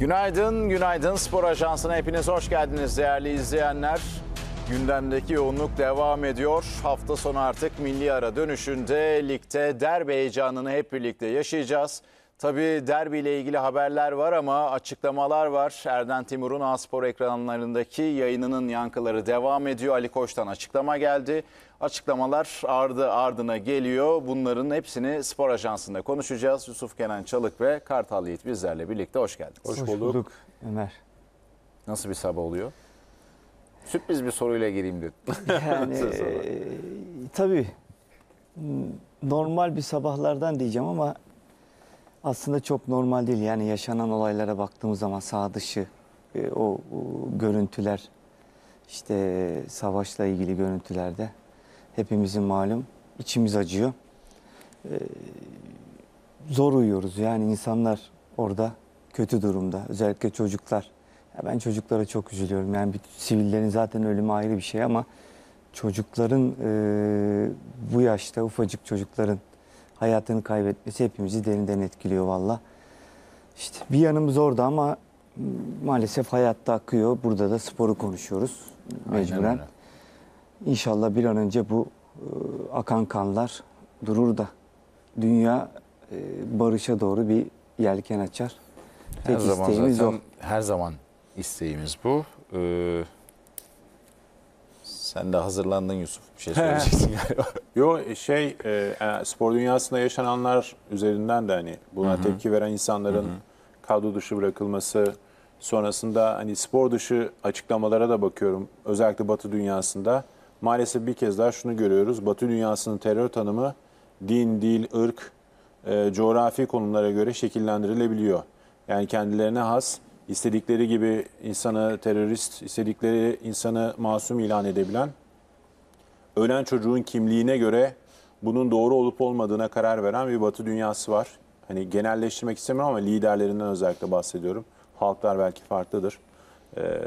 Günaydın, günaydın. Spor Ajansı'na hepiniz hoş geldiniz değerli izleyenler. Gündemdeki yoğunluk devam ediyor. Hafta sonu artık milli ara dönüşünde ligde derbe heyecanını hep birlikte yaşayacağız. Tabii derbi ile ilgili haberler var ama açıklamalar var. Erden Timur'un Aspor ekranlarındaki yayınının yankıları devam ediyor. Ali Koç'tan açıklama geldi. Açıklamalar ardı ardına geliyor. Bunların hepsini spor ajansında konuşacağız. Yusuf Kenan Çalık ve Kartal Yiğit bizlerle birlikte hoş geldiniz. Hoş bulduk. bulduk Ömer. Nasıl bir sabah oluyor? Sürpriz bir soruyla gireyim dedim. Yani, e, tabii normal bir sabahlardan diyeceğim ama aslında çok normal değil. Yani yaşanan olaylara baktığımız zaman sağ dışı e, o, o görüntüler işte savaşla ilgili görüntülerde hepimizin malum içimiz acıyor. E, zor uyuyoruz. Yani insanlar orada kötü durumda. Özellikle çocuklar. Ya ben çocuklara çok üzülüyorum. Yani bir, sivillerin zaten ölümü ayrı bir şey ama çocukların e, bu yaşta ufacık çocukların hayatını kaybetmesi hepimizi derinden etkiliyor valla. İşte bir yanımız orada ama maalesef hayatta akıyor. Burada da sporu konuşuyoruz mecburen. İnşallah bir an önce bu e, akan kanlar durur da dünya e, barışa doğru bir yelken açar. Tek her zaman isteğimiz zaten, o. Her zaman isteğimiz bu. Ee, sen de hazırlandın Yusuf şey söyleyeceksin galiba. Yo e, şey e, e, spor dünyasında yaşananlar üzerinden de hani buna Hı-hı. tepki veren insanların Hı-hı. kadro dışı bırakılması sonrasında hani spor dışı açıklamalara da bakıyorum. Özellikle Batı dünyasında maalesef bir kez daha şunu görüyoruz. Batı dünyasının terör tanımı din, dil, ırk, e, coğrafi konumlara göre şekillendirilebiliyor. Yani kendilerine has istedikleri gibi insanı terörist, istedikleri insanı masum ilan edebilen ölen çocuğun kimliğine göre bunun doğru olup olmadığına karar veren bir batı dünyası var. Hani genelleştirmek istemiyorum ama liderlerinden özellikle bahsediyorum. Halklar belki farklıdır. Ee,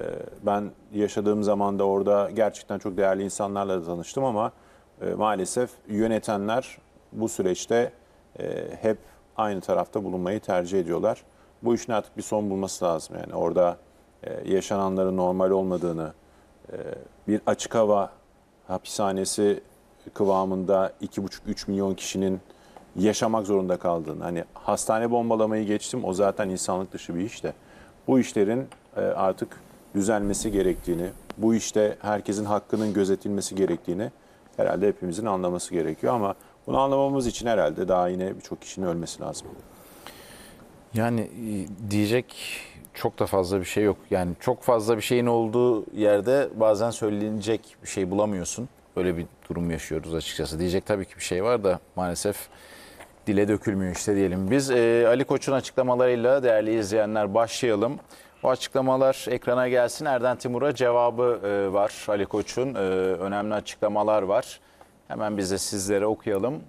ben yaşadığım zamanda orada gerçekten çok değerli insanlarla da tanıştım ama e, maalesef yönetenler bu süreçte e, hep aynı tarafta bulunmayı tercih ediyorlar. Bu işin artık bir son bulması lazım. Yani orada e, yaşananların normal olmadığını, bir açık hava hapishanesi kıvamında 2,5-3 milyon kişinin yaşamak zorunda kaldığını. Hani hastane bombalamayı geçtim o zaten insanlık dışı bir iş de. Bu işlerin e, artık düzelmesi gerektiğini, bu işte herkesin hakkının gözetilmesi gerektiğini herhalde hepimizin anlaması gerekiyor ama bunu anlamamız için herhalde daha yine birçok kişinin ölmesi lazım. Yani e, diyecek çok da fazla bir şey yok. Yani çok fazla bir şeyin olduğu yerde bazen söylenecek bir şey bulamıyorsun. Öyle bir durum yaşıyoruz açıkçası. Diyecek tabii ki bir şey var da maalesef dile dökülmüyor işte diyelim. Biz e, Ali Koç'un açıklamalarıyla değerli izleyenler başlayalım. O açıklamalar ekrana gelsin. Erden Timur'a cevabı e, var Ali Koç'un. E, önemli açıklamalar var. Hemen biz de sizlere okuyalım.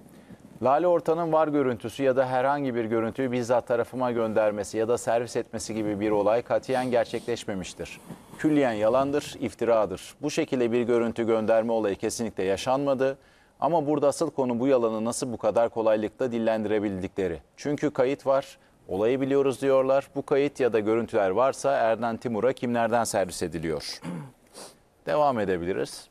Lale Orta'nın var görüntüsü ya da herhangi bir görüntüyü bizzat tarafıma göndermesi ya da servis etmesi gibi bir olay katiyen gerçekleşmemiştir. Külliyen yalandır, iftiradır. Bu şekilde bir görüntü gönderme olayı kesinlikle yaşanmadı. Ama burada asıl konu bu yalanı nasıl bu kadar kolaylıkla dillendirebildikleri. Çünkü kayıt var, olayı biliyoruz diyorlar. Bu kayıt ya da görüntüler varsa Erden Timur'a kimlerden servis ediliyor? Devam edebiliriz.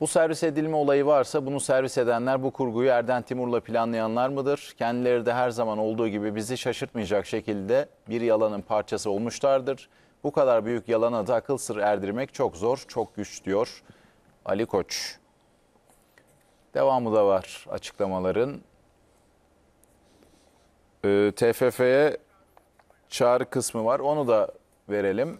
Bu servis edilme olayı varsa bunu servis edenler bu kurguyu Erden Timur'la planlayanlar mıdır? Kendileri de her zaman olduğu gibi bizi şaşırtmayacak şekilde bir yalanın parçası olmuşlardır. Bu kadar büyük yalana da akıl sır erdirmek çok zor, çok güç diyor Ali Koç. Devamı da var açıklamaların. Ee, TFF'ye çağrı kısmı var. Onu da verelim.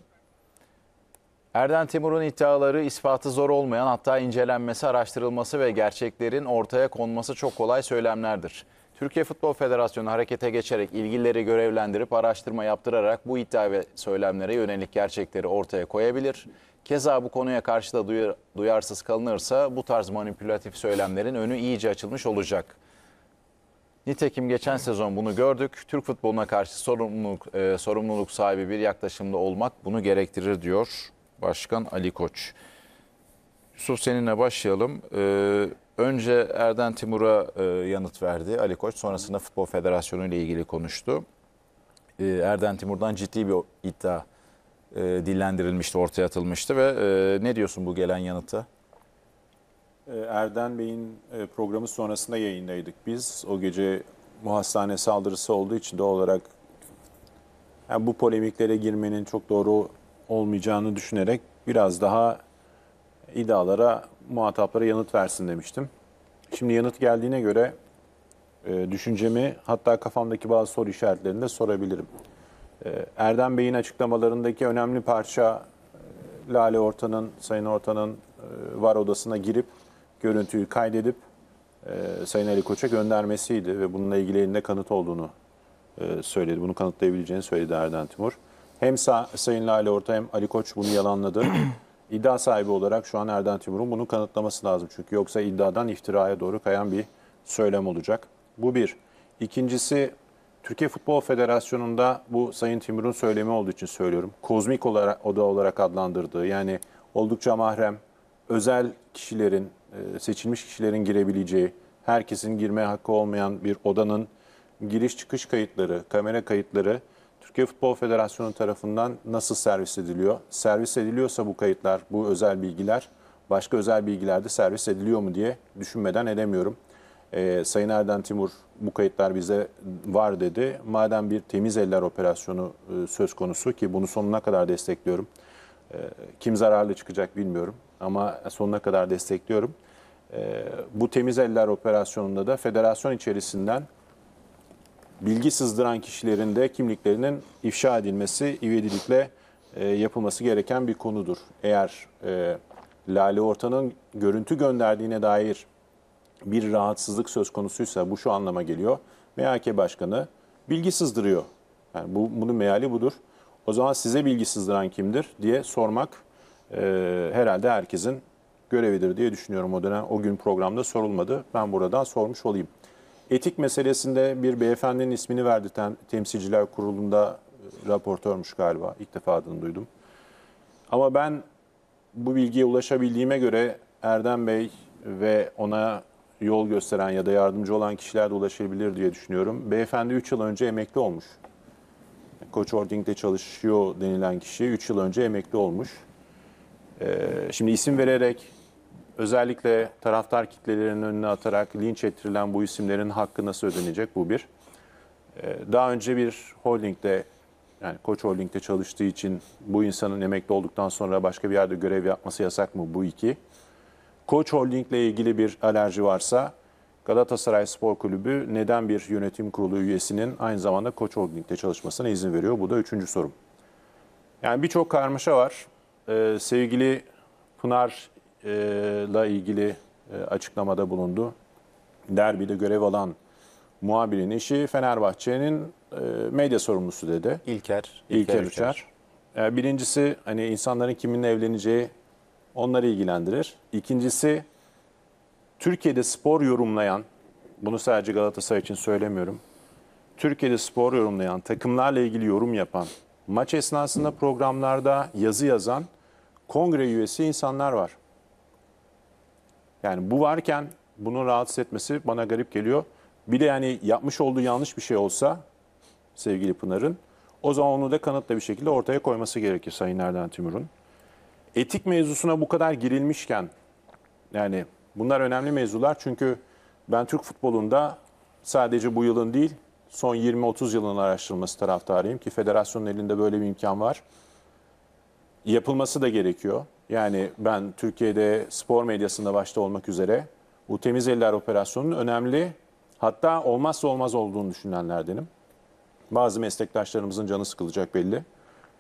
Erden Timur'un iddiaları ispatı zor olmayan hatta incelenmesi, araştırılması ve gerçeklerin ortaya konması çok kolay söylemlerdir. Türkiye Futbol Federasyonu harekete geçerek ilgilileri görevlendirip araştırma yaptırarak bu iddia ve söylemlere yönelik gerçekleri ortaya koyabilir. Keza bu konuya karşı da duyar, duyarsız kalınırsa bu tarz manipülatif söylemlerin önü iyice açılmış olacak. Nitekim geçen sezon bunu gördük. Türk futboluna karşı sorumluluk, e, sorumluluk sahibi bir yaklaşımda olmak bunu gerektirir diyor Başkan Ali Koç. Yusuf seninle başlayalım. Ee, önce Erden Timur'a e, yanıt verdi Ali Koç. Sonrasında Futbol Federasyonu ile ilgili konuştu. Ee, Erden Timur'dan ciddi bir iddia e, dillendirilmişti, ortaya atılmıştı. Ve e, ne diyorsun bu gelen yanıta? Ee, Erden Bey'in e, programı sonrasında yayındaydık biz. O gece muhastane saldırısı olduğu için doğal olarak yani bu polemiklere girmenin çok doğru olmayacağını düşünerek biraz daha iddialara, muhataplara yanıt versin demiştim. Şimdi yanıt geldiğine göre e, düşüncemi hatta kafamdaki bazı soru işaretlerini de sorabilirim. E, Erdem Bey'in açıklamalarındaki önemli parça e, Lale Orta'nın, Sayın Orta'nın e, var odasına girip görüntüyü kaydedip e, Sayın Ali Koç'a göndermesiydi ve bununla ilgili elinde kanıt olduğunu e, söyledi. Bunu kanıtlayabileceğini söyledi Erdem Timur. Hem Sayın Lale Orta hem Ali Koç bunu yalanladı. İddia sahibi olarak şu an Erden Timur'un bunu kanıtlaması lazım. Çünkü yoksa iddiadan iftiraya doğru kayan bir söylem olacak. Bu bir. İkincisi Türkiye Futbol Federasyonu'nda bu Sayın Timur'un söylemi olduğu için söylüyorum. Kozmik olarak, oda olarak adlandırdığı yani oldukça mahrem, özel kişilerin, e, seçilmiş kişilerin girebileceği, herkesin girmeye hakkı olmayan bir odanın giriş çıkış kayıtları, kamera kayıtları Türkiye Futbol Federasyonu tarafından nasıl servis ediliyor? Servis ediliyorsa bu kayıtlar, bu özel bilgiler başka özel bilgilerde servis ediliyor mu diye düşünmeden edemiyorum. Ee, Sayın Erden Timur bu kayıtlar bize var dedi. Madem bir temiz eller operasyonu e, söz konusu ki bunu sonuna kadar destekliyorum. E, kim zararlı çıkacak bilmiyorum ama sonuna kadar destekliyorum. E, bu temiz eller operasyonunda da federasyon içerisinden bilgi sızdıran kişilerin de kimliklerinin ifşa edilmesi ivedilikle e, yapılması gereken bir konudur. Eğer e, Lale Orta'nın görüntü gönderdiğine dair bir rahatsızlık söz konusuysa bu şu anlama geliyor. MHK Başkanı bilgi sızdırıyor. Yani bu, bunun meali budur. O zaman size bilgi sızdıran kimdir diye sormak e, herhalde herkesin görevidir diye düşünüyorum o dönem. O gün programda sorulmadı. Ben buradan sormuş olayım. Etik meselesinde bir beyefendinin ismini verdi ten, temsilciler kurulunda e, raportörmüş galiba. İlk defa adını duydum. Ama ben bu bilgiye ulaşabildiğime göre Erdem Bey ve ona yol gösteren ya da yardımcı olan kişiler de ulaşabilir diye düşünüyorum. Beyefendi 3 yıl önce emekli olmuş. Koç Holding'de çalışıyor denilen kişi 3 yıl önce emekli olmuş. Ee, şimdi isim vererek özellikle taraftar kitlelerinin önüne atarak linç ettirilen bu isimlerin hakkı nasıl ödenecek bu bir. Ee, daha önce bir holdingde yani Koç Holding'de çalıştığı için bu insanın emekli olduktan sonra başka bir yerde görev yapması yasak mı? Bu iki. Koç Holding'le ilgili bir alerji varsa Galatasaray Spor Kulübü neden bir yönetim kurulu üyesinin aynı zamanda Koç Holding'de çalışmasına izin veriyor? Bu da üçüncü sorum. Yani birçok karmaşa var. Ee, sevgili Pınar ile ilgili açıklamada bulundu. Derbide görev alan muhabirin eşi Fenerbahçe'nin medya sorumlusu dedi. İlker. İlker, İlker Üçer. Üçer. Birincisi hani insanların kiminle evleneceği onları ilgilendirir. İkincisi Türkiye'de spor yorumlayan, bunu sadece Galatasaray için söylemiyorum. Türkiye'de spor yorumlayan, takımlarla ilgili yorum yapan, maç esnasında programlarda yazı yazan kongre üyesi insanlar var. Yani bu varken bunu rahatsız etmesi bana garip geliyor. Bir de yani yapmış olduğu yanlış bir şey olsa sevgili Pınar'ın o zaman onu da kanıtla bir şekilde ortaya koyması gerekir Sayın Erdoğan Timur'un. Etik mevzusuna bu kadar girilmişken yani bunlar önemli mevzular çünkü ben Türk futbolunda sadece bu yılın değil son 20-30 yılın araştırılması taraftarıyım ki federasyonun elinde böyle bir imkan var. Yapılması da gerekiyor. Yani ben Türkiye'de spor medyasında başta olmak üzere bu Temiz Eller operasyonunun önemli hatta olmazsa olmaz olduğunu düşünenlerdenim. Bazı meslektaşlarımızın canı sıkılacak belli.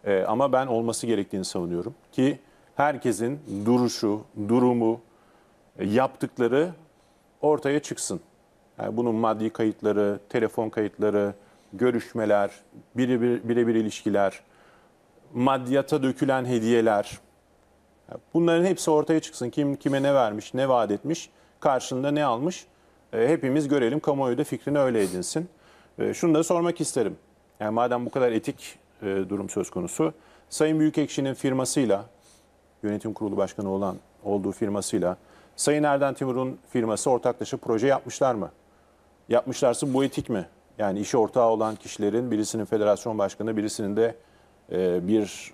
Ee, ama ben olması gerektiğini savunuyorum ki herkesin duruşu, durumu, e, yaptıkları ortaya çıksın. Yani bunun maddi kayıtları, telefon kayıtları, görüşmeler, birebir, birebir ilişkiler, maddiyata dökülen hediyeler, Bunların hepsi ortaya çıksın. Kim kime ne vermiş, ne vaat etmiş, karşında ne almış. E, hepimiz görelim, kamuoyu da fikrini öyle edinsin. E, şunu da sormak isterim. Yani madem bu kadar etik e, durum söz konusu. Sayın Büyükekşi'nin firmasıyla, yönetim kurulu başkanı olan olduğu firmasıyla, Sayın Erden Timur'un firması ortaklaşa proje yapmışlar mı? Yapmışlarsa bu etik mi? Yani işi ortağı olan kişilerin birisinin federasyon başkanı, birisinin de bir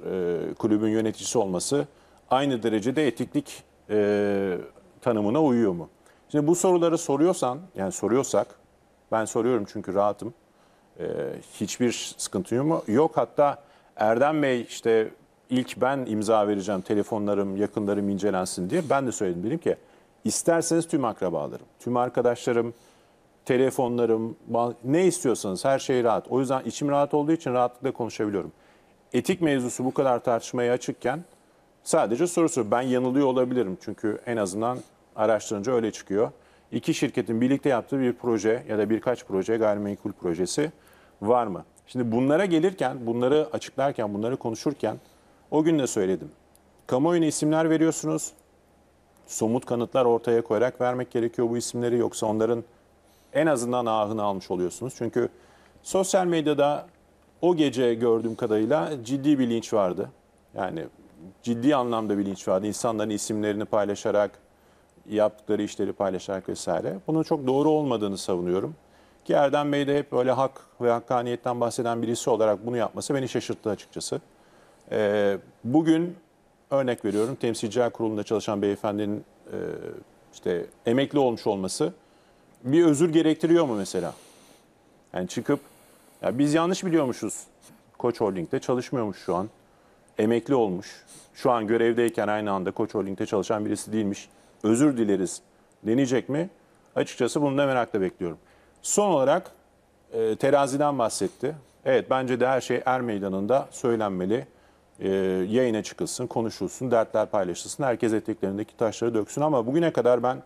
kulübün yöneticisi olması aynı derecede etiklik e, tanımına uyuyor mu? Şimdi bu soruları soruyorsan, yani soruyorsak, ben soruyorum çünkü rahatım. E, hiçbir sıkıntı yok mu? Yok hatta Erdem Bey işte ilk ben imza vereceğim telefonlarım, yakınlarım incelensin diye ben de söyledim. Dedim ki isterseniz tüm akrabalarım, tüm arkadaşlarım, telefonlarım, ne istiyorsanız her şey rahat. O yüzden içim rahat olduğu için rahatlıkla konuşabiliyorum. Etik mevzusu bu kadar tartışmaya açıkken Sadece sorusu Ben yanılıyor olabilirim çünkü en azından araştırınca öyle çıkıyor. İki şirketin birlikte yaptığı bir proje ya da birkaç proje gayrimenkul projesi var mı? Şimdi bunlara gelirken, bunları açıklarken, bunları konuşurken o gün de söyledim. Kamuoyuna isimler veriyorsunuz. Somut kanıtlar ortaya koyarak vermek gerekiyor bu isimleri yoksa onların en azından ahını almış oluyorsunuz. Çünkü sosyal medyada o gece gördüğüm kadarıyla ciddi bir linç vardı. Yani ciddi anlamda bilinç vardı. İnsanların isimlerini paylaşarak, yaptıkları işleri paylaşarak vesaire. Bunun çok doğru olmadığını savunuyorum. Ki Erdem Bey de hep böyle hak ve hakkaniyetten bahseden birisi olarak bunu yapması beni şaşırttı açıkçası. Ee, bugün örnek veriyorum temsilciler kurulunda çalışan beyefendinin e, işte emekli olmuş olması bir özür gerektiriyor mu mesela? Yani çıkıp ya biz yanlış biliyormuşuz. Koç Holding'de çalışmıyormuş şu an emekli olmuş, şu an görevdeyken aynı anda Koç Holding'de çalışan birisi değilmiş, özür dileriz deneyecek mi? Açıkçası bunu da merakla bekliyorum. Son olarak e, teraziden bahsetti. Evet bence de her şey er meydanında söylenmeli. E, yayına çıkılsın, konuşulsun, dertler paylaşılsın. Herkes eteklerindeki taşları döksün ama bugüne kadar ben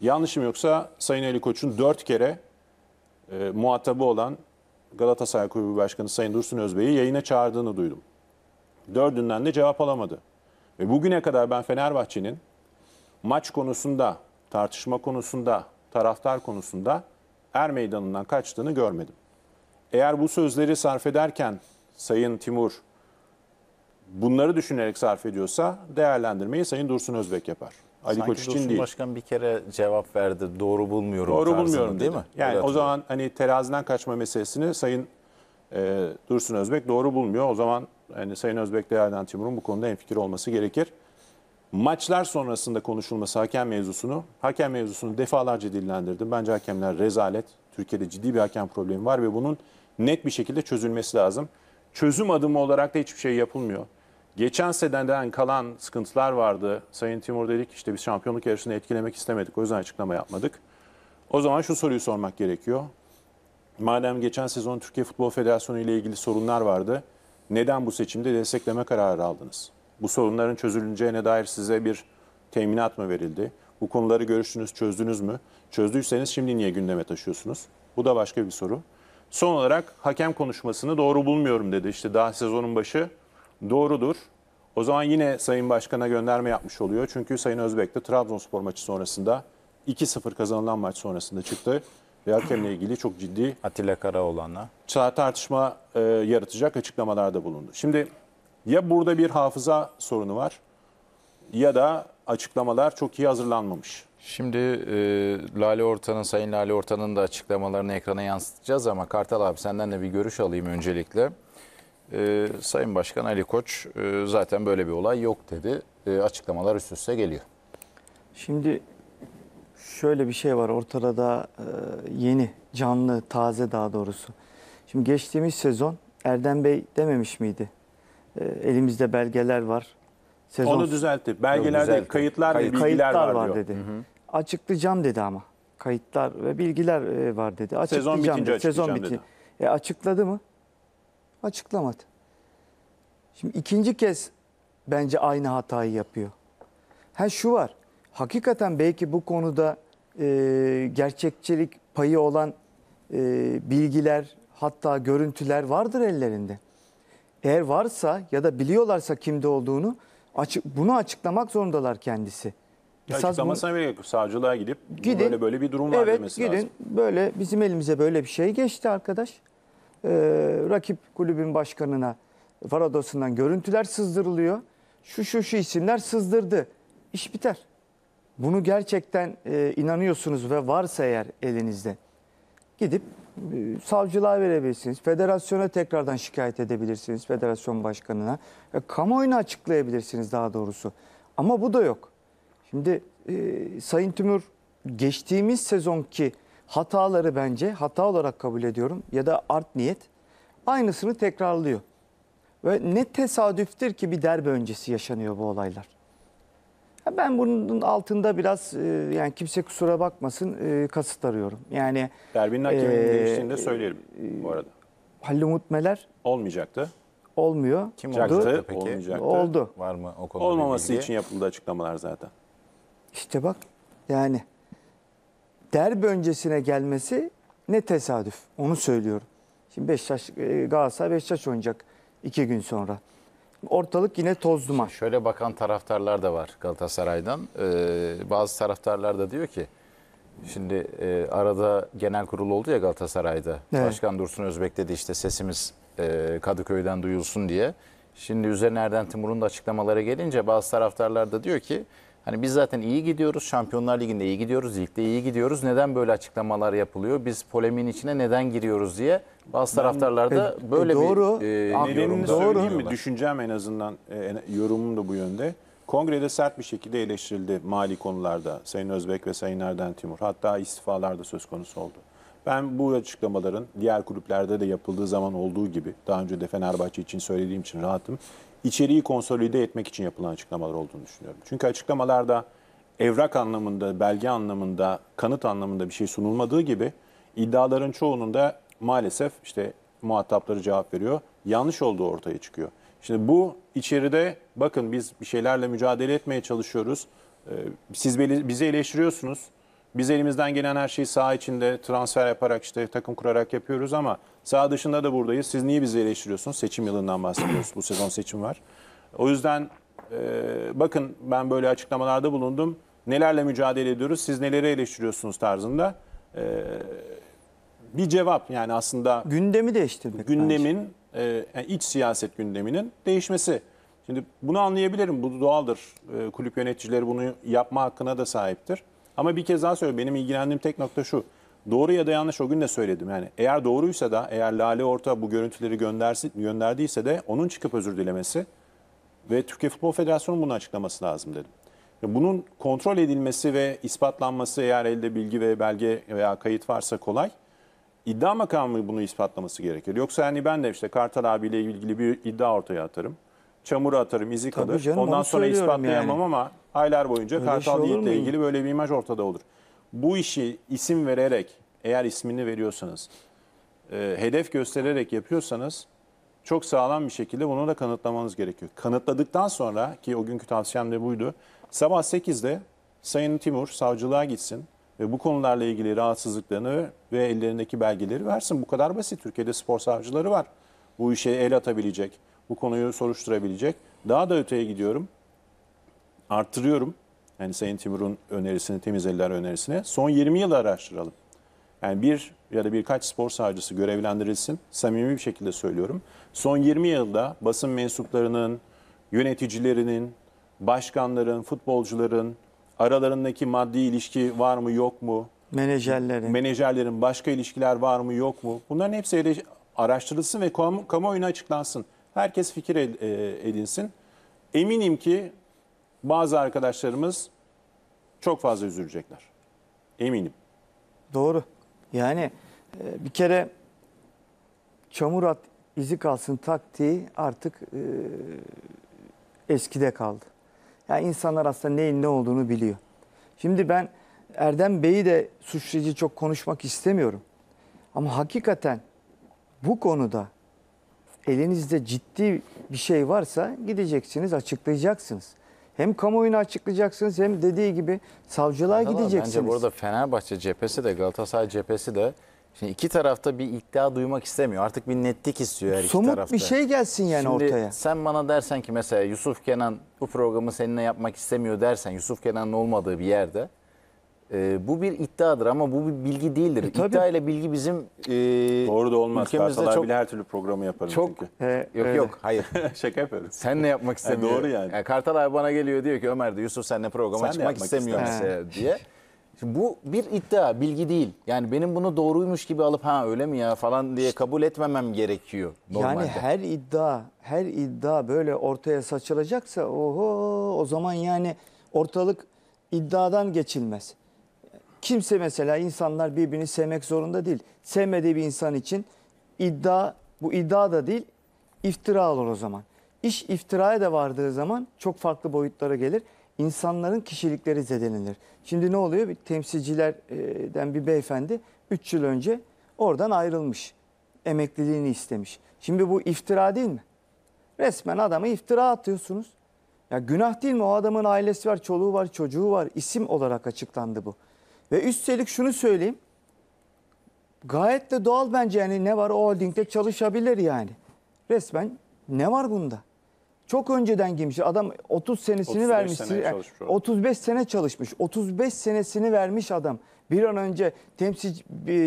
yanlışım yoksa Sayın Ali Koç'un dört kere e, muhatabı olan Galatasaray Kulübü Başkanı Sayın Dursun Özbey'i yayına çağırdığını duydum. Dördünden de cevap alamadı. Ve bugüne kadar ben Fenerbahçe'nin maç konusunda, tartışma konusunda, taraftar konusunda er meydanından kaçtığını görmedim. Eğer bu sözleri sarf ederken Sayın Timur bunları düşünerek sarf ediyorsa değerlendirmeyi Sayın Dursun Özbek yapar. Ali Sanki Koç için Dursun değil. Başkan bir kere cevap verdi. Doğru bulmuyorum. Doğru tarzını, bulmuyorum değil dedi. mi? Yani Öyle o zaman hani teraziden kaçma meselesini Sayın e, Dursun Özbek doğru bulmuyor. O zaman yani Sayın Özbek ile Erden Timur'un bu konuda enfikir olması gerekir. Maçlar sonrasında konuşulması hakem mevzusunu, hakem mevzusunu defalarca dillendirdim. Bence hakemler rezalet. Türkiye'de ciddi bir hakem problemi var ve bunun net bir şekilde çözülmesi lazım. Çözüm adımı olarak da hiçbir şey yapılmıyor. Geçen seneden kalan sıkıntılar vardı. Sayın Timur dedik işte biz şampiyonluk yarışını etkilemek istemedik. O yüzden açıklama yapmadık. O zaman şu soruyu sormak gerekiyor madem geçen sezon Türkiye Futbol Federasyonu ile ilgili sorunlar vardı, neden bu seçimde destekleme kararı aldınız? Bu sorunların çözüleceğine dair size bir teminat mı verildi? Bu konuları görüştünüz, çözdünüz mü? Çözdüyseniz şimdi niye gündeme taşıyorsunuz? Bu da başka bir soru. Son olarak hakem konuşmasını doğru bulmuyorum dedi. İşte daha sezonun başı doğrudur. O zaman yine Sayın Başkan'a gönderme yapmış oluyor. Çünkü Sayın Özbek de Trabzonspor maçı sonrasında 2-0 kazanılan maç sonrasında çıktı ve hakemle ilgili çok ciddi Atilla Karaoğlan'a tartışma e, yaratacak açıklamalarda bulundu. Şimdi ya burada bir hafıza sorunu var ya da açıklamalar çok iyi hazırlanmamış. Şimdi e, Lale Orta'nın, Sayın Lale Orta'nın da açıklamalarını ekrana yansıtacağız ama Kartal abi senden de bir görüş alayım öncelikle. E, Sayın Başkan Ali Koç e, zaten böyle bir olay yok dedi. E, açıklamalar üst üste geliyor. Şimdi şöyle bir şey var ortada da e, yeni, canlı, taze daha doğrusu. Şimdi geçtiğimiz sezon Erdem Bey dememiş miydi? E, elimizde belgeler var. Sezon Onu düzeltti. Belgelerde düzeltti. kayıtlar ve bilgiler kayıtlar var, var dedi. Hı hı. cam dedi ama. Kayıtlar ve bilgiler e, var dedi. Açıklayacağım sezon bitince dedi. Sezon bitince. Dedi. E, açıkladı mı? Açıklamadı. Şimdi ikinci kez bence aynı hatayı yapıyor. Ha şu var. Hakikaten belki bu konuda e, gerçekçilik payı olan e, bilgiler hatta görüntüler vardır ellerinde. Eğer varsa ya da biliyorlarsa kimde olduğunu açık, bunu açıklamak zorundalar kendisi. Esas Açıklamasına bile yok. Savcılığa gidip gidin, böyle böyle bir durum var evet, demesi gidin, lazım. Böyle bizim elimize böyle bir şey geçti arkadaş. Ee, rakip kulübün başkanına var odasından görüntüler sızdırılıyor. Şu şu şu isimler sızdırdı. İş biter. Bunu gerçekten e, inanıyorsunuz ve varsa eğer elinizde gidip e, savcılığa verebilirsiniz. Federasyona tekrardan şikayet edebilirsiniz federasyon başkanına. E, kamuoyuna açıklayabilirsiniz daha doğrusu. Ama bu da yok. Şimdi e, Sayın Tümür geçtiğimiz sezonki hataları bence hata olarak kabul ediyorum ya da art niyet aynısını tekrarlıyor. Ve ne tesadüftür ki bir derbe öncesi yaşanıyor bu olaylar ben bunun altında biraz e, yani kimse kusura bakmasın e, kasıt arıyorum. Yani Derbinin hakeminin e, değiştiğini de söyleyelim e, e, bu arada. Halil Umut Meler Olmayacaktı. olmuyor. Kim oldu? Olacaktı, peki? Olmayacaktı. Oldu. Var mı o konuda bir Olmaması bilgi? için yapıldı açıklamalar zaten. İşte bak yani derbi öncesine gelmesi ne tesadüf onu söylüyorum. Şimdi Beşiktaş e, Galatasaray Beşiktaş oynayacak iki gün sonra ortalık yine toz duman. Şöyle bakan taraftarlar da var Galatasaray'dan. Ee, bazı taraftarlar da diyor ki şimdi e, arada genel kurul oldu ya Galatasaray'da. Evet. Başkan Dursun Özbek dedi işte sesimiz e, Kadıköy'den duyulsun diye. Şimdi üzerine Erden Timur'un da açıklamalara gelince bazı taraftarlar da diyor ki Hani biz zaten iyi gidiyoruz. Şampiyonlar Ligi'nde iyi gidiyoruz. Ligde iyi gidiyoruz. Neden böyle açıklamalar yapılıyor? Biz polemiğin içine neden giriyoruz diye bazı taraftarlarda da e, böyle e, doğru. bir e, nedenini doğru. mi? Düşüncem en azından e, yorumum da bu yönde. Kongrede sert bir şekilde eleştirildi mali konularda Sayın Özbek ve Sayın Erden Timur. Hatta istifalar da söz konusu oldu. Ben bu açıklamaların diğer kulüplerde de yapıldığı zaman olduğu gibi daha önce de Fenerbahçe için söylediğim için rahatım içeriği konsolide etmek için yapılan açıklamalar olduğunu düşünüyorum. Çünkü açıklamalarda evrak anlamında, belge anlamında, kanıt anlamında bir şey sunulmadığı gibi iddiaların çoğunun da maalesef işte muhatapları cevap veriyor. Yanlış olduğu ortaya çıkıyor. Şimdi bu içeride bakın biz bir şeylerle mücadele etmeye çalışıyoruz. Ee, siz bizi eleştiriyorsunuz. Biz elimizden gelen her şeyi saha içinde transfer yaparak işte takım kurarak yapıyoruz ama saha dışında da buradayız. Siz niye bizi eleştiriyorsunuz? Seçim yılından bahsediyoruz. Bu sezon seçim var. O yüzden e, bakın ben böyle açıklamalarda bulundum. Nelerle mücadele ediyoruz? Siz neleri eleştiriyorsunuz tarzında. E, bir cevap yani aslında gündemi değiştirmek. Gündemin e, yani iç siyaset gündeminin değişmesi. Şimdi bunu anlayabilirim. Bu doğaldır. E, kulüp yöneticileri bunu yapma hakkına da sahiptir. Ama bir kez daha söylüyorum benim ilgilendiğim tek nokta şu. Doğru ya da yanlış o gün de söyledim. Yani eğer doğruysa da eğer Lale Orta bu görüntüleri göndersin, gönderdiyse de onun çıkıp özür dilemesi ve Türkiye Futbol Federasyonu bunu açıklaması lazım dedim. Bunun kontrol edilmesi ve ispatlanması eğer elde bilgi ve belge veya kayıt varsa kolay. İddia makamı bunu ispatlaması gerekir. Yoksa yani ben de işte Kartal abiyle ilgili bir iddia ortaya atarım. Çamura atarım, izi kalır. Ondan sonra ispatlayamam yani. ama aylar boyunca Öyle Kartal şey Yiğit'le ilgili böyle bir imaj ortada olur. Bu işi isim vererek eğer ismini veriyorsanız, e, hedef göstererek yapıyorsanız çok sağlam bir şekilde bunu da kanıtlamanız gerekiyor. Kanıtladıktan sonra ki o günkü tavsiyem de buydu. Sabah 8'de Sayın Timur savcılığa gitsin ve bu konularla ilgili rahatsızlıklarını ve ellerindeki belgeleri versin. Bu kadar basit. Türkiye'de spor savcıları var. Bu işe el atabilecek, bu konuyu soruşturabilecek. Daha da öteye gidiyorum artırıyorum. Yani Sayın Timur'un önerisini, temiz eller önerisine. Son 20 yılı araştıralım. Yani bir ya da birkaç spor savcısı görevlendirilsin. Samimi bir şekilde söylüyorum. Son 20 yılda basın mensuplarının, yöneticilerinin, başkanların, futbolcuların aralarındaki maddi ilişki var mı yok mu? Menajerlerin. Menajerlerin başka ilişkiler var mı yok mu? Bunların hepsi araştırılsın ve kamuoyuna açıklansın. Herkes fikir e, edinsin. Eminim ki bazı arkadaşlarımız çok fazla üzülecekler. Eminim. Doğru. Yani e, bir kere çamur at izi kalsın taktiği artık e, eskide kaldı. Yani insanlar aslında neyin ne olduğunu biliyor. Şimdi ben Erdem Bey'i de suçlayıcı çok konuşmak istemiyorum. Ama hakikaten bu konuda elinizde ciddi bir şey varsa gideceksiniz, açıklayacaksınız. Hem kamuoyunu açıklayacaksınız hem dediği gibi savcılığa Anladım, gideceksiniz. Bence burada Fenerbahçe cephesi de Galatasaray cephesi de Şimdi iki tarafta bir iddia duymak istemiyor. Artık bir netlik istiyor her iki tarafta. Somut bir şey gelsin yani Şimdi ortaya. Sen bana dersen ki mesela Yusuf Kenan bu programı seninle yapmak istemiyor dersen Yusuf Kenan'ın olmadığı bir yerde e, bu bir iddiadır ama bu bir bilgi değildir. E, İddia ile bilgi bizim e, Doğru da olmaz. Ülkemizde çok, bile her türlü programı yaparım çok, çünkü. E, yok öyle. yok hayır. Şaka yapıyorum. Sen ne yapmak istemiyorsun? Yani doğru yani. yani. Kartal abi bana geliyor diyor ki Ömer de Yusuf senle programa sen çıkmak istemiyorum istemiyor diye. Şimdi bu bir iddia, bilgi değil. Yani benim bunu doğruymuş gibi alıp ha öyle mi ya falan diye kabul etmemem gerekiyor normalde. Yani her iddia, her iddia böyle ortaya saçılacaksa oho o zaman yani ortalık iddiadan geçilmez. Kimse mesela insanlar birbirini sevmek zorunda değil. Sevmediği bir insan için iddia, bu iddia da değil, iftira olur o zaman. İş iftiraya da vardığı zaman çok farklı boyutlara gelir. İnsanların kişilikleri zedelenir. Şimdi ne oluyor? Bir temsilcilerden bir beyefendi 3 yıl önce oradan ayrılmış. Emekliliğini istemiş. Şimdi bu iftira değil mi? Resmen adamı iftira atıyorsunuz. Ya günah değil mi? O adamın ailesi var, çoluğu var, çocuğu var. İsim olarak açıklandı bu. Ve üstelik şunu söyleyeyim. Gayet de doğal bence yani ne var o holdingde çalışabilir yani. Resmen ne var bunda? Çok önceden girmiş. Adam 30 senesini vermiş. Yani 35 sene çalışmış. 35 senesini vermiş adam. Bir an önce temsil,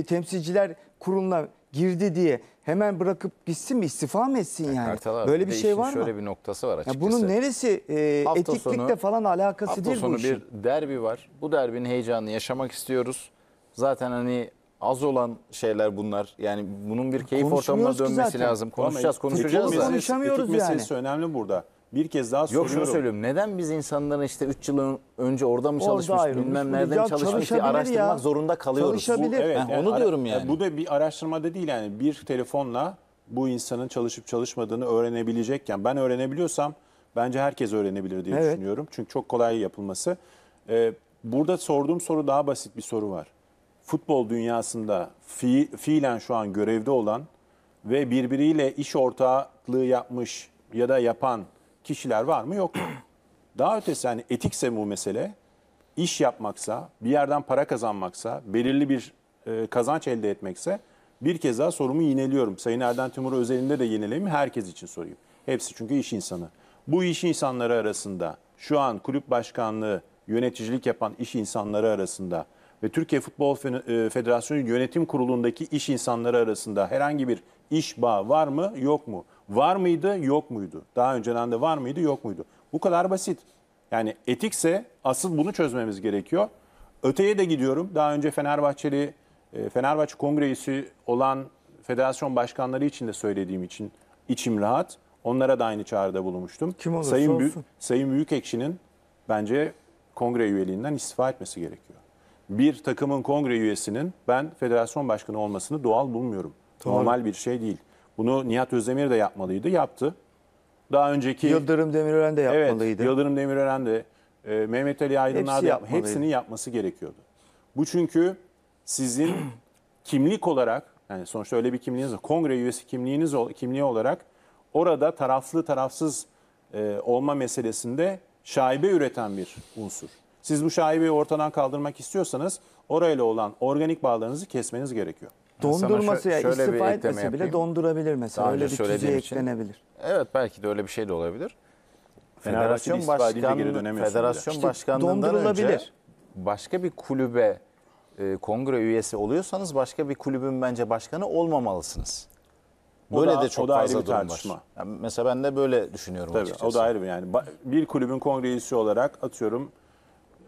temsilciler kuruluna girdi diye hemen bırakıp gitsin mi istifa mı etsin e, yani? Kartal abi, Böyle bir, şey var mı? Şöyle bir noktası var açıkçası. Ya bunun neresi e, etiklikle sonu, falan alakası hafta değil sonu bu işin. bir derbi var. Bu derbinin heyecanını yaşamak istiyoruz. Zaten hani az olan şeyler bunlar. Yani bunun bir keyif ortamına dönmesi zaten. lazım. Konuşacağız, konuşacağız da. Konuşamıyoruz yani. Önemli burada bir kez daha Yok soruyorum. şunu söylüyorum. Neden biz insanların işte 3 yıl önce orada mı Orada çalışmış, ayrılmış, bilmem nereden bulacak, çalışmış diye araştırmak ya. zorunda kalıyoruz. Bu- evet, Heh, onu diyorum yani. Bu da bir araştırmada değil yani bir telefonla bu insanın çalışıp çalışmadığını öğrenebilecekken ben öğrenebiliyorsam bence herkes öğrenebilir diye Evet. düşünüyorum. Çünkü çok kolay yapılması. Ee, burada sorduğum soru daha basit bir soru var. Futbol dünyasında fi, fiilen şu an görevde olan ve birbiriyle iş ortaklığı yapmış ya da yapan kişiler var mı yok mu? Daha ötesi hani etikse bu mesele iş yapmaksa, bir yerden para kazanmaksa, belirli bir e, kazanç elde etmekse bir kez daha sorumu yineliyorum. Sayın Erden Timur özelinde de yineleyeyim herkes için sorayım. Hepsi çünkü iş insanı. Bu iş insanları arasında şu an kulüp başkanlığı, yöneticilik yapan iş insanları arasında ve Türkiye Futbol e, Federasyonu Yönetim Kurulu'ndaki iş insanları arasında herhangi bir iş bağı var mı yok mu? Var mıydı, yok muydu? Daha önceden de var mıydı, yok muydu? Bu kadar basit. Yani etikse asıl bunu çözmemiz gerekiyor. Öteye de gidiyorum. Daha önce Fenerbahçeli, e, Fenerbahçe Kongresi olan federasyon başkanları için de söylediğim için içim rahat. Onlara da aynı çağrıda bulunmuştum. Kim olursa Sayın, olsun. Büyük, Sayın Büyükekşi'nin bence kongre üyeliğinden istifa etmesi gerekiyor. Bir takımın kongre üyesinin ben federasyon başkanı olmasını doğal bulmuyorum. Doğru. Normal bir şey değil. Bunu Nihat Özdemir de yapmalıydı. Yaptı. Daha önceki... Yıldırım Demirören de yapmalıydı. Evet, Yıldırım Demirören de, e, Mehmet Ali Aydınlar Hepsi da yapmalıydı. hepsinin yapması gerekiyordu. Bu çünkü sizin kimlik olarak, yani sonuçta öyle bir kimliğiniz var, kongre üyesi kimliğiniz kimliği olarak orada taraflı tarafsız e, olma meselesinde şaibe üreten bir unsur. Siz bu şaibeyi ortadan kaldırmak istiyorsanız orayla olan organik bağlarınızı kesmeniz gerekiyor. Dondurması ya şöyle istifa etmesi yapayım. bile dondurabilir mesela. Daha öyle bir tüzüğe eklenebilir. Evet belki de öyle bir şey de olabilir. Federasyon başkanlığı federasyon işte başkanlığından önce başka bir kulübe e, kongre üyesi oluyorsanız başka bir kulübün bence başkanı olmamalısınız. Böyle o da, de çok o da fazla ayrı bir tartışma. Var. Yani mesela ben de böyle düşünüyorum Tabii, açıkçası. O da ayrı bir yani. Bir kulübün kongre üyesi olarak atıyorum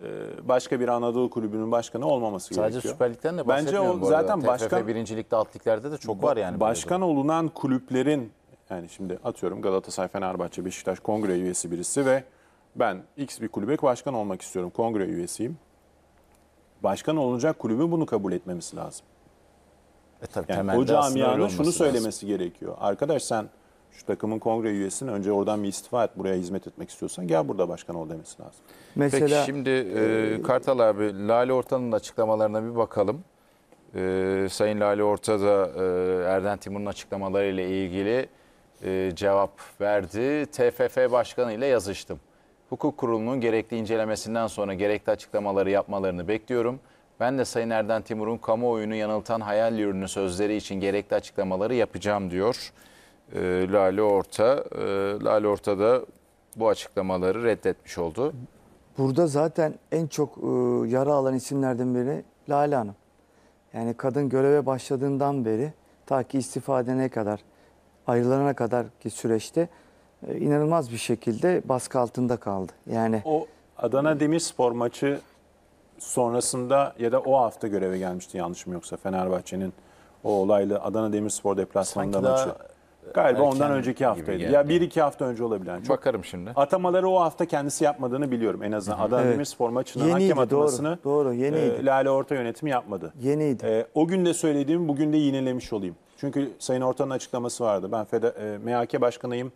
e, başka bir Anadolu kulübünün başkanı olmaması Sadece gerekiyor. Sadece Süper Lig'den de Bence o zaten TFF başkan birincilikte alt liglerde de çok var yani. Başkan böyle. olunan kulüplerin yani şimdi atıyorum Galatasaray, Fenerbahçe, Beşiktaş kongre üyesi birisi ve ben X bir kulübe başkan olmak istiyorum. Kongre üyesiyim. Başkan olacak kulübün bunu kabul etmemesi lazım. E tabii, yani o camianın şunu söylemesi lazım. gerekiyor. Arkadaş sen şu takımın kongre üyesin önce oradan bir istifa et buraya hizmet etmek istiyorsan gel burada başkan ol demesi lazım. Mesela, Peki şimdi e, e Kartal abi Lale Orta'nın açıklamalarına bir bakalım. E, Sayın Lale Orta da e, Erden Timur'un açıklamalarıyla ilgili e, cevap verdi. TFF Başkanı ile yazıştım. Hukuk kurulunun gerekli incelemesinden sonra gerekli açıklamaları yapmalarını bekliyorum. Ben de Sayın Erden Timur'un kamuoyunu yanıltan hayal ürünü sözleri için gerekli açıklamaları yapacağım diyor. Ee, Lale Orta. E, Lale Orta da bu açıklamaları reddetmiş oldu. Burada zaten en çok e, yara alan isimlerden biri Lale Hanım. Yani kadın göreve başladığından beri ta ki istifadene kadar ayrılana kadar ki süreçte e, inanılmaz bir şekilde baskı altında kaldı. Yani o Adana Demirspor maçı sonrasında ya da o hafta göreve gelmişti yanlışım yoksa Fenerbahçe'nin o olaylı Adana Demirspor deplasmanında maçı. Galiba ondan önceki haftaydı. Ya bir iki hafta önce olabilen. çok Bakarım şimdi. Atamaları o hafta kendisi yapmadığını biliyorum. En azından Adana Evet. Demirspor maçının Yeniydi, hakem doğru, atamasını doğru, e, yeniydi. e, Lale Orta yönetimi yapmadı. Yeniydi. E, o gün de söylediğim, bugün de yinelemiş olayım. Çünkü Sayın Orta'nın açıklaması vardı. Ben feda, e, MHK başkanıyım.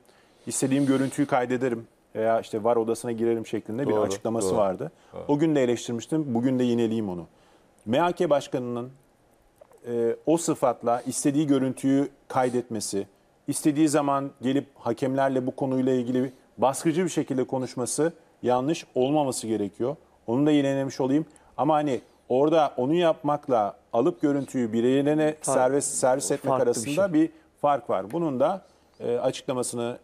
İstediğim görüntüyü kaydederim veya işte var odasına girerim şeklinde bir açıklaması doğru. vardı. O gün de eleştirmiştim. Bugün de yineleyeyim onu. MHK başkanının e, o sıfatla istediği görüntüyü kaydetmesi, istediği zaman gelip hakemlerle bu konuyla ilgili baskıcı bir şekilde konuşması yanlış olmaması gerekiyor. Onu da yenilemiş olayım. Ama hani orada onu yapmakla alıp görüntüyü bireyine servis, servis etmek arasında bir, şey. bir fark var. Bunun da e, açıklamasını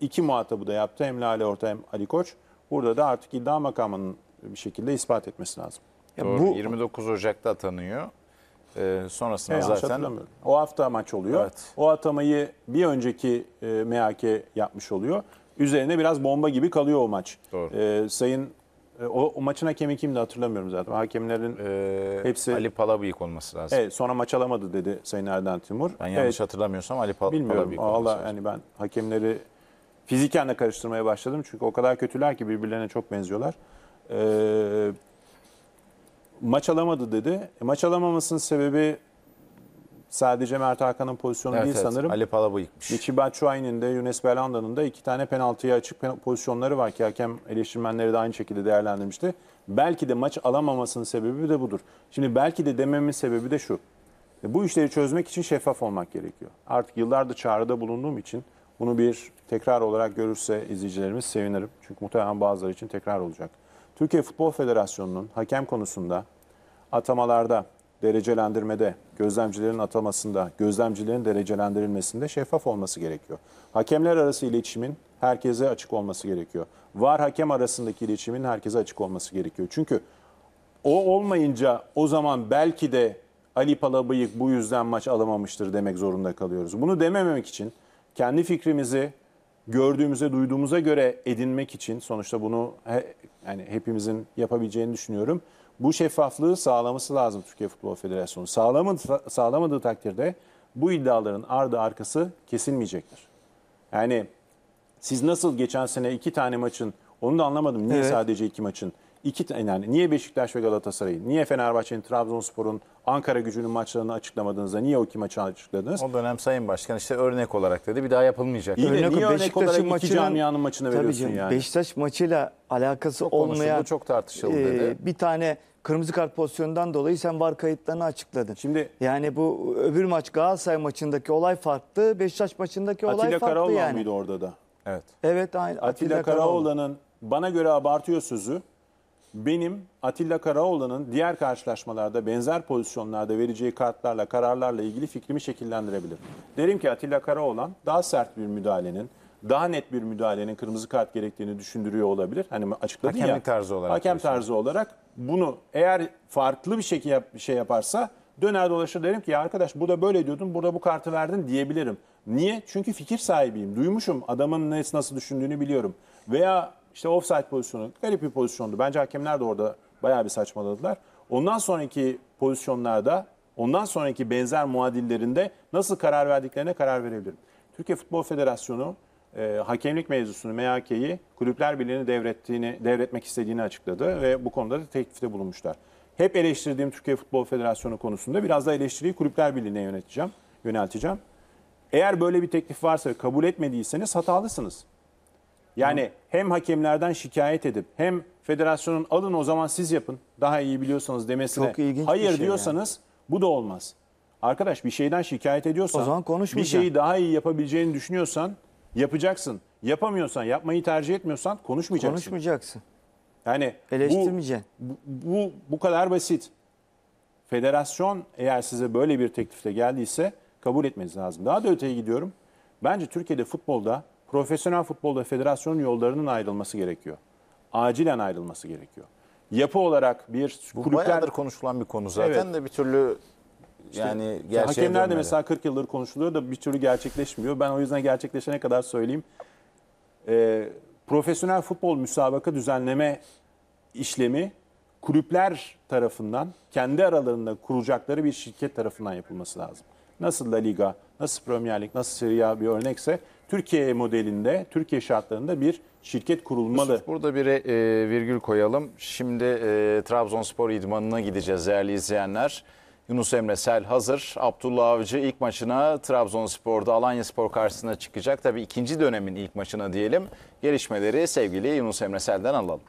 iki muhatabı da yaptı. Hem Lale Orta hem Ali Koç. Burada da artık iddia makamının bir şekilde ispat etmesi lazım. Ya Doğru, bu 29 Ocak'ta tanıyor. E, sonrasında Hey, zaten O hafta maç oluyor. Evet. O atamayı bir önceki e, MHK yapmış oluyor. Üzerine biraz bomba gibi kalıyor o maç. Doğru. Ee, e, sayın o, o maçın hakemi kimdi hatırlamıyorum zaten. Hakemlerin e, hepsi Ali Palabıyık olması lazım. evet, sonra maç alamadı dedi Sayın Erdoğan Timur. Ben yanlış Evet, hatırlamıyorsam Ali Pal- Bilmiyorum. Palabıyık olması Allah lazım. yani ben hakemleri fizikenle karıştırmaya başladım. Çünkü o kadar kötüler ki birbirlerine çok benziyorlar. Ee, maç alamadı dedi. E, maç alamamasının sebebi sadece Mert Hakan'ın pozisyonu evet, değil evet. sanırım. Ali Palabıyıkmış. Michi Batshuayi'nin de Yunus Belhanda'nın da iki tane penaltıya açık pozisyonları var ki hakem eleştirmenleri de aynı şekilde değerlendirmişti. Belki de maç alamamasının sebebi de budur. Şimdi belki de dememin sebebi de şu. E, bu işleri çözmek için şeffaf olmak gerekiyor. Artık yıllardır çağrıda bulunduğum için bunu bir tekrar olarak görürse izleyicilerimiz sevinirim. Çünkü muhtemelen bazıları için tekrar olacak. Türkiye Futbol Federasyonu'nun hakem konusunda atamalarda, derecelendirmede, gözlemcilerin atamasında, gözlemcilerin derecelendirilmesinde şeffaf olması gerekiyor. Hakemler arası iletişimin herkese açık olması gerekiyor. Var hakem arasındaki iletişimin herkese açık olması gerekiyor. Çünkü o olmayınca o zaman belki de Ali Palabıyık bu yüzden maç alamamıştır demek zorunda kalıyoruz. Bunu dememek için kendi fikrimizi gördüğümüze, duyduğumuza göre edinmek için sonuçta bunu he, yani hepimizin yapabileceğini düşünüyorum bu şeffaflığı sağlaması lazım Türkiye Futbol Federasyonu. Sağlamadı, sağlamadığı takdirde bu iddiaların ardı arkası kesilmeyecektir. Yani siz nasıl geçen sene iki tane maçın, onu da anlamadım niye evet. sadece iki maçın, iki yani niye Beşiktaş ve Galatasaray'ın, niye Fenerbahçe'nin, Trabzonspor'un, Ankara gücünün maçlarını açıklamadığınızda niye o iki maçı açıkladınız? O dönem Sayın Başkan işte örnek olarak dedi bir daha yapılmayacak. İyi de örnek, niye örnek olarak maçının, camianın maçını veriyorsun canım, yani? Beşiktaş maçıyla alakası olmayan çok tartışıldı e, dedi. bir tane kırmızı kart pozisyonundan dolayı sen var kayıtlarını açıkladın. Şimdi yani bu öbür maç Galatasaray maçındaki olay farklı, Beşiktaş maçındaki olay Atilla farklı Karaoğlan yani. mıydı orada da? Evet. Evet aynı Atilla, Atilla Karaoğlan'ın bana göre abartıyor sözü benim Atilla Karaoğlan'ın diğer karşılaşmalarda benzer pozisyonlarda vereceği kartlarla kararlarla ilgili fikrimi şekillendirebilir. Derim ki Atilla Karaoğlan daha sert bir müdahalenin daha net bir müdahalenin kırmızı kart gerektiğini düşündürüyor olabilir. Hani açıkladın Hakemlik ya. tarzı olarak. Hakem tarzı olarak bunu eğer farklı bir şekilde yap, şey yaparsa döner dolaşır derim ki ya arkadaş burada böyle diyordun burada bu kartı verdin diyebilirim. Niye? Çünkü fikir sahibiyim. Duymuşum adamın nasıl düşündüğünü biliyorum. Veya işte offside pozisyonu garip bir pozisyondu. Bence hakemler de orada bayağı bir saçmaladılar. Ondan sonraki pozisyonlarda, ondan sonraki benzer muadillerinde nasıl karar verdiklerine karar verebilirim. Türkiye Futbol Federasyonu e, hakemlik mevzusunu MHK'yi Kulüpler Birliği'ne devrettiğini devretmek istediğini açıkladı ve bu konuda da teklifte bulunmuşlar. Hep eleştirdiğim Türkiye Futbol Federasyonu konusunda biraz da eleştiriyi Kulüpler Birliği'ne yöneteceğim, yönelteceğim. Eğer böyle bir teklif varsa ve kabul etmediyseniz hatalısınız. Yani hem hakemlerden şikayet edip hem federasyonun alın o zaman siz yapın daha iyi biliyorsanız demesine Çok ilginç bir hayır şey diyorsanız bu da olmaz. Arkadaş bir şeyden şikayet ediyorsan O zaman bir şeyi daha iyi yapabileceğini düşünüyorsan Yapacaksın. Yapamıyorsan, yapmayı tercih etmiyorsan konuşmayacaksın. Konuşmayacaksın. Yani eleştirmeyeceksin. Bu, bu bu kadar basit. Federasyon eğer size böyle bir teklifte geldiyse kabul etmeniz lazım. Daha da öteye gidiyorum. Bence Türkiye'de futbolda, profesyonel futbolda federasyon yollarının ayrılması gerekiyor. Acilen ayrılması gerekiyor. Yapı olarak bir bu kulüpler... Bu bayağıdır konuşulan bir konu zaten evet. de bir türlü işte yani gerçeğe hakemler de mesela 40 yıldır konuşuluyor da bir türlü gerçekleşmiyor. Ben o yüzden gerçekleşene kadar söyleyeyim. E, profesyonel futbol müsabaka düzenleme işlemi kulüpler tarafından kendi aralarında kurulacakları bir şirket tarafından yapılması lazım. Nasıl La Liga, nasıl Premier League, nasıl Serie A bir örnekse Türkiye modelinde, Türkiye şartlarında bir şirket kurulmalı. Burada bir e, virgül koyalım. Şimdi e, Trabzonspor idmanına gideceğiz değerli izleyenler. Yunus Emre Sel hazır. Abdullah Avcı ilk maçına Trabzonspor'da Alanya Spor karşısına çıkacak. Tabii ikinci dönemin ilk maçına diyelim. Gelişmeleri sevgili Yunus Emre Sel'den alalım.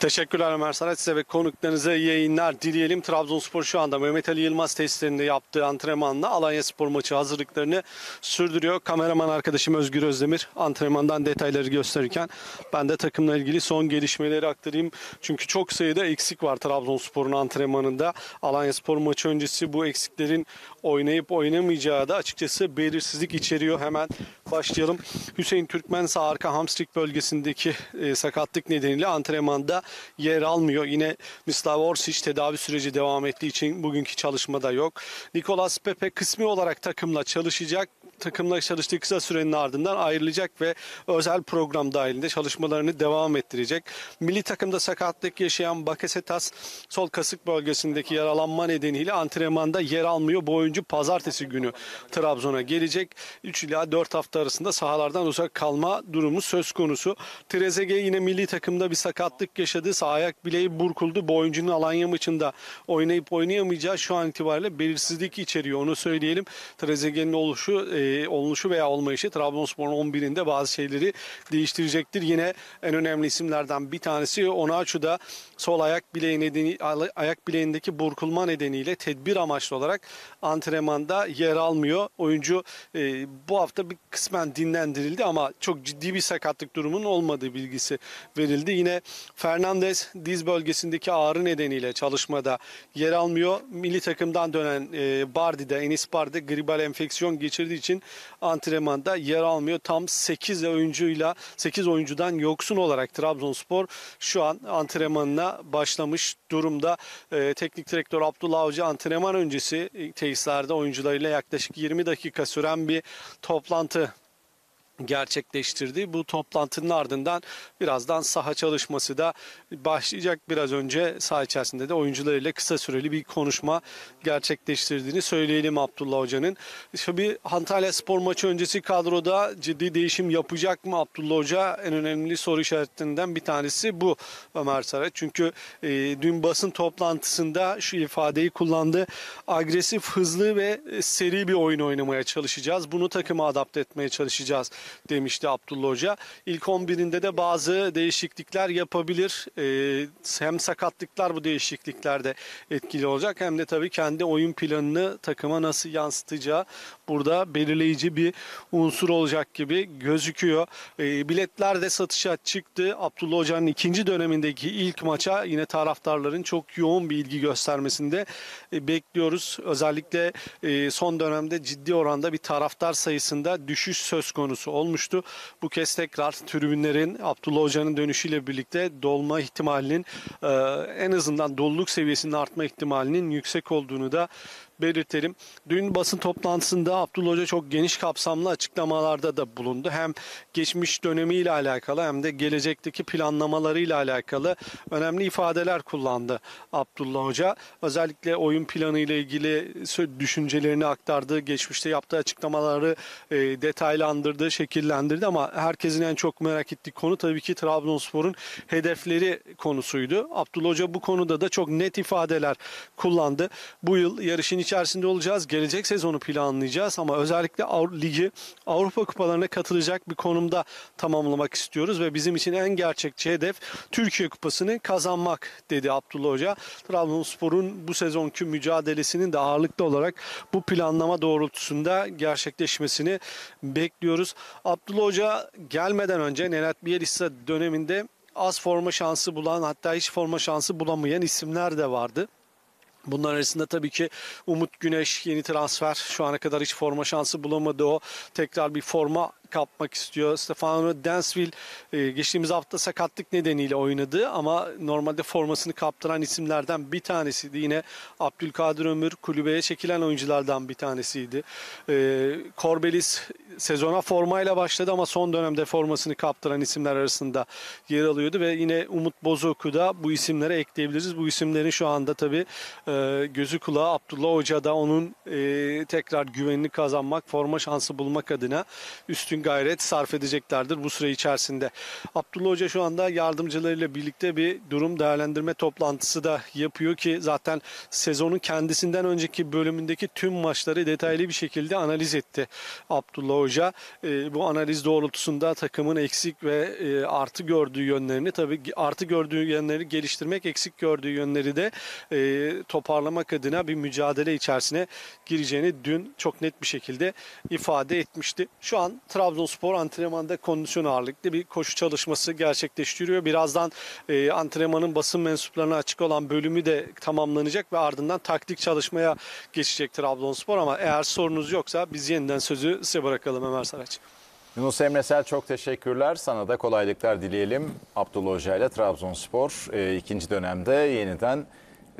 Teşekkürler Ömer Sanat size ve konuklarınıza yayınlar dileyelim. Trabzonspor şu anda Mehmet Ali Yılmaz testlerinde yaptığı antrenmanla Alanya Spor maçı hazırlıklarını sürdürüyor. Kameraman arkadaşım Özgür Özdemir antrenmandan detayları gösterirken ben de takımla ilgili son gelişmeleri aktarayım. Çünkü çok sayıda eksik var Trabzonspor'un antrenmanında. Alanya Spor maçı öncesi bu eksiklerin oynayıp oynamayacağı da açıkçası belirsizlik içeriyor. Hemen başlayalım. Hüseyin Türkmen sağ arka hamstring bölgesindeki e, sakatlık nedeniyle antrenmanda yer almıyor. Yine Mislav Orsic tedavi süreci devam ettiği için bugünkü çalışmada yok. Nikolas Pepe kısmi olarak takımla çalışacak takımla çalıştığı kısa sürenin ardından ayrılacak ve özel program dahilinde çalışmalarını devam ettirecek. Milli takımda sakatlık yaşayan Bakasetas sol kasık bölgesindeki yaralanma nedeniyle antrenmanda yer almıyor. Bu oyuncu pazartesi günü Trabzon'a gelecek. 3 ila 4 hafta arasında sahalardan uzak kalma durumu söz konusu. Trezege yine milli takımda bir sakatlık yaşadı. Sağ ayak bileği burkuldu. Bu oyuncunun Alanya maçında oynayıp oynayamayacağı şu an itibariyle belirsizlik içeriyor. Onu söyleyelim. Trezege'nin oluşu e, e, olmuşu veya olmayışı Trabzonspor'un 11'inde bazı şeyleri değiştirecektir. Yine en önemli isimlerden bir tanesi Onaçu da sol ayak bileği nedeni ayak bileğindeki burkulma nedeniyle tedbir amaçlı olarak antrenmanda yer almıyor. Oyuncu e, bu hafta bir kısmen dinlendirildi ama çok ciddi bir sakatlık durumunun olmadığı bilgisi verildi. Yine Fernandez diz bölgesindeki ağrı nedeniyle çalışmada yer almıyor. Milli takımdan dönen e, Bardi'de, Enis Bardi gribal enfeksiyon geçirdiği için antrenmanda yer almıyor. Tam 8 oyuncuyla 8 oyuncudan yoksun olarak Trabzonspor şu an antrenmanına başlamış durumda. E, teknik direktör Abdullah Avcı antrenman öncesi e, tesislerde oyuncularıyla yaklaşık 20 dakika süren bir toplantı gerçekleştirdi. Bu toplantının ardından birazdan saha çalışması da başlayacak. Biraz önce saha içerisinde de oyuncularıyla kısa süreli bir konuşma gerçekleştirdiğini söyleyelim Abdullah Hoca'nın. Tabii Antalya Spor maçı öncesi kadroda ciddi değişim yapacak mı Abdullah Hoca? En önemli soru işaretlerinden bir tanesi bu Ömer Saraç. Çünkü e, dün basın toplantısında şu ifadeyi kullandı. Agresif, hızlı ve e, seri bir oyun oynamaya çalışacağız. Bunu takıma adapte etmeye çalışacağız demişti Abdullah Hoca. İlk 11'inde de bazı değişiklikler yapabilir. Ee, hem sakatlıklar bu değişikliklerde etkili olacak hem de tabii kendi oyun planını takıma nasıl yansıtacağı burada belirleyici bir unsur olacak gibi gözüküyor. E, biletler de satışa çıktı. Abdullah Hoca'nın ikinci dönemindeki ilk maça yine taraftarların çok yoğun bir ilgi göstermesinde e, bekliyoruz. Özellikle e, son dönemde ciddi oranda bir taraftar sayısında düşüş söz konusu olmuştu. Bu kez tekrar tribünlerin Abdullah Hoca'nın dönüşüyle birlikte dolma ihtimalinin e, en azından doluluk seviyesinin artma ihtimalinin yüksek olduğunu da belirtelim. Dün basın toplantısında Abdullah Hoca çok geniş kapsamlı açıklamalarda da bulundu. Hem geçmiş dönemiyle alakalı hem de gelecekteki planlamalarıyla alakalı önemli ifadeler kullandı Abdullah Hoca. Özellikle oyun planı ile ilgili düşüncelerini aktardı. Geçmişte yaptığı açıklamaları e, detaylandırdı, şekillendirdi ama herkesin en çok merak ettiği konu tabii ki Trabzonspor'un hedefleri konusuydu. Abdullah Hoca bu konuda da çok net ifadeler kullandı. Bu yıl yarışın içi içerisinde olacağız. Gelecek sezonu planlayacağız ama özellikle Avru ligi Avrupa kupalarına katılacak bir konumda tamamlamak istiyoruz ve bizim için en gerçekçi hedef Türkiye Kupası'nı kazanmak dedi Abdullah Hoca. Trabzonspor'un bu sezonki mücadelesinin de ağırlıklı olarak bu planlama doğrultusunda gerçekleşmesini bekliyoruz. Abdullah Hoca gelmeden önce Nenat Bielitsa döneminde az forma şansı bulan hatta hiç forma şansı bulamayan isimler de vardı. Bunlar arasında tabii ki Umut Güneş yeni transfer. Şu ana kadar hiç forma şansı bulamadı o. Tekrar bir forma kapmak istiyor. Stefano Densville e, geçtiğimiz hafta sakatlık nedeniyle oynadı ama normalde formasını kaptıran isimlerden bir tanesiydi. Yine Abdülkadir Ömür kulübeye çekilen oyunculardan bir tanesiydi. Korbelis e, sezona formayla başladı ama son dönemde formasını kaptıran isimler arasında yer alıyordu ve yine Umut Bozok'u da bu isimlere ekleyebiliriz. Bu isimlerin şu anda tabii e, gözü kulağı Abdullah Hoca da onun tekrar güvenini kazanmak, forma şansı bulmak adına üstün gayret sarf edeceklerdir bu süre içerisinde. Abdullah Hoca şu anda yardımcılarıyla birlikte bir durum değerlendirme toplantısı da yapıyor ki zaten sezonun kendisinden önceki bölümündeki tüm maçları detaylı bir şekilde analiz etti Abdullah Hoca. E, bu analiz doğrultusunda takımın eksik ve e, artı gördüğü yönlerini tabii artı gördüğü yönleri geliştirmek, eksik gördüğü yönleri de e, toparlamak adına bir mücadele içerisine gireceğini dün çok net bir şekilde ifade etmişti. Şu an Trabzon Trabzonspor antrenmanda kondisyon ağırlıklı bir koşu çalışması gerçekleştiriyor. Birazdan e, antrenmanın basın mensuplarına açık olan bölümü de tamamlanacak ve ardından taktik çalışmaya geçecek Trabzonspor ama eğer sorunuz yoksa biz yeniden sözü size bırakalım Ömer Saraç. Yunus Emre Sel çok teşekkürler. Sana da kolaylıklar dileyelim. Abdullah Hoca ile Trabzonspor e, ikinci dönemde yeniden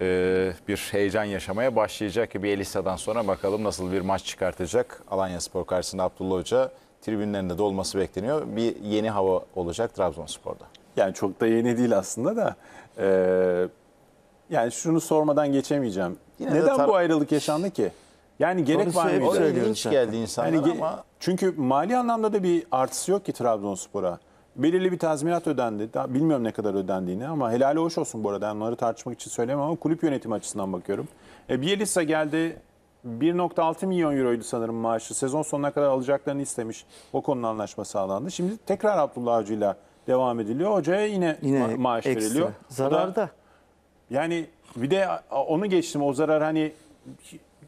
e, bir heyecan yaşamaya başlayacak gibi Elisa'dan sonra bakalım nasıl bir maç çıkartacak. Alanya Spor karşısında Abdullah Hoca tribünlerinde dolması bekleniyor. Bir yeni hava olacak Trabzonspor'da. Yani çok da yeni değil aslında da. Ee, yani şunu sormadan geçemeyeceğim. Yine Neden bu ayrılık yaşandı ki? Yani gerek var mıydı? Oraya ilginç geldi insanlar yani ama... Çünkü mali anlamda da bir artısı yok ki Trabzonspor'a. Belirli bir tazminat ödendi. Daha bilmiyorum ne kadar ödendiğini ama helali hoş olsun bu arada. Yani onları tartışmak için söylemem ama kulüp yönetimi açısından bakıyorum. E, Bielitsa geldi 1.6 milyon euroydu sanırım maaşı. Sezon sonuna kadar alacaklarını istemiş. O konuda anlaşma sağlandı. Şimdi tekrar Abdullah Avcı ile devam ediliyor. Hocaya yine, Yine ma- maaş ekstra. veriliyor. O da- Zararda. yani bir de onu geçtim. O zarar hani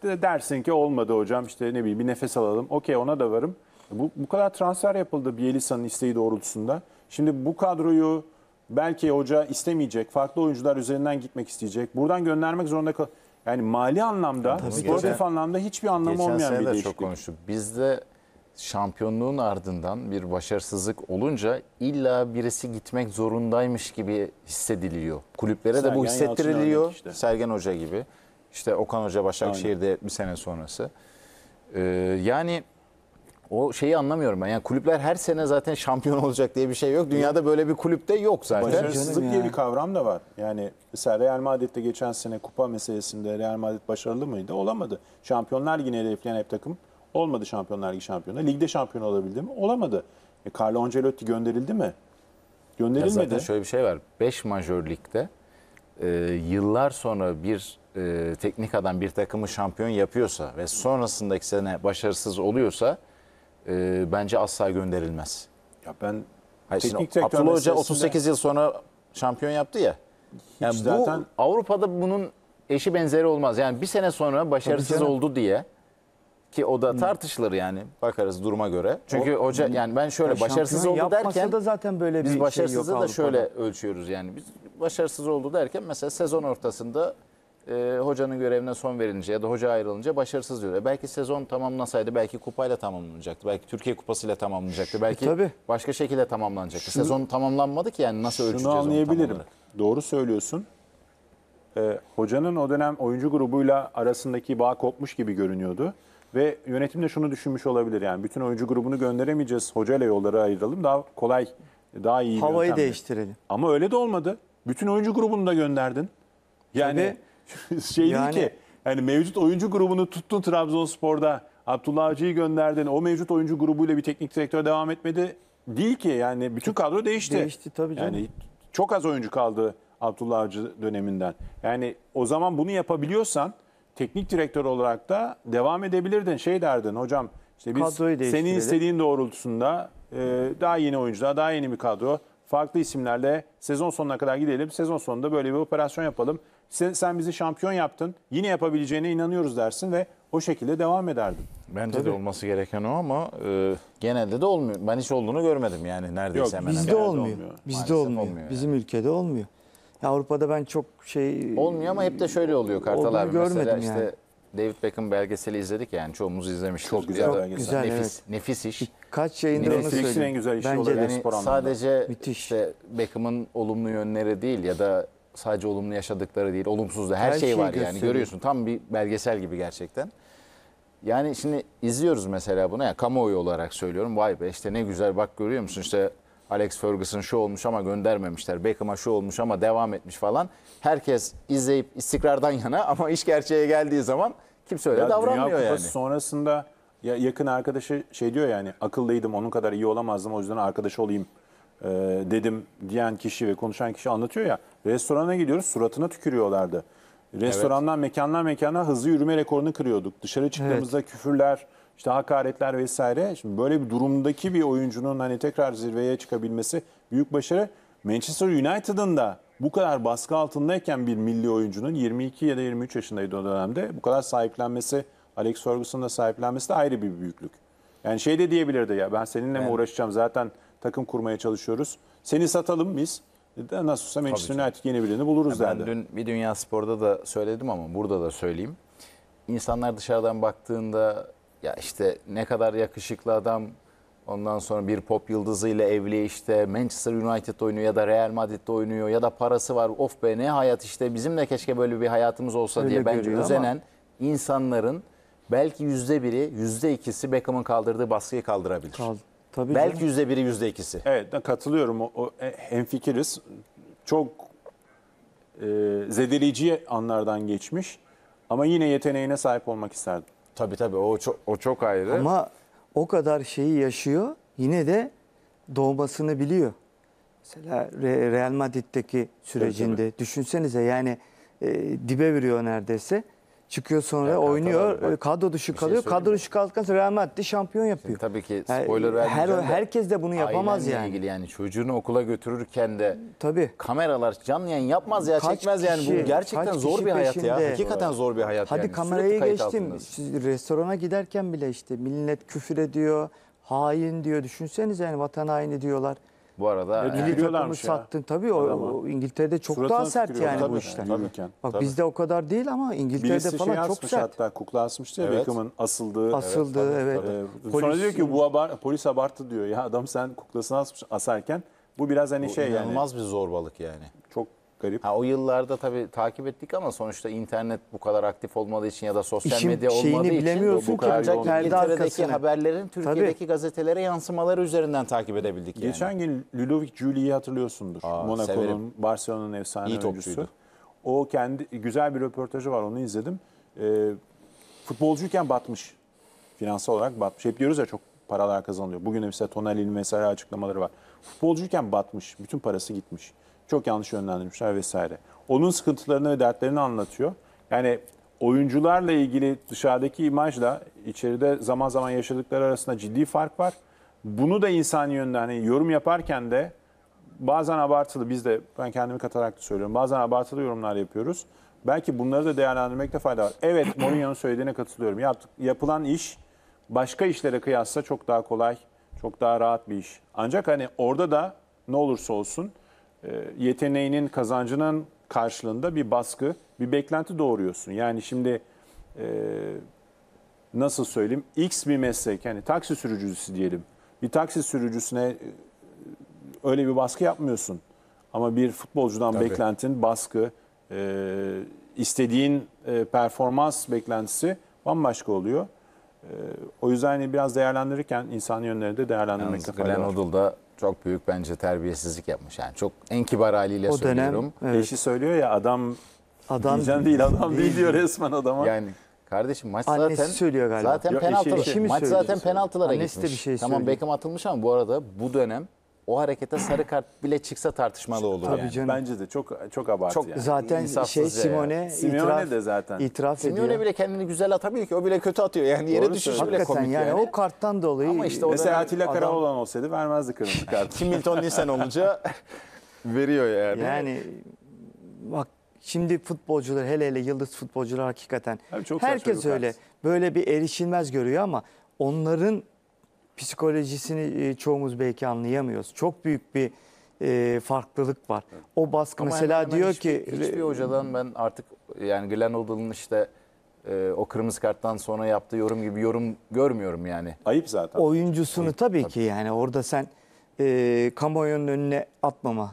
dersin ki olmadı hocam işte ne bileyim bir nefes alalım. Okey ona da varım. Bu, bu kadar transfer yapıldı Bielisa'nın isteği doğrultusunda. Şimdi bu kadroyu belki hoca istemeyecek. Farklı oyuncular üzerinden gitmek isteyecek. Buradan göndermek zorunda kal. Yani mali anlamda, Tabii sportif anlamda hiçbir anlamı Geçen olmayan sene de çok konuştuk. Bizde şampiyonluğun ardından bir başarısızlık olunca illa birisi gitmek zorundaymış gibi hissediliyor. Kulüplere de bu hissettiriliyor. işte. Sergen Hoca gibi. İşte Okan Hoca Başakşehir'de bir sene sonrası. Ee, yani o şeyi anlamıyorum ben. Yani kulüpler her sene zaten şampiyon olacak diye bir şey yok. Dünyada böyle bir kulüpte yok zaten. Başarısızlık diye bir kavram da var. Yani mesela Real Madrid'de geçen sene kupa meselesinde Real Madrid başarılı mıydı? Olamadı. Şampiyonlar Ligi'ni hedefleyen hep takım olmadı Şampiyonlar Ligi şampiyonu. Ligde şampiyon olabildi mi? Olamadı. E, Carlo Ancelotti gönderildi mi? Gönderilmedi. Ya zaten şöyle bir şey var. 5 majörlikte e, yıllar sonra bir e, teknik adam bir takımı şampiyon yapıyorsa ve sonrasındaki sene başarısız oluyorsa e, bence asla gönderilmez. Ya ben Hayır, teknik şimdi, Abdullah Hoca 38 yıl sonra şampiyon yaptı ya. Yani bu Avrupa'da bunun eşi benzeri olmaz. Yani bir sene sonra başarısız oldu diye ki o da hmm. tartışılır yani bakarız duruma göre. Çünkü o, hoca yani ben şöyle başarısız oldu derken da zaten böyle bir biz başarısızı şey yok da Avrupa'da. şöyle ölçüyoruz yani. Biz başarısız oldu derken mesela sezon ortasında e, hocanın görevine son verilince ya da hoca ayrılınca başarısız diyor. Belki sezon tamamlasaydı belki kupayla tamamlanacaktı. Belki Türkiye kupasıyla tamamlanacaktı. E, belki Tabii. başka şekilde tamamlanacaktı. Şunu, sezon tamamlanmadı ki yani nasıl ölçeceğiz Şunu anlayabilirim. Doğru söylüyorsun. Ee, hocanın o dönem oyuncu grubuyla arasındaki bağ kopmuş gibi görünüyordu. Ve yönetim de şunu düşünmüş olabilir yani bütün oyuncu grubunu gönderemeyeceğiz. Hocayla yolları ayıralım daha kolay, daha iyi Havayı değiştirelim. Ama öyle de olmadı. Bütün oyuncu grubunu da gönderdin. Yani Tabii. şey yani, değil ki. Yani mevcut oyuncu grubunu tuttun Trabzonspor'da. Abdullah Avcı'yı gönderdin. O mevcut oyuncu grubuyla bir teknik direktör devam etmedi. Değil ki yani bütün kadro değişti. Değişti tabii canım. Yani çok az oyuncu kaldı Abdullah Avcı döneminden. Yani o zaman bunu yapabiliyorsan teknik direktör olarak da devam edebilirdin. Şey derdin hocam işte biz senin istediğin doğrultusunda e, daha yeni oyuncular, daha yeni bir kadro, farklı isimlerle sezon sonuna kadar gidelim. Sezon sonunda böyle bir operasyon yapalım sen, sen bizi şampiyon yaptın yine yapabileceğine inanıyoruz dersin ve o şekilde devam ederdin. Bence Tabii. de olması gereken o ama e, genelde de olmuyor. Ben hiç olduğunu görmedim yani neredeyse Yok, hemen. Bizde olmuyor. olmuyor. Bizde olmuyor. olmuyor. Bizim yani. ülkede olmuyor. Ya Avrupa'da ben çok şey olmuyor ama hep de şöyle oluyor Kartal abi mesela işte yani. David Beckham belgeseli izledik yani çoğumuz izlemiştik. Çok güzel ya belgesel. Güzel, nefis, evet. nefis iş. Kaç yayında nefis, onu söyledim. en güzel işi Bence olabilir yani spor anlamında. Sadece Müthiş. işte Beckham'ın olumlu yönleri değil ya da sadece olumlu yaşadıkları değil, olumsuz da her, her şey, şey var gösteriyor. yani görüyorsun. Tam bir belgesel gibi gerçekten. Yani şimdi izliyoruz mesela bunu ya kamuoyu olarak söylüyorum. Vay be işte ne güzel bak görüyor musun işte Alex Ferguson şu olmuş ama göndermemişler. Beckham'a şu olmuş ama devam etmiş falan. Herkes izleyip istikrardan yana ama iş gerçeğe geldiği zaman kimse öyle ya davranmıyor Dünya yani. sonrasında ya yakın arkadaşı şey diyor yani akıllıydım onun kadar iyi olamazdım o yüzden arkadaş olayım e, dedim diyen kişi ve konuşan kişi anlatıyor ya. Restorana gidiyoruz suratına tükürüyorlardı. Restorandan mekandan mekana hızlı yürüme rekorunu kırıyorduk. Dışarı çıktığımızda küfürler, işte hakaretler vesaire. Şimdi böyle bir durumdaki bir oyuncunun hani tekrar zirveye çıkabilmesi büyük başarı. Manchester United'ın da bu kadar baskı altındayken bir milli oyuncunun 22 ya da 23 yaşındaydı o dönemde bu kadar sahiplenmesi, Alex Ferguson'ın da sahiplenmesi de ayrı bir büyüklük. Yani şey de diyebilirdi ya ben seninle mi uğraşacağım zaten takım kurmaya çalışıyoruz. Seni satalım biz. Nasıl olsa Manchester United yeni birini buluruz ya ben dün bir Dünya Spor'da da söyledim ama burada da söyleyeyim. İnsanlar dışarıdan baktığında ya işte ne kadar yakışıklı adam ondan sonra bir pop yıldızıyla evli işte Manchester United oynuyor ya da Real Madrid'de oynuyor ya da parası var of be ne hayat işte bizim de keşke böyle bir hayatımız olsa Öyle diye bence özenen ama... insanların belki yüzde biri yüzde ikisi Beckham'ın kaldırdığı baskıyı kaldırabilir. Kaldı. Tabii Belki yüzde biri, yüzde ikisi. Evet, katılıyorum. O, o e, fikiriz, Çok e, zedeleyici anlardan geçmiş. Ama yine yeteneğine sahip olmak isterdim. Tabii tabii o çok, o çok ayrı. Ama o kadar şeyi yaşıyor yine de doğmasını biliyor. Mesela Real Madrid'deki sürecinde evet, düşünsenize yani e, dibe vuruyor neredeyse çıkıyor sonra Yani oynuyor. bak, ee, kadro dışı bir şey kalıyor. kadro dışı kaldıktan sonra Real Madrid şampiyon yapıyor. Tabii ki Yani spoiler her, herkes de bunu yapamaz ailenle yani. ilgili yani çocuğunu okula götürürken de Tabii. kameralar canlı yani yapmaz ya Kaç çekmez yani kişi- bu gerçekten zor bir hayat ya. Hakikaten zor bir hayat Hadi yani. Sürekli kamerayı geçtim. restorana giderken bile işte millet küfür ediyor, hain diyor. Düşünsenize yani vatan haini diyorlar. Bu arada Ne yani, sattın tabii o, o İngiltere'de çok Suratına daha sert yani Tabii, bu işten. tabii. Bak Tabii. bizde o kadar değil ama İngiltere'de Birisi şey falan çok sert. hatta kukla asmıştı ya Evet. Beckham'ın asıldığı. Asıldı evet. Ee, Sonra Polis- diyor ki bu abar- polis abarttı diyor. Ya adam sen kuklasını asmış asarken bu biraz hani şey yani. inanılmaz bir zorbalık yani garip. Ha, o yıllarda tabii takip ettik ama sonuçta internet bu kadar aktif olmadığı için ya da sosyal İşin medya olmadığı için bu, bu kadar Ancak Perde İngiltere'deki haberlerin Türkiye'deki gazetelere yansımaları üzerinden takip edebildik yani. Geçen gün Ludovic Juli'yi hatırlıyorsundur. Monaco'nun, Barcelona'nın efsane İyi topçuydu. oyuncusu. O kendi güzel bir röportajı var onu izledim. Ee, futbolcuyken batmış. Finansal olarak batmış. Hep diyoruz ya çok paralar kazanılıyor. Bugün mesela Tonali'nin vesaire açıklamaları var. Futbolcuyken batmış. Bütün parası gitmiş. Çok yanlış yönlendirmişler vesaire. Onun sıkıntılarını ve dertlerini anlatıyor. Yani oyuncularla ilgili dışarıdaki imajla içeride zaman zaman yaşadıkları arasında ciddi fark var. Bunu da insani yönden hani yorum yaparken de bazen abartılı biz de ben kendimi katarak da söylüyorum. Bazen abartılı yorumlar yapıyoruz. Belki bunları da değerlendirmekte fayda var. Evet Mourinho'nun söylediğine katılıyorum. Yaptık, yapılan iş başka işlere kıyasla çok daha kolay, çok daha rahat bir iş. Ancak hani orada da ne olursa olsun e, yeteneğinin kazancının karşılığında bir baskı, bir beklenti doğuruyorsun. Yani şimdi e, nasıl söyleyeyim X bir meslek yani taksi sürücüsü diyelim. Bir taksi sürücüsüne e, öyle bir baskı yapmıyorsun. Ama bir futbolcudan Tabii. beklentin, baskı, e, istediğin e, performans beklentisi bambaşka oluyor. E, o yüzden hani biraz değerlendirirken insan yönleri de değerlendirmekte fayda var. Glenn çok büyük bence terbiyesizlik yapmış. Yani çok en kibar haliyle o dönem, söylüyorum. Evet. Eşi söylüyor ya adam, adam diyeceğim değil adam değil diyor resmen adama. Yani Kardeşim maç Annesi zaten söylüyor galiba. Zaten Yok, penaltı. Eşi, eşi maç söylüyor. penaltılara Annesi gitmiş. De bir şey tamam Beckham atılmış ama bu arada bu dönem o harekete sarı kart bile çıksa tartışmalı olur. Tabii yani. canım. Bence de çok çok abartı çok, yani. Zaten şey Simone, ya. Simone itiraf, de zaten. itiraf Simone ediyor. bile kendini güzel atabiliyor ki o bile kötü atıyor. Yani yere Doğru düşüş bile komik yani. yani. O karttan dolayı. Ama işte mesela Atilla adam... Karaoğlan olsaydı vermezdi kırmızı kart. Kim Milton Nielsen olunca veriyor yani. Yani bak Şimdi futbolcular hele hele yıldız futbolcular hakikaten Abi çok herkes öyle. Kart. Böyle bir erişilmez görüyor ama onların psikolojisini çoğumuz belki anlayamıyoruz. Çok büyük bir e, farklılık var. O baskı Ama mesela hemen hemen diyor hiçbir, ki hiçbir hocadan ben artık yani Glenn Odell'ın işte e, o kırmızı karttan sonra yaptığı yorum gibi yorum görmüyorum yani. Ayıp zaten. oyuncusunu Tabii, tabii, ki yani orada sen e, kamuoyunun önüne atmama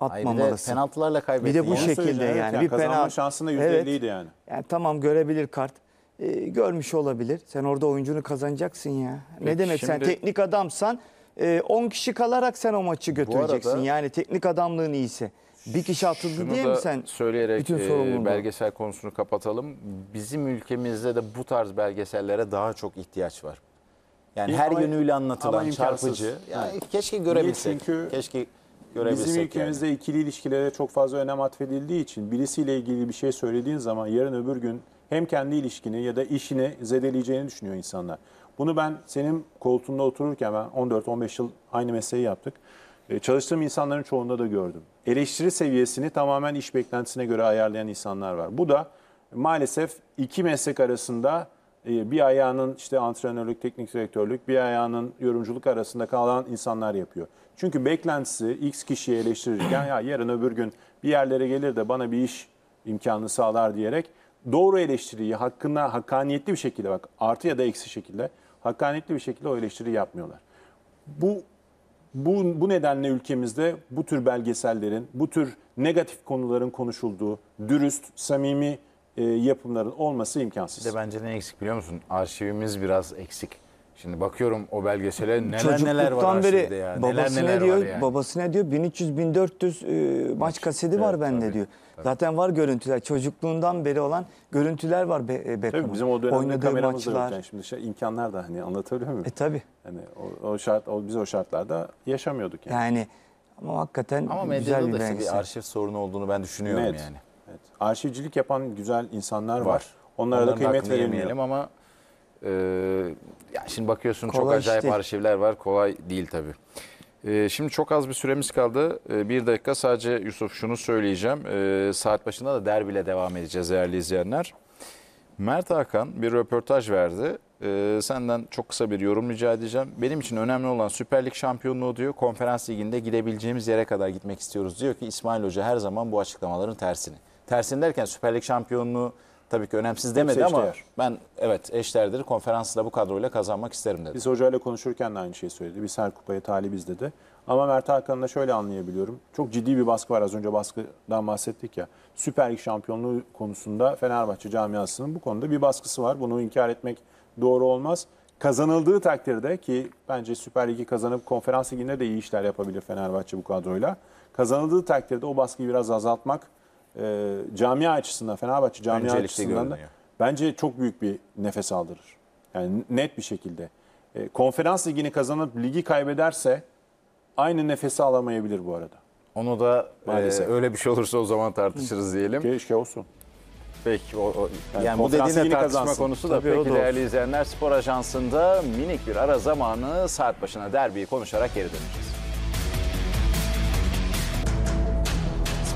Ay bir de penaltılarla kaybetti. Bir de bu yani. şekilde söyleyeceğim, yani. Bir Kazanma penaltı- şansında %50'ydi Evet. yani. Yani tamam görebilir kart. E, görmüş olabilir. Sen orada oyuncunu kazanacaksın ya. Peki, ne demek şimdi... sen teknik adamsan 10 e, kişi kalarak sen o maçı götüreceksin. Arada... Yani teknik adamlığın iyisi. Bir kişi atıldı Şunu diye mi sen? söyleyerek bütün e, belgesel konusunu kapatalım. Bizim ülkemizde de bu tarz belgesellere daha çok ihtiyaç var. Yani İyi, her ama, yönüyle anlatılan çarpıcı. Yani keşke görebilsek. Niye? Çünkü keşke görebilsek. Bizim ülkemizde yani. ikili ilişkilere çok fazla önem atfedildiği için birisiyle ilgili bir şey söylediğin zaman yarın öbür gün hem kendi ilişkini ya da işini zedeleyeceğini düşünüyor insanlar. Bunu ben senin koltuğunda otururken ben 14-15 yıl aynı mesleği yaptık. E, çalıştığım insanların çoğunda da gördüm. Eleştiri seviyesini tamamen iş beklentisine göre ayarlayan insanlar var. Bu da maalesef iki meslek arasında e, bir ayağının işte antrenörlük, teknik direktörlük, bir ayağının yorumculuk arasında kalan insanlar yapıyor. Çünkü beklentisi X kişiye eleştirirken ya yarın öbür gün bir yerlere gelir de bana bir iş imkanı sağlar diyerek doğru eleştiriyi hakkında hakkaniyetli bir şekilde bak artı ya da eksi şekilde hakkaniyetli bir şekilde o eleştiriyi yapmıyorlar. Bu bu, bu nedenle ülkemizde bu tür belgesellerin, bu tür negatif konuların konuşulduğu, dürüst, samimi e, yapımların olması imkansız. Bir de bence ne eksik biliyor musun? Arşivimiz biraz eksik. Şimdi bakıyorum o belgesele neler Çocukluktan neler var beri ya. Babası neler, neler diyor? Yani. Babası ne diyor? 1300 1400 e, maç kaseti evet, var bende tabii, diyor. Tabii. Zaten var görüntüler. Çocukluğundan beri olan görüntüler var Be e, Tabii bizim o dönemde Oynadığı maçlar. da Şimdi şey, imkanlar da hani anlatabiliyor muyum? E tabii. Yani o, o şart o, biz o şartlarda yaşamıyorduk yani. Yani ama hakikaten ama güzel bir belgesel. Ama bir arşiv sorunu olduğunu ben düşünüyorum evet. yani. Evet. Arşivcilik yapan güzel insanlar var. var. Onlara Onların da kıymet verilmiyor. ama ee, ya şimdi bakıyorsun kolay çok acayip değil. arşivler var. Kolay değil tabii. Ee, şimdi çok az bir süremiz kaldı. Ee, bir dakika sadece Yusuf şunu söyleyeceğim. Ee, saat başında da derbiyle devam edeceğiz değerli izleyenler. Mert Hakan bir röportaj verdi. Ee, senden çok kısa bir yorum rica edeceğim. Benim için önemli olan Süper Lig şampiyonluğu diyor. Konferans liginde gidebileceğimiz yere kadar gitmek istiyoruz diyor ki İsmail Hoca her zaman bu açıklamaların tersini. Tersini derken Süper Lig şampiyonluğu Tabii ki önemsiz demedi ama ben evet eşdeğerdir konferansla bu kadroyla kazanmak isterim dedi. Biz hocayla konuşurken de aynı şeyi söyledi. Biz her kupaya talibiz dedi. Ama Mert Hakan'ı da şöyle anlayabiliyorum. Çok ciddi bir baskı var. Az önce baskıdan bahsettik ya. Süper Lig şampiyonluğu konusunda Fenerbahçe camiasının bu konuda bir baskısı var. Bunu inkar etmek doğru olmaz. Kazanıldığı takdirde ki bence Süper Lig'i kazanıp konferans liginde de iyi işler yapabilir Fenerbahçe bu kadroyla. Kazanıldığı takdirde o baskıyı biraz azaltmak e, camia açısından Fenerbahçe camia Öncelikle açısından görünüyor. da bence çok büyük bir nefes aldırır. Yani net bir şekilde. E, konferans ligini kazanıp ligi kaybederse aynı nefesi alamayabilir bu arada. Onu da e, Maalesef. e, öyle bir şey olursa o zaman tartışırız diyelim. Keşke olsun. Peki o, o yani, yani bu dediğine tartışma kazansın. konusu da Tabii peki değerli izleyenler Spor Ajansı'nda minik bir ara zamanı saat başına derbiyi konuşarak geri döneceğiz.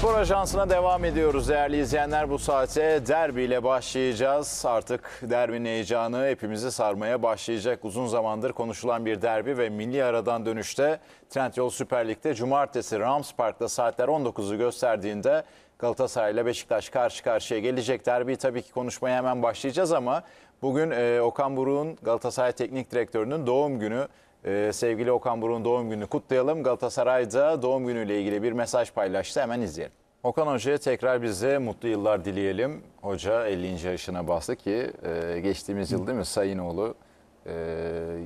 Spor Ajansı'na devam ediyoruz değerli izleyenler. Bu saate ile başlayacağız. Artık derbinin heyecanı hepimizi sarmaya başlayacak. Uzun zamandır konuşulan bir derbi ve milli aradan dönüşte Trendyol Süper Lig'de cumartesi Rams Park'ta saatler 19'u gösterdiğinde Galatasaray ile Beşiktaş karşı karşıya gelecek. Derbi tabii ki konuşmaya hemen başlayacağız ama bugün e, Okan Buruk'un Galatasaray Teknik Direktörü'nün doğum günü ee, sevgili Okan Buruk'un doğum gününü kutlayalım. Galatasaray'da doğum günüyle ilgili bir mesaj paylaştı. Hemen izleyelim. Okan Hoca'ya tekrar bize mutlu yıllar dileyelim. Hoca 50. yaşına bastı ki e, geçtiğimiz yıl değil mi Sayınoğlu e,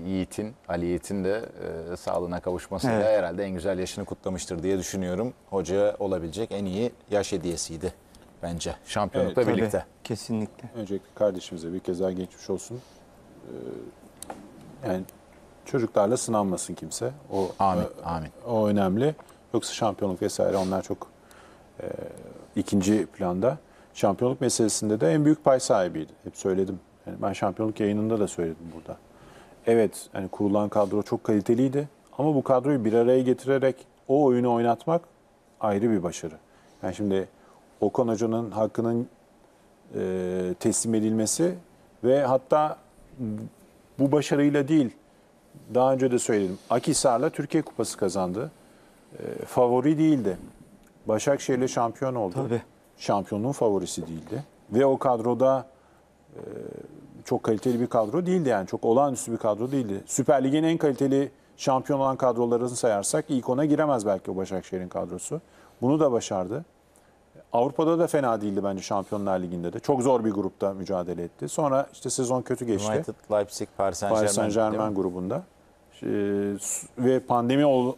Yiğit'in, Ali Yiğit'in de e, sağlığına kavuşmasıyla evet. herhalde en güzel yaşını kutlamıştır diye düşünüyorum. Hoca olabilecek en iyi yaş hediyesiydi bence şampiyonlukla evet, birlikte. Tabii, kesinlikle. Öncelikle kardeşimize bir kez daha geçmiş olsun. Ee, yani Çocuklarla sınanmasın kimse. O amin, o, e, amin. O önemli. Yoksa şampiyonluk vesaire onlar çok e, ikinci planda. Şampiyonluk meselesinde de en büyük pay sahibiydi. Hep söyledim. Yani ben şampiyonluk yayınında da söyledim burada. Evet, hani kurulan kadro çok kaliteliydi ama bu kadroyu bir araya getirerek o oyunu oynatmak ayrı bir başarı. Yani şimdi Okan Hoca'nın hakkının e, teslim edilmesi ve hatta bu başarıyla değil daha önce de söyledim. Akisar'la Türkiye Kupası kazandı. E, favori değildi. Başakşehir'le şampiyon oldu. Tabii. Şampiyonluğun favorisi değildi. Ve o kadroda e, çok kaliteli bir kadro değildi yani. Çok olağanüstü bir kadro değildi. Süper Lig'in en kaliteli şampiyon olan kadrolarını sayarsak ilk ona giremez belki o Başakşehir'in kadrosu. Bunu da başardı. Avrupa'da da fena değildi bence Şampiyonlar Ligi'nde de. Çok zor bir grupta mücadele etti. Sonra işte sezon kötü geçti. United, Leipzig, Paris Saint-Germain, Paris Saint-Germain grubunda. Ee, ve pandemi ol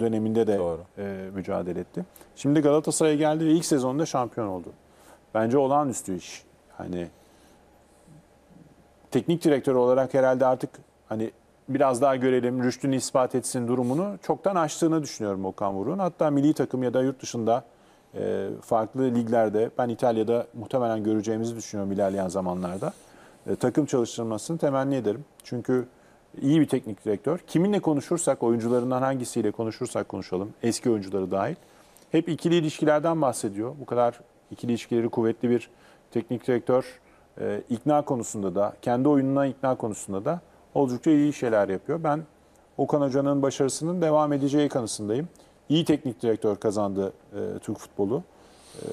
döneminde de Doğru. E, mücadele etti. Şimdi Galatasaray'a geldi ve ilk sezonda şampiyon oldu. Bence olağanüstü iş. Hani teknik direktör olarak herhalde artık hani biraz daha görelim, rüştünü ispat etsin durumunu çoktan aştığını düşünüyorum Okan Buruk'un. Hatta milli takım ya da yurt dışında e, farklı liglerde, ben İtalya'da muhtemelen göreceğimizi düşünüyorum ilerleyen zamanlarda. E, takım çalıştırmasını temenni ederim. Çünkü iyi bir teknik direktör. Kiminle konuşursak, oyuncularından hangisiyle konuşursak konuşalım, eski oyuncuları dahil. Hep ikili ilişkilerden bahsediyor. Bu kadar ikili ilişkileri kuvvetli bir teknik direktör e, ikna konusunda da, kendi oyununa ikna konusunda da oldukça iyi şeyler yapıyor. Ben Okan Hoca'nın başarısının devam edeceği kanısındayım. İyi teknik direktör kazandı e, Türk futbolu. E,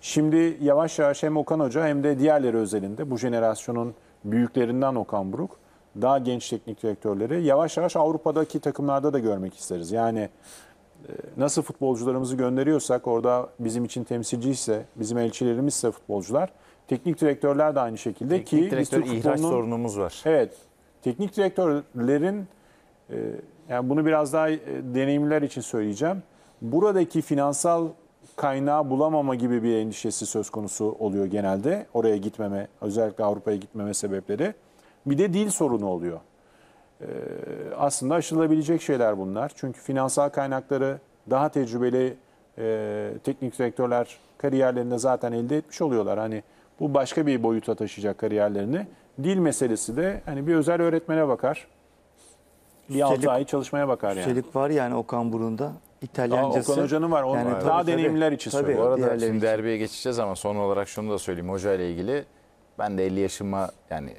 şimdi yavaş yavaş hem Okan Hoca hem de diğerleri özelinde bu jenerasyonun büyüklerinden Okan Buruk daha genç teknik direktörleri yavaş yavaş Avrupa'daki takımlarda da görmek isteriz. Yani e, nasıl futbolcularımızı gönderiyorsak orada bizim için temsilci ise, bizim elçilerimizse futbolcular, teknik direktörler de aynı şekilde teknik ki direktör ihraç sorunumuz var. Evet. Teknik direktörlerin e, yani bunu biraz daha e, deneyimler için söyleyeceğim. Buradaki finansal kaynağı bulamama gibi bir endişesi söz konusu oluyor genelde. Oraya gitmeme, özellikle Avrupa'ya gitmeme sebepleri. Bir de dil sorunu oluyor. Ee, aslında aşılabilecek şeyler bunlar. Çünkü finansal kaynakları daha tecrübeli e, teknik direktörler kariyerlerinde zaten elde etmiş oluyorlar. Hani bu başka bir boyuta taşıyacak kariyerlerini. Dil meselesi de hani bir özel öğretmene bakar. Bir üstelik, ay çalışmaya bakar yani. Üstelik var yani Okan Burun'da İtalyancası. Aa, Okan Hoca'nın var. Onun yani, daha tabii, deneyimler için tabii, söylüyor. Bu arada şimdi derbiye geçeceğiz ama son olarak şunu da söyleyeyim. Hoca ile ilgili ben de 50 yaşıma yani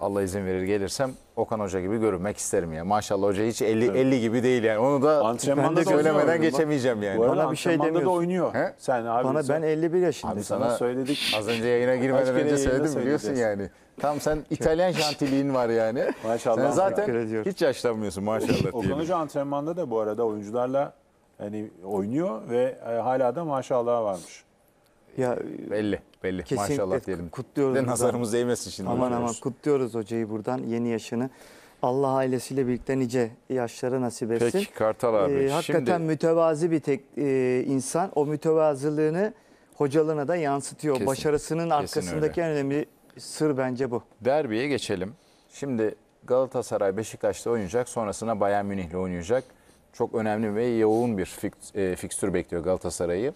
Allah izin verir gelirsem Okan Hoca gibi görünmek isterim ya. Maşallah hoca hiç 50 evet. 50 gibi değil yani. Onu da antrenmanda söylemeden geçemeyeceğim yani. Bu arada Bana bir şey demiyorsun. da oynuyor. He? Sen abi Bana sen... ben 51 yaşındayım. Abi sana, sana söyledik. Az önce yayına girmeden önce söyledim biliyorsun yani. Tam sen İtalyan jantiliğin var yani. Maşallah. Sen zaten hiç yaşlanmıyorsun maşallah Okan Hoca antrenmanda da bu arada oyuncularla yani oynuyor ve e, hala da maşallah varmış. Ya belli belli kesinlikle maşallah diyelim. Kutluyoruz. De nazarımız değmesin şimdi. Aman aman kutluyoruz hocayı buradan yeni yaşını. Allah ailesiyle birlikte nice yaşları nasip etsin. Peki Kartal abi. Ee, hakikaten şimdi... mütevazi bir tek e, insan. O mütevazılığını hocalığına da yansıtıyor. Kesin, Başarısının arkasındaki kesin en önemli sır bence bu. Derbiye geçelim. Şimdi Galatasaray Beşiktaş'ta oynayacak. Sonrasında Bayern Münih'le oynayacak. Çok önemli ve yoğun bir fik, e, fikstür bekliyor Galatasaray'ı.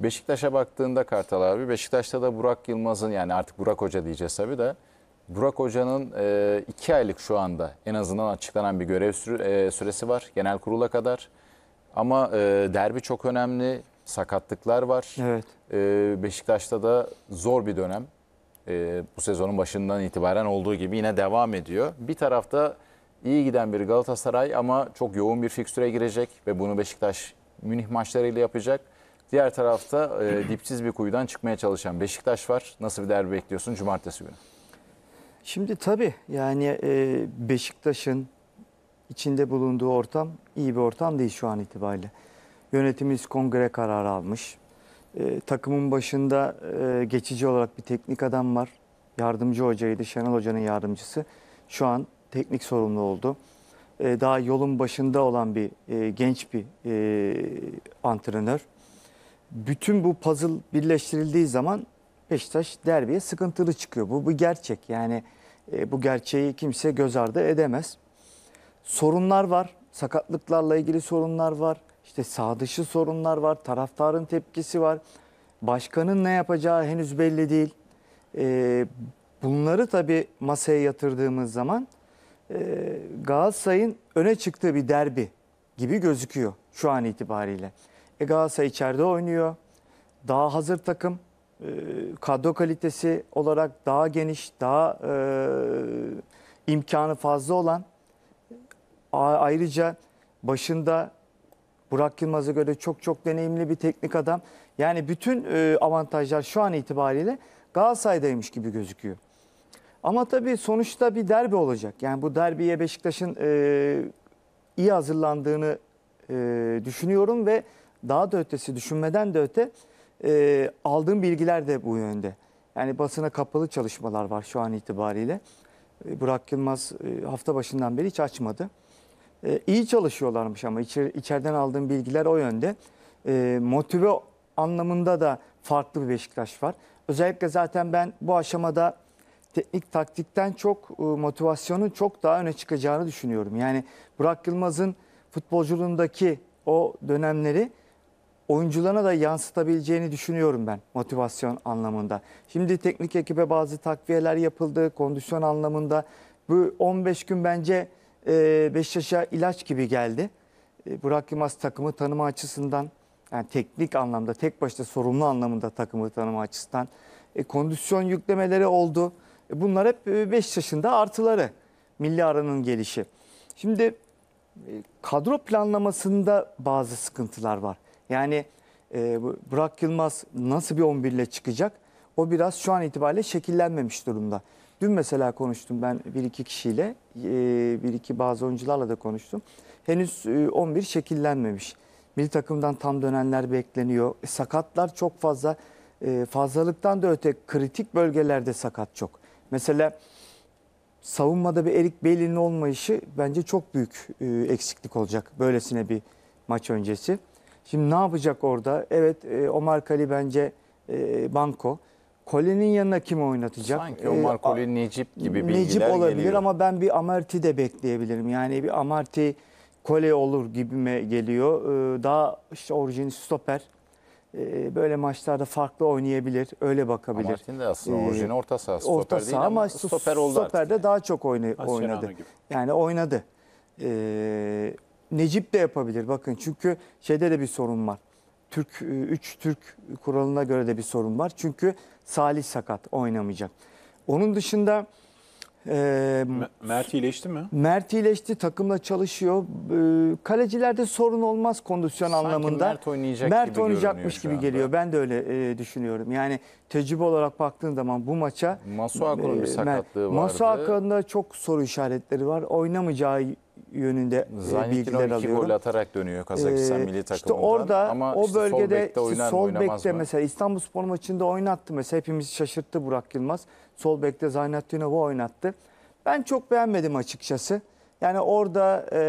Beşiktaş'a baktığında Kartal abi, Beşiktaş'ta da Burak Yılmaz'ın yani artık Burak Hoca diyeceğiz tabii de Burak Hoca'nın e, iki aylık şu anda en azından açıklanan bir görev sürü, e, süresi var genel kurula kadar. Ama e, derbi çok önemli, sakatlıklar var. Evet. E, Beşiktaş'ta da zor bir dönem. E, bu sezonun başından itibaren olduğu gibi yine devam ediyor. Bir tarafta iyi giden bir Galatasaray ama çok yoğun bir fikstüre girecek ve bunu Beşiktaş Münih maçlarıyla yapacak. Diğer tarafta e, dipsiz bir kuyudan çıkmaya çalışan Beşiktaş var. Nasıl bir derbi bekliyorsun cumartesi günü? Şimdi tabii yani e, Beşiktaş'ın içinde bulunduğu ortam iyi bir ortam değil şu an itibariyle. Yönetimimiz kongre kararı almış. E, takımın başında e, geçici olarak bir teknik adam var. Yardımcı hocaydı, Şenol Hoca'nın yardımcısı. Şu an teknik sorumlu oldu. E, daha yolun başında olan bir e, genç bir e, antrenör bütün bu puzzle birleştirildiği zaman Beşiktaş derbiye sıkıntılı çıkıyor. Bu bir gerçek. Yani e, bu gerçeği kimse göz ardı edemez. Sorunlar var. Sakatlıklarla ilgili sorunlar var. İşte sağ dışı sorunlar var. Taraftarın tepkisi var. Başkanın ne yapacağı henüz belli değil. E, bunları tabii masaya yatırdığımız zaman e, Galatasaray'ın öne çıktığı bir derbi gibi gözüküyor şu an itibariyle. E Galatasaray içeride oynuyor. Daha hazır takım. E, kadro kalitesi olarak daha geniş, daha e, imkanı fazla olan. A, ayrıca başında Burak Yılmaz'a göre çok çok deneyimli bir teknik adam. Yani bütün e, avantajlar şu an itibariyle Galatasaray'daymış gibi gözüküyor. Ama tabii sonuçta bir derbi olacak. Yani bu derbiye Beşiktaş'ın e, iyi hazırlandığını e, düşünüyorum ve daha da ötesi düşünmeden de öte e, aldığım bilgiler de bu yönde. Yani basına kapalı çalışmalar var şu an itibariyle. E, Burak Yılmaz e, hafta başından beri hiç açmadı. E, iyi çalışıyorlarmış ama içer, içeriden aldığım bilgiler o yönde. motive anlamında da farklı bir Beşiktaş var. Özellikle zaten ben bu aşamada teknik taktikten çok motivasyonun çok daha öne çıkacağını düşünüyorum. Yani Burak Yılmaz'ın futbolculuğundaki o dönemleri oyuncularına da yansıtabileceğini düşünüyorum ben motivasyon anlamında. Şimdi teknik ekibe bazı takviyeler yapıldı kondisyon anlamında. Bu 15 gün bence e, yaşa ilaç gibi geldi. E, Burak Yılmaz takımı tanıma açısından yani teknik anlamda tek başta sorumlu anlamında takımı tanıma açısından e, kondisyon yüklemeleri oldu. E, bunlar hep 5 e, yaşında artıları milli aranın gelişi. Şimdi e, kadro planlamasında bazı sıkıntılar var. Yani e, Burak Yılmaz nasıl bir 11 ile çıkacak? O biraz şu an itibariyle şekillenmemiş durumda. Dün mesela konuştum ben bir iki kişiyle, e, bir iki bazı oyuncularla da konuştum. Henüz e, 11 şekillenmemiş. Milli takımdan tam dönenler bekleniyor. E, sakatlar çok fazla. E, fazlalıktan da öte kritik bölgelerde sakat çok. Mesela savunmada bir Erik Beylin'in olmayışı bence çok büyük e, eksiklik olacak böylesine bir maç öncesi. Şimdi ne yapacak orada? Evet e, Omar Kali bence e, banko. Kole'nin yanına kim oynatacak? Sanki e, Omar Kole Necip gibi bilgiler Necip olabilir geliyor. ama ben bir Amarti de bekleyebilirim. Yani bir Amarti Kole olur gibime geliyor. E, daha işte orijin stoper. E, böyle maçlarda farklı oynayabilir. Öyle bakabilir. Amarty'nin de aslında orijin orta saha stoper orta saha değil ama, ama stoper oldu Stoperde yani. daha çok oynadı. Yani oynadı. Necip de yapabilir bakın çünkü şeyde de bir sorun var. Türk 3 e, Türk kuralına göre de bir sorun var. Çünkü Salih sakat oynamayacak. Onun dışında e, Mert iyileşti mi? Mert iyileşti, takımla çalışıyor. E, kalecilerde sorun olmaz kondisyon Sanki anlamında. Mert oynayacak Mert gibi oynayacakmış gibi geliyor. Ben de öyle e, düşünüyorum. Yani tecrübe olarak baktığın zaman bu maça Masuakon'un e, bir sakatlığı vardı. Masuakon'da çok soru işaretleri var. Oynamayacağı yönünde e, Zannettin bilgiler alıyorum. gol atarak dönüyor Kazakistan ee, milli takımından. İşte orada Ama o işte bölgede sol bekte, sol bekte mesela İstanbul Spor maçında oynattı mesela hepimizi şaşırttı Burak Yılmaz. Sol bekte Zannettin Ova oynattı. Ben çok beğenmedim açıkçası. Yani orada e,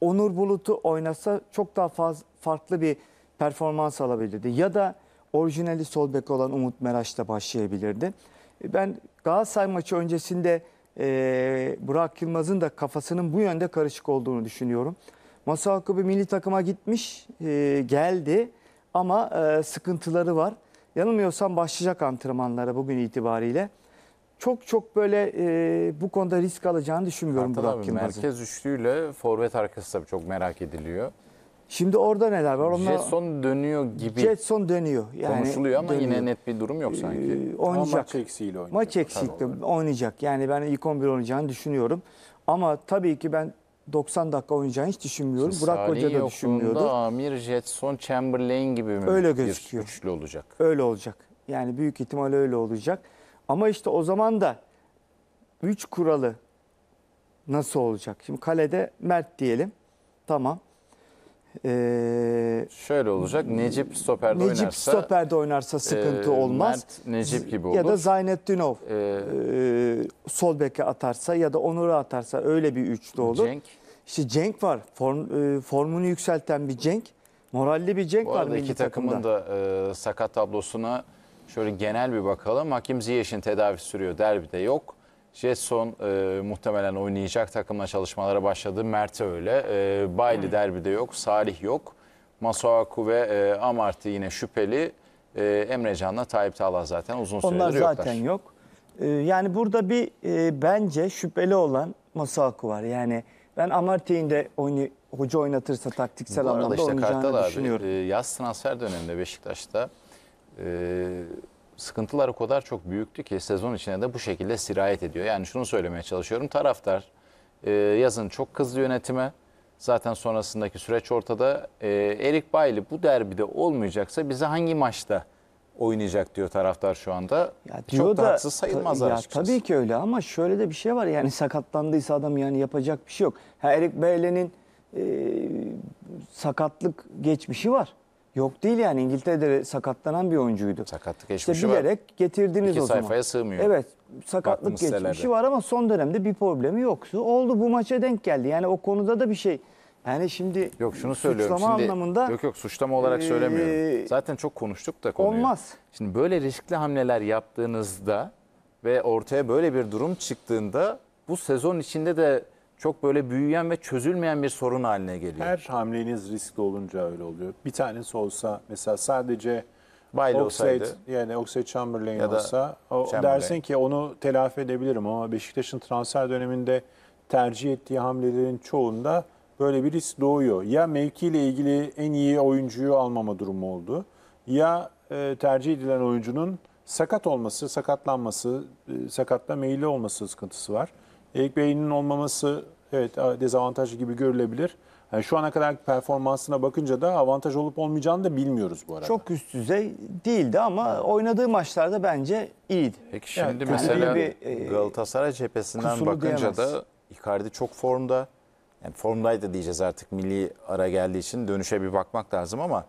Onur Bulut'u oynasa çok daha faz, farklı bir performans alabilirdi. Ya da orijinali sol bek olan Umut Meraş'la başlayabilirdi. E, ben Galatasaray maçı öncesinde e, Burak Yılmaz'ın da kafasının bu yönde karışık olduğunu düşünüyorum. Masa Akıbı milli takıma gitmiş, e, geldi ama e, sıkıntıları var. Yanılmıyorsam başlayacak antrenmanlara bugün itibariyle. Çok çok böyle e, bu konuda risk alacağını düşünmüyorum Hatta Burak Yılmaz'ın. Merkez üçlüyle forvet arkası tabii çok merak ediliyor. Şimdi orada neler var? Onlar, Jetson dönüyor gibi Jetson dönüyor. Yani konuşuluyor ama dönüyor. yine net bir durum yok sanki. Ee, oynayacak. Ama maç eksiğiyle oynayacak. Maç eksikli oynayacak. Yani ben ilk 11 oynayacağını düşünüyorum. Ama tabii ki ben 90 dakika oynayacağını hiç düşünmüyorum. Şimdi Burak Hoca da düşünmüyordu. Amir, Jetson, Chamberlain gibi mi öyle gözüküyor. bir üçlü olacak? Öyle olacak. Yani büyük ihtimal öyle olacak. Ama işte o zaman da 3 kuralı nasıl olacak? Şimdi kalede Mert diyelim. Tamam. Ee, Şöyle olacak. Necip stoperde Necip oynarsa. Necip stoperde oynarsa sıkıntı e, olmaz. Mert Necip gibi olur. Ya da Zaynettinov ee, e, sol beke atarsa ya da Onur'u atarsa öyle bir üçlü olur. Cenk. İşte Cenk var. Form, e, formunu yükselten bir Cenk. Moralli bir Cenk Bu var milli iki takımın takımda. da e, sakat tablosuna şöyle genel bir bakalım. Hakim Ziyech'in tedavisi sürüyor. Derbide yok. Jetson e, muhtemelen oynayacak takımla çalışmalara başladı. Mert öyle. E, Bayli hmm. derbide yok. Salih yok. Masuaku ve e, Amartı yine şüpheli. E, Emre Can'la Tayyip Talha zaten uzun süredir Onlar yoklar. Onlar zaten yok. E, yani burada bir e, bence şüpheli olan Masuaku var. Yani ben Amartya'nın de oynay hoca oynatırsa taktiksel anlamda işte oynayacağını abi, düşünüyorum. E, yaz transfer döneminde Beşiktaş'ta e, sıkıntılar o kadar çok büyüktü ki sezon içine de bu şekilde sirayet ediyor. Yani şunu söylemeye çalışıyorum. Taraftar e, yazın çok kızdı yönetime. Zaten sonrasındaki süreç ortada. E, Erik Bayli bu derbide olmayacaksa bize hangi maçta oynayacak diyor taraftar şu anda. Ya diyor Çok da, da haksız sayılmaz ya Tabii ki öyle ama şöyle de bir şey var yani sakatlandıysa adam yani yapacak bir şey yok. Ha, Erik Beyle'nin e, sakatlık geçmişi var. Yok değil yani İngiltere'de sakatlanan bir oyuncuydu. Sakatlık geçmişi işte bilerek var. getirdiniz İki o zaman. sayfaya sığmıyor. Evet sakatlık Baktığımız geçmişi sitelerde. var ama son dönemde bir problemi yoktu. Oldu bu maça denk geldi. Yani o konuda da bir şey. Yani şimdi yok şunu söylüyorum suçlama şimdi, anlamında yok yok suçlama olarak söylemiyorum. Zaten çok konuştuk da konuyu. Olmaz. Şimdi böyle riskli hamleler yaptığınızda ve ortaya böyle bir durum çıktığında bu sezon içinde de çok böyle büyüyen ve çözülmeyen bir sorun haline geliyor. Her hamleniz riskli olunca öyle oluyor. Bir tanesi olsa mesela sadece Baylı Oxlade, olsaydı. Yani Oxlade Chamberlain ya da olsa Chamberlain. dersin ki onu telafi edebilirim ama Beşiktaş'ın transfer döneminde tercih ettiği hamlelerin çoğunda böyle bir risk doğuyor. Ya mevkiyle ilgili en iyi oyuncuyu almama durumu oldu ya e, tercih edilen oyuncunun sakat olması, sakatlanması, e, sakatla meyilli olması sıkıntısı var. Erik Bey'in olmaması evet dezavantaj gibi görülebilir. Yani şu ana kadar performansına bakınca da avantaj olup olmayacağını da bilmiyoruz bu arada. Çok üst düzey değildi ama oynadığı maçlarda bence iyiydi. Peki şimdi yani, mesela bir, e, Galatasaray cephesinden bakınca diyemez. da Icardi çok formda. Yani formdaydı diyeceğiz artık milli ara geldiği için dönüşe bir bakmak lazım ama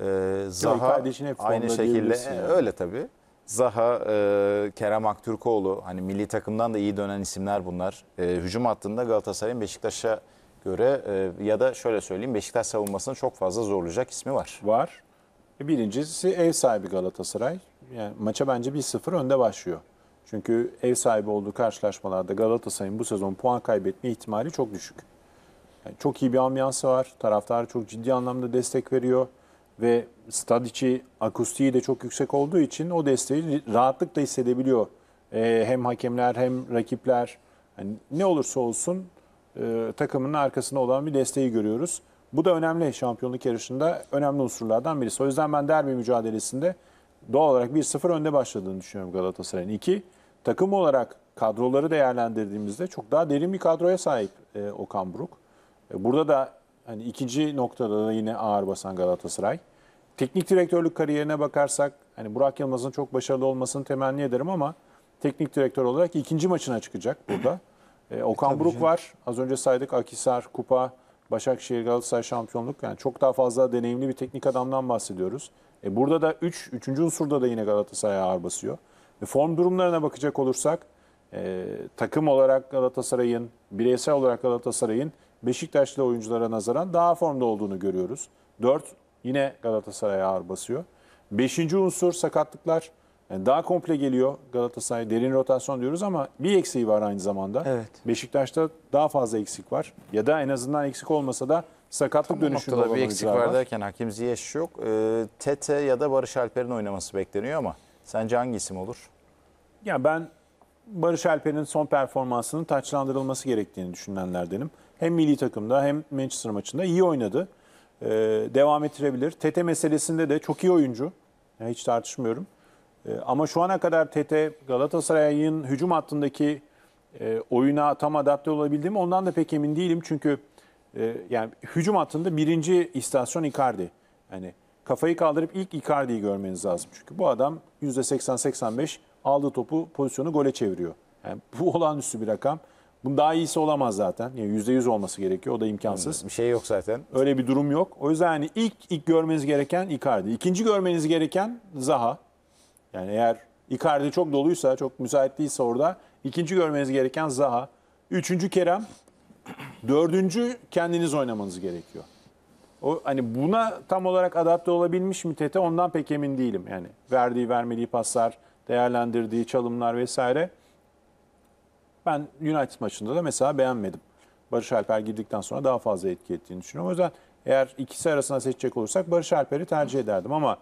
e, Zaha aynı şekilde yani. E, öyle tabii. Zaha, e, Kerem Aktürkoğlu hani milli takımdan da iyi dönen isimler bunlar. E, hücum hattında Galatasaray'ın Beşiktaş'a göre e, ya da şöyle söyleyeyim Beşiktaş savunmasını çok fazla zorlayacak ismi var. Var. E, birincisi ev sahibi Galatasaray. Yani maça bence 1-0 önde başlıyor. Çünkü ev sahibi olduğu karşılaşmalarda Galatasaray'ın bu sezon puan kaybetme ihtimali çok düşük. Yani çok iyi bir ambiyansı var. Taraftar çok ciddi anlamda destek veriyor ve stad içi akustiği de çok yüksek olduğu için o desteği rahatlıkla hissedebiliyor. E, hem hakemler hem rakipler yani ne olursa olsun e, takımının arkasında olan bir desteği görüyoruz. Bu da önemli şampiyonluk yarışında önemli unsurlardan birisi. O yüzden ben derbi mücadelesinde doğal olarak 1-0 önde başladığını düşünüyorum Galatasaray'ın. İki, takım olarak kadroları değerlendirdiğimizde çok daha derin bir kadroya sahip e, Okan Buruk. E, burada da Hani ikinci noktada da yine ağır basan Galatasaray. Teknik direktörlük kariyerine bakarsak hani Burak Yılmaz'ın çok başarılı olmasını temenni ederim ama teknik direktör olarak ikinci maçına çıkacak burada. e, Okan e, Buruk canım. var. Az önce saydık Akisar, Kupa, Başakşehir, Galatasaray şampiyonluk. Yani çok daha fazla deneyimli bir teknik adamdan bahsediyoruz. E, burada da 3, üç, 3. unsurda da yine Galatasaray ağır basıyor. E, form durumlarına bakacak olursak e, takım olarak Galatasaray'ın, bireysel olarak Galatasaray'ın Beşiktaşlı oyunculara nazaran daha formda olduğunu görüyoruz. 4 yine Galatasaray'a ağır basıyor. Beşinci unsur sakatlıklar. Yani e, daha komple geliyor Galatasaray. Derin rotasyon diyoruz ama bir eksiği var aynı zamanda. Evet. Beşiktaş'ta daha fazla eksik var. Ya da en azından eksik olmasa da sakatlık Tam dönüşünde olan bir eksik var, var derken Hakim Ziyech yok. Ee, Tete ya da Barış Alper'in oynaması bekleniyor ama sence hangi isim olur? Ya ben Barış Alper'in son performansının taçlandırılması gerektiğini düşünenlerdenim hem milli takımda hem Manchester maçında iyi oynadı. Ee, devam ettirebilir. TT meselesinde de çok iyi oyuncu. Yani hiç tartışmıyorum. Ee, ama şu ana kadar TT Galatasaray'ın hücum hattındaki e, oyuna tam adapte olabildi mi? Ondan da pek emin değilim. Çünkü e, yani hücum hattında birinci istasyon Icardi. Yani kafayı kaldırıp ilk Icardi'yi görmeniz lazım. Çünkü bu adam %80-85 aldığı topu pozisyonu gole çeviriyor. Yani bu olağanüstü bir rakam. Bunun daha iyisi olamaz zaten. Yani %100 olması gerekiyor. O da imkansız. Bir şey yok zaten. Öyle bir durum yok. O yüzden yani ilk ilk görmeniz gereken Icardi. İkinci görmeniz gereken Zaha. Yani eğer Icardi çok doluysa, çok müsait değilse orada ikinci görmeniz gereken Zaha. Üçüncü Kerem. Dördüncü kendiniz oynamanız gerekiyor. O hani buna tam olarak adapte olabilmiş mi Tete ondan pek emin değilim. Yani verdiği vermediği paslar, değerlendirdiği çalımlar vesaire. Ben United maçında da mesela beğenmedim. Barış Alper girdikten sonra daha fazla etki ettiğini düşünüyorum. O yüzden eğer ikisi arasında seçecek olursak Barış Alper'i tercih ederdim ama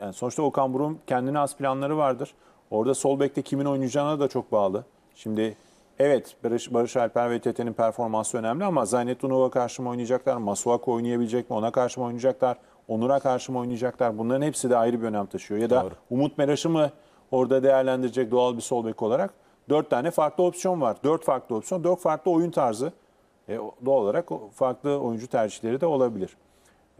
yani sonuçta Okan Buruk'un kendine az planları vardır. Orada sol bekte kimin oynayacağına da çok bağlı. Şimdi evet Barış, Barış Alper ve TT'nin performansı önemli ama Zaynettinova karşı mı oynayacaklar? Masuak oynayabilecek mi? Ona karşı mı oynayacaklar? Onur'a karşı mı oynayacaklar? Bunların hepsi de ayrı bir önem taşıyor. Ya da Doğru. Umut Meraş'ı mı orada değerlendirecek doğal bir sol bek olarak? 4 tane farklı opsiyon var. 4 farklı opsiyon, 4 farklı oyun tarzı. E, doğal olarak farklı oyuncu tercihleri de olabilir.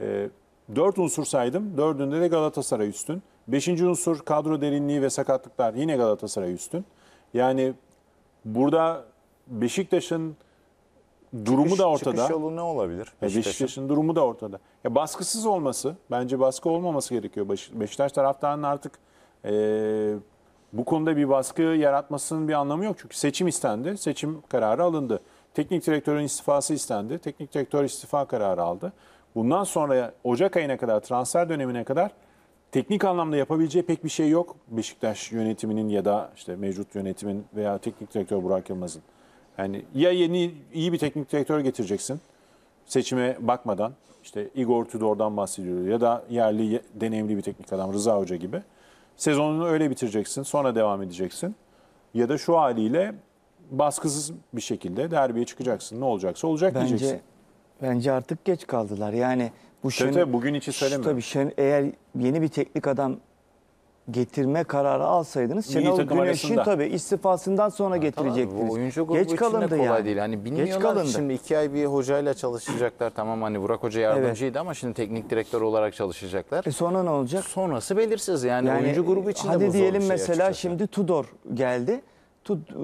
E, 4 unsur saydım. 4'ünde de Galatasaray üstün. 5. unsur kadro derinliği ve sakatlıklar yine Galatasaray üstün. Yani burada Beşiktaş'ın durumu çıkış, da ortada. Çıkış yolu ne olabilir? E, Beşiktaş'ın Beşiktaş durumu da ortada. Ya baskısız olması, bence baskı olmaması gerekiyor. Beşiktaş taraftarının artık e, bu konuda bir baskı yaratmasının bir anlamı yok. Çünkü seçim istendi, seçim kararı alındı. Teknik direktörün istifası istendi, teknik direktör istifa kararı aldı. Bundan sonra Ocak ayına kadar, transfer dönemine kadar teknik anlamda yapabileceği pek bir şey yok Beşiktaş yönetiminin ya da işte mevcut yönetimin veya teknik direktör Burak Yılmaz'ın. Yani ya yeni iyi bir teknik direktör getireceksin seçime bakmadan işte Igor Tudor'dan bahsediyor ya da yerli deneyimli bir teknik adam Rıza Hoca gibi. Sezonunu öyle bitireceksin, sonra devam edeceksin. Ya da şu haliyle baskısız bir şekilde derbiye çıkacaksın. Ne olacaksa olacak bence, diyeceksin. Bence artık geç kaldılar. Yani bu Şen, tabii, tabii bugün için söylemiyorum. Tabii Şen, eğer yeni bir teknik adam getirme kararı alsaydınız Milli Şenol Güneş'in tabii istifasından sonra getirecektiniz. Bu oyuncu Geç kalındı kolay yani. değil. Hani Geç kalındı. Şimdi iki ay bir hocayla çalışacaklar. Tamam hani Burak Hoca yardımcıydı ama şimdi teknik direktör olarak çalışacaklar. E sonra ne olacak? Sonrası belirsiz. Yani, oyuncu grubu için hadi diyelim şey mesela açıkçası. şimdi Tudor geldi.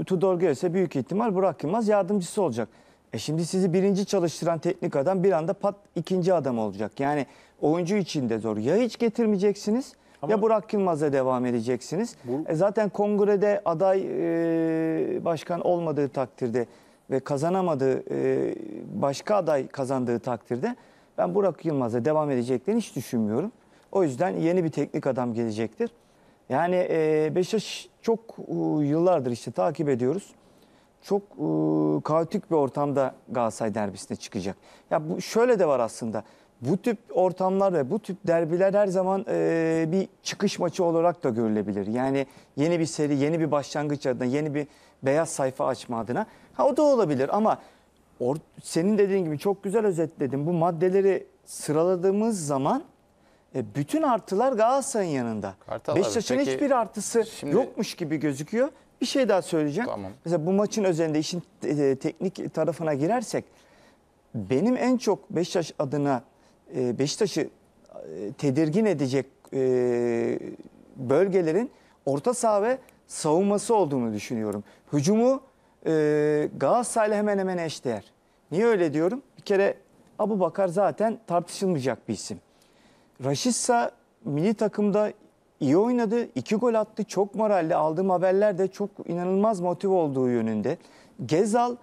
Tudor gelirse büyük ihtimal Burak Yılmaz yardımcısı olacak. E şimdi sizi birinci çalıştıran teknik adam bir anda pat ikinci adam olacak. Yani oyuncu için de zor. Ya hiç getirmeyeceksiniz ama... Ya Burak Yılmaz'la devam edeceksiniz. Bu... E zaten kongrede aday e, başkan olmadığı takdirde ve kazanamadığı e, başka aday kazandığı takdirde ben Burak Yılmaz'a devam edeceklerini hiç düşünmüyorum. O yüzden yeni bir teknik adam gelecektir. Yani e, Beşiktaş çok e, yıllardır işte takip ediyoruz. Çok e, kaotik bir ortamda Galatasaray derbisine çıkacak. Ya bu şöyle de var aslında bu tip ortamlar ve bu tip derbiler her zaman e, bir çıkış maçı olarak da görülebilir. Yani yeni bir seri, yeni bir başlangıç adına, yeni bir beyaz sayfa açma adına. Ha o da olabilir ama or, senin dediğin gibi çok güzel özetledin. Bu maddeleri sıraladığımız zaman e, bütün artılar Galatasaray'ın yanında. Beşiktaş'ın hiçbir artısı şimdi... yokmuş gibi gözüküyor. Bir şey daha söyleyeceğim. Tamam. Mesela bu maçın özelinde işin e, teknik tarafına girersek benim en çok Beşiktaş adına e, Beşiktaş'ı e, tedirgin edecek e, bölgelerin orta saha ve savunması olduğunu düşünüyorum. Hücumu e, Galatasaray'la hemen hemen eşdeğer. Niye öyle diyorum? Bir kere Abu Bakar zaten tartışılmayacak bir isim. Raşitsa milli takımda iyi oynadı, iki gol attı, çok moralli. Aldığım haberler de çok inanılmaz motive olduğu yönünde. Gezal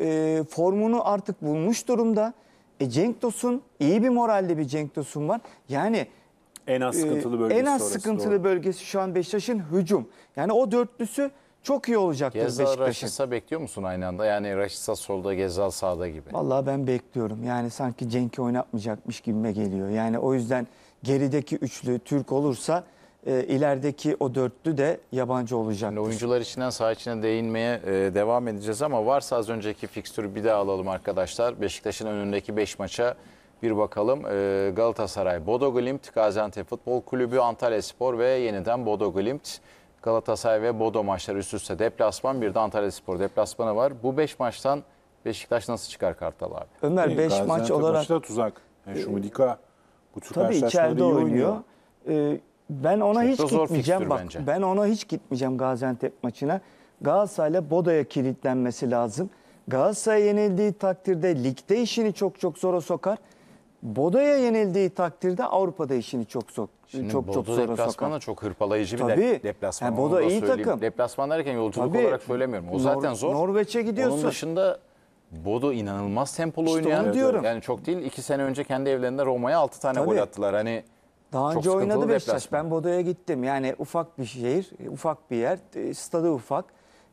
e, formunu artık bulmuş durumda. E Cenk Tosun iyi bir moralde bir Cenk Tosun var. Yani en az e, sıkıntılı bölgesi. En az sıkıntılı doğru. bölgesi şu an Beşiktaş'ın hücum. Yani o dörtlüsü çok iyi olacaktır Beşiktaş'ın. Gezal bekliyor musun aynı anda? Yani Raşitsa solda, Gezal sağda gibi. Vallahi ben bekliyorum. Yani sanki Cenk'i oynatmayacakmış gibime geliyor. Yani o yüzden gerideki üçlü Türk olursa e, ilerideki o dörtlü de yabancı olacak. Yani oyuncular içinden sağ içine değinmeye e, devam edeceğiz ama varsa az önceki fikstürü bir daha alalım arkadaşlar. Beşiktaş'ın önündeki 5 maça bir bakalım. E, Galatasaray, Bodo Glimt, Gaziantep Futbol Kulübü, Antalya Spor ve yeniden Bodo Glimt. Galatasaray ve Bodo maçları üst üste deplasman bir de Antalya Spor deplasmanı var. Bu 5 maçtan Beşiktaş nasıl çıkar Kartal abi? Ömer 5 ee, maç olarak... Gaziantep tuzak. Yani Şumudika bu tür Tabii içeride oynuyor. oynuyor. Ee, ben ona Çok hiç gitmeyeceğim. Bak bence. ben ona hiç gitmeyeceğim Gaziantep maçına. Galatasaray'la Bodoya kilitlenmesi lazım. Galatasaray yenildiği takdirde ligde işini çok çok zora sokar. Bodoya yenildiği takdirde Avrupa'da işini çok sok Şimdi çok Bodo çok zora deplasmanı sokar. çok hırpalayıcı bir Tabii. deplasman. Yani Boda iyi takım. Deplasman derken yolculuk Tabii. olarak söylemiyorum. O zaten zor. Norveç'e gidiyorsun. Onun dışında Bodo inanılmaz tempolu oynuyor. oynayan. diyorum. Yani çok değil. İki sene önce kendi evlerinde Roma'ya 6 tane Tabii. gol attılar. Hani daha önce oynadı Beşiktaş. deplasman. Ben Bodo'ya gittim. Yani ufak bir şehir, ufak bir yer, e, stadı ufak.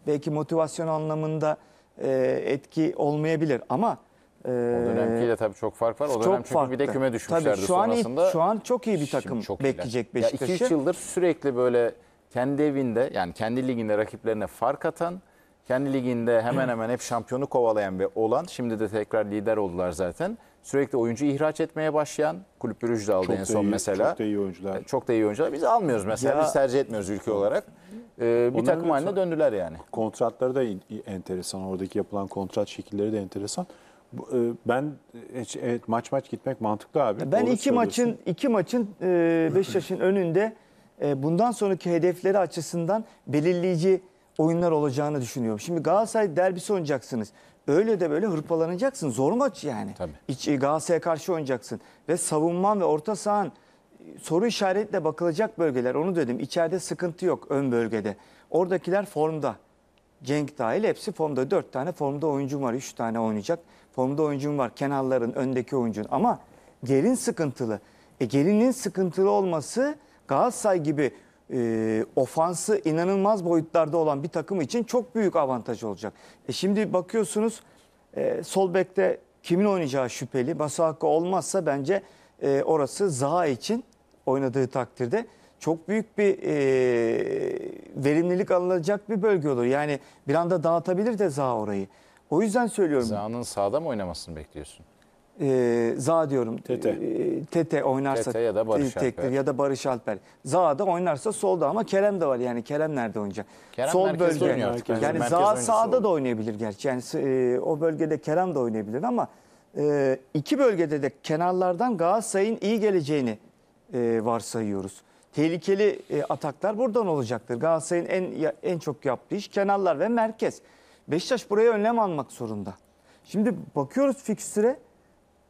Belki motivasyon anlamında e, etki olmayabilir ama e, O dönemkiyle tabii çok fark var. O dönem çünkü bir de küme düşmüşlerdi Tabii şu an şu an çok iyi bir takım çok bekleyecek Beşiktaş'ı. Ya 2-3 yıldır sürekli böyle kendi evinde yani kendi liginde rakiplerine fark atan, kendi liginde hemen hemen hep şampiyonu kovalayan ve olan, şimdi de tekrar lider oldular zaten sürekli oyuncu ihraç etmeye başlayan kulüpleri ücret aldı çok en son iyi, mesela. Çok da iyi oyuncular. E, çok da iyi oyuncular. Biz almıyoruz mesela. Ya, biz tercih etmiyoruz ülke olarak. Ee, bir takım haline döndüler yani. Kontratları da enteresan. Oradaki yapılan kontrat şekilleri de enteresan. E, ben evet, maç maç gitmek mantıklı abi. Ben Doğru iki maçın iki maçın e, Beşiktaş'ın önünde bundan sonraki hedefleri açısından belirleyici oyunlar olacağını düşünüyorum. Şimdi Galatasaray derbisi oynayacaksınız öyle de böyle hırpalanacaksın. Zor maç yani. Tabii. İç, Galatasaray'a karşı oynayacaksın. Ve savunman ve orta sahan e, soru işaretle bakılacak bölgeler. Onu dedim. İçeride sıkıntı yok ön bölgede. Oradakiler formda. Cenk dahil hepsi formda. Dört tane formda oyuncum var. Üç tane oynayacak. Formda oyuncum var. Kenarların, öndeki oyuncun. Ama gelin sıkıntılı. E gerinin sıkıntılı olması Galatasaray gibi e, ofansı inanılmaz boyutlarda olan bir takım için çok büyük avantaj olacak. E şimdi bakıyorsunuz e, sol bekte kimin oynayacağı şüpheli. Masuaka olmazsa bence e, orası Zaha için oynadığı takdirde çok büyük bir e, verimlilik alınacak bir bölge olur. Yani bir anda dağıtabilir de Zaha orayı. O yüzden söylüyorum. Zaha'nın sağda mı oynamasını bekliyorsun? e, Za diyorum. Tete. E, tete oynarsa Tete ya da Barış Alper. ya da Barış Alper. Za da oynarsa solda ama Kerem de var. Yani Kerem nerede oynayacak? Kerem Sol bölge. oynuyor artık. Yani Merkez Za sağda da oynayabilir gerçi. Yani e, o bölgede Kerem de oynayabilir ama e, iki bölgede de kenarlardan Galatasaray'ın iyi geleceğini e, varsayıyoruz. Tehlikeli e, ataklar buradan olacaktır. Galatasaray'ın en en çok yaptığı iş kenarlar ve merkez. Beşiktaş buraya önlem almak zorunda. Şimdi bakıyoruz fikstüre.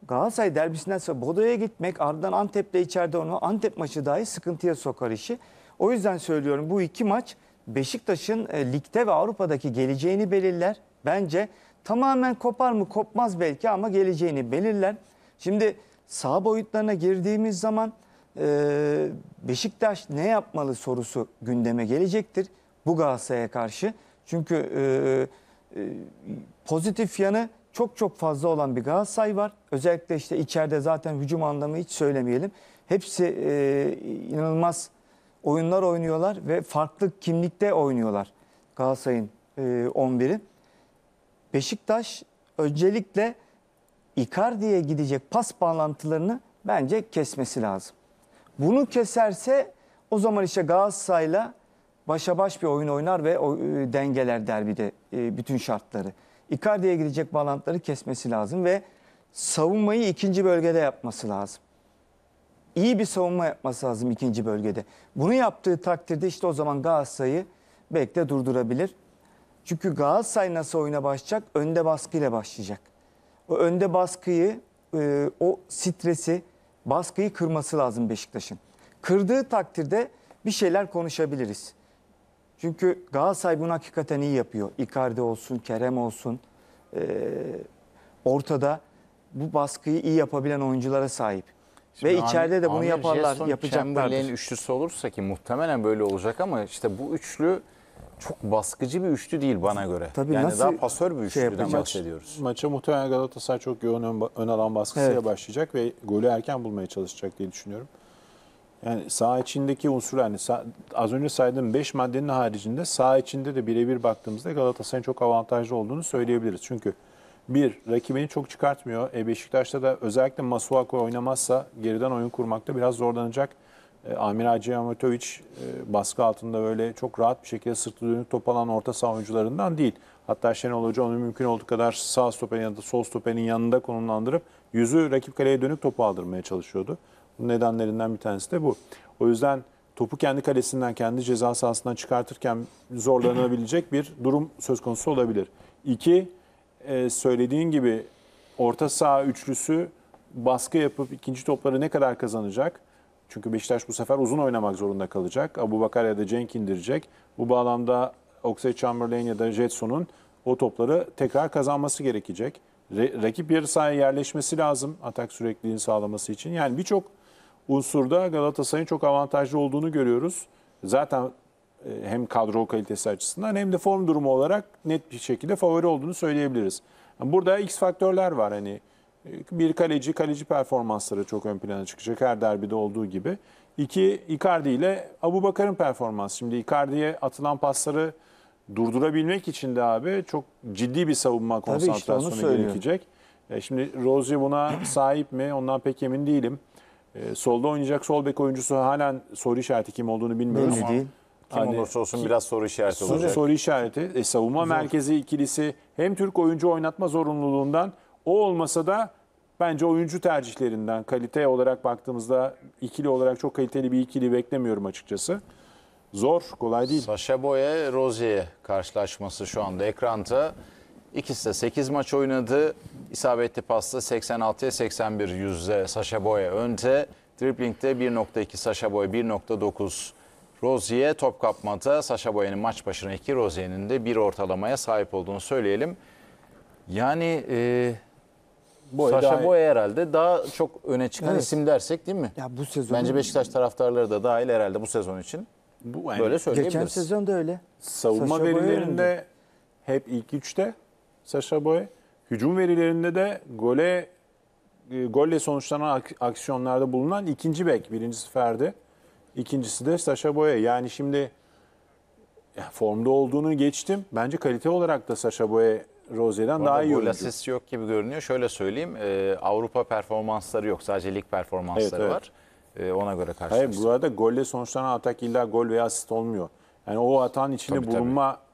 Galatasaray derbisinden sonra Bodo'ya gitmek ardından Antep'te içeride onu Antep maçı dahi sıkıntıya sokar işi. O yüzden söylüyorum bu iki maç Beşiktaş'ın e, ligde ve Avrupa'daki geleceğini belirler. Bence tamamen kopar mı kopmaz belki ama geleceğini belirler. Şimdi sağ boyutlarına girdiğimiz zaman e, Beşiktaş ne yapmalı sorusu gündeme gelecektir bu Galatasaray'a karşı. Çünkü e, e, pozitif yanı çok çok fazla olan bir Galatasaray var. Özellikle işte içeride zaten hücum anlamı hiç söylemeyelim. Hepsi e, inanılmaz oyunlar oynuyorlar ve farklı kimlikte oynuyorlar Galatasaray'ın e, 11'i. Beşiktaş öncelikle Icardi'ye gidecek pas bağlantılarını bence kesmesi lazım. Bunu keserse o zaman işte Galatasaray'la başa baş bir oyun oynar ve o, e, dengeler derbide e, bütün şartları. Icardi'ye gidecek bağlantıları kesmesi lazım ve savunmayı ikinci bölgede yapması lazım. İyi bir savunma yapması lazım ikinci bölgede. Bunu yaptığı takdirde işte o zaman Galatasaray'ı bekle durdurabilir. Çünkü Galatasaray nasıl oyuna başlayacak? Önde baskıyla başlayacak. O önde baskıyı, e, o stresi, baskıyı kırması lazım Beşiktaş'ın. Kırdığı takdirde bir şeyler konuşabiliriz. Çünkü Galatasaray bunu hakikaten iyi yapıyor. Icardi olsun, Kerem olsun. E, ortada bu baskıyı iyi yapabilen oyunculara sahip. Şimdi Ve içeride de bunu Amir yaparlar, Jason, yapacaklardır. üçlüsü olursa ki muhtemelen böyle olacak ama işte bu üçlü çok baskıcı bir üçlü değil bana göre. Tabii yani nasıl daha pasör bir şey üçlüden şey bahsediyoruz. Maça muhtemelen Galatasaray çok yoğun ön, ön alan baskısıyla evet. başlayacak ve golü erken bulmaya çalışacak diye düşünüyorum. Yani sağ içindeki unsurlar, yani sağ, az önce saydığım 5 maddenin haricinde sağ içinde de birebir baktığımızda Galatasaray'ın çok avantajlı olduğunu söyleyebiliriz. Çünkü bir, rakibini çok çıkartmıyor. E, Beşiktaş'ta da özellikle Masuako oynamazsa geriden oyun kurmakta biraz zorlanacak. E, Amir Hacı Amatovic e, baskı altında böyle çok rahat bir şekilde sırtı dönük top alan orta saha oyuncularından değil. Hatta Şenol Hoca onu mümkün olduğu kadar sağ stoperin ya da sol stoperin yanında konumlandırıp yüzü rakip kaleye dönük topu aldırmaya çalışıyordu nedenlerinden bir tanesi de bu. O yüzden topu kendi kalesinden, kendi ceza sahasından çıkartırken zorlanabilecek bir durum söz konusu olabilir. İki, e, söylediğin gibi orta saha üçlüsü baskı yapıp ikinci topları ne kadar kazanacak? Çünkü Beşiktaş bu sefer uzun oynamak zorunda kalacak. Abu Bakar ya da Cenk indirecek. Bu bağlamda Oxley Chamberlain ya da Jetson'un o topları tekrar kazanması gerekecek. Re rakip yarı sahaya yerleşmesi lazım atak sürekliliğini sağlaması için. Yani birçok unsurda Galatasaray'ın çok avantajlı olduğunu görüyoruz. Zaten e, hem kadro kalitesi açısından hem de form durumu olarak net bir şekilde favori olduğunu söyleyebiliriz. Burada X faktörler var hani e, bir kaleci, kaleci performansları çok ön plana çıkacak her derbide olduğu gibi. İki, Icardi ile Abu Bakar'ın performansı. Şimdi Icardi'ye atılan pasları durdurabilmek için de abi çok ciddi bir savunma konsantrasyonu işte gerekecek. E, şimdi Rozier buna sahip mi ondan pek emin değilim. Ee, solda oynayacak sol bek oyuncusu halen soru işareti kim olduğunu bilmiyorum. Belli değil. Kim hani, olursa olsun ki, biraz soru işareti soru, olacak. Soru işareti. E, savunma Zor. merkezi ikilisi hem Türk oyuncu oynatma zorunluluğundan o olmasa da bence oyuncu tercihlerinden kalite olarak baktığımızda ikili olarak çok kaliteli bir ikili beklemiyorum açıkçası. Zor, kolay değil. Saşa Boye, Rozier'e karşılaşması şu anda ekranda. İkisi de 8 maç oynadı. İsabetli pasta 86'ya 81 yüzde Sasha Boy'a önde. Dribling'de 1.2 Sasha Boy 1.9 Rozier top kapmada Sasha Boyan'ın maç başına 2 Rozier'in de 1 ortalamaya sahip olduğunu söyleyelim. Yani e, Boy Sasha daha... Boy herhalde daha çok öne çıkan evet. isim dersek değil mi? Ya bu sezon Bence Beşiktaş taraftarları da dahil herhalde bu sezon için. Bu yani, böyle söyleyebiliriz. Geçen sezon da öyle. Savunma Sasha verilerinde hep ilk üçte Sasha Boy. Hücum verilerinde de gole e, golle sonuçlanan aksiyonlarda bulunan ikinci bek. Birincisi Ferdi. İkincisi de Sasha Boye. Yani şimdi formda olduğunu geçtim. Bence kalite olarak da Sasha Boye Rozier'den daha iyi oyuncu. asist yok gibi görünüyor. Şöyle söyleyeyim. E, Avrupa performansları yok. Sadece lig performansları evet, evet. var. E, ona göre karşılaştırdım. Hayır bu arada golle sonuçlanan atak illa gol veya asist olmuyor. Yani o atan içinde tabii, bulunma tabii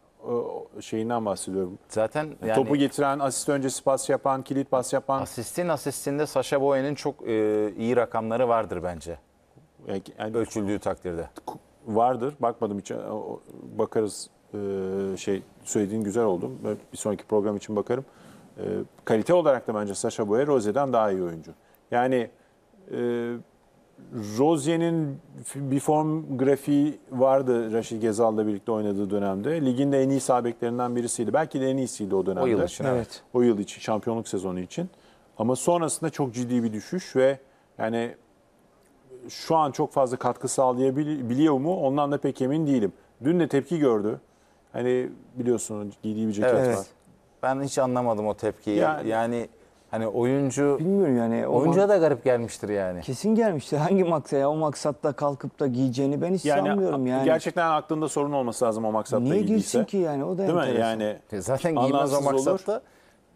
şeyinden bahsediyorum. Zaten e, yani, topu getiren, asist öncesi pas yapan, kilit pas yapan. Asistin asistinde Sasha Boye'nin çok e, iyi rakamları vardır bence. E, yani, Ölçüldüğü takdirde. Vardır. Bakmadım hiç. Bakarız. E, şey söylediğin güzel oldu. Ben bir sonraki program için bakarım. E, kalite olarak da bence Sasha Boye Rose'den daha iyi oyuncu. Yani e, Rozier'in bir form grafiği vardı Raşid Gezal'la birlikte oynadığı dönemde. Ligin de en iyi sağ birisiydi. Belki de en iyisiydi o dönemde. O yıl için evet. O yıl için, şampiyonluk sezonu için. Ama sonrasında çok ciddi bir düşüş ve yani şu an çok fazla katkı sağlayabiliyor mu? Ondan da pek emin değilim. Dün de tepki gördü. Hani biliyorsunuz giydiği bir ceket evet. var. Ben hiç anlamadım o tepkiyi. Yani, yani Hani oyuncu Bilmiyorum yani. oyuncuya da garip gelmiştir yani. Kesin gelmiştir Hangi maksat ya? O maksatta kalkıp da giyeceğini ben hiç sanmıyorum yani. Gerçekten aklında sorun olması lazım o maksatta Niye giydiyse. girsin ki yani? O da Değil mi? Yani e, Zaten giymez o anlamsız maksatta.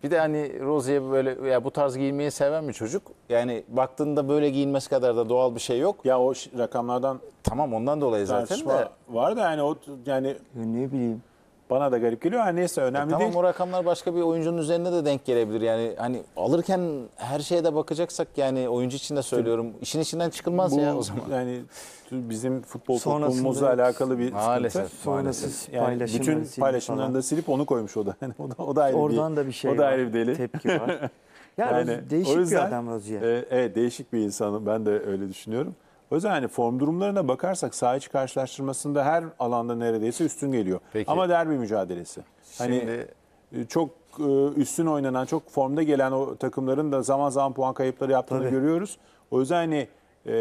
Bir de hani Rozi'ye böyle ya bu tarz giyinmeyi seven bir çocuk. Yani baktığında böyle giyinmesi kadar da doğal bir şey yok. Ya o rakamlardan Tamam ondan dolayı zaten de. var da yani o yani Ne bileyim. Bana da garip geliyor. Yani neyse e, önemli e, tamam, değil. Tamam o rakamlar başka bir oyuncunun üzerine de denk gelebilir. Yani hani alırken her şeye de bakacaksak yani oyuncu için de söylüyorum. işin içinden çıkılmaz Bu, ya o zaman. Yani bizim futbol toplumumuzla alakalı bir maalesef, sıkıntı. Maalesef. Yani paylaşım, bütün paylaşımlarını da silip onu koymuş o da. Yani o da, o da ayrı Oradan bir, da bir şey o da ayrı var, bir deli. tepki var. Yani, yani değişik o yüzden, bir adam Rozier. E, evet değişik bir insanım ben de öyle düşünüyorum. O yüzden yani form durumlarına bakarsak saha karşılaştırmasında her alanda neredeyse üstün geliyor. Peki. Ama derbi mücadelesi. Hani, şimdi... Hani çok e, üstün oynanan, çok formda gelen o takımların da zaman zaman puan kayıpları yaptığını Tabii. görüyoruz. O yüzden hani e,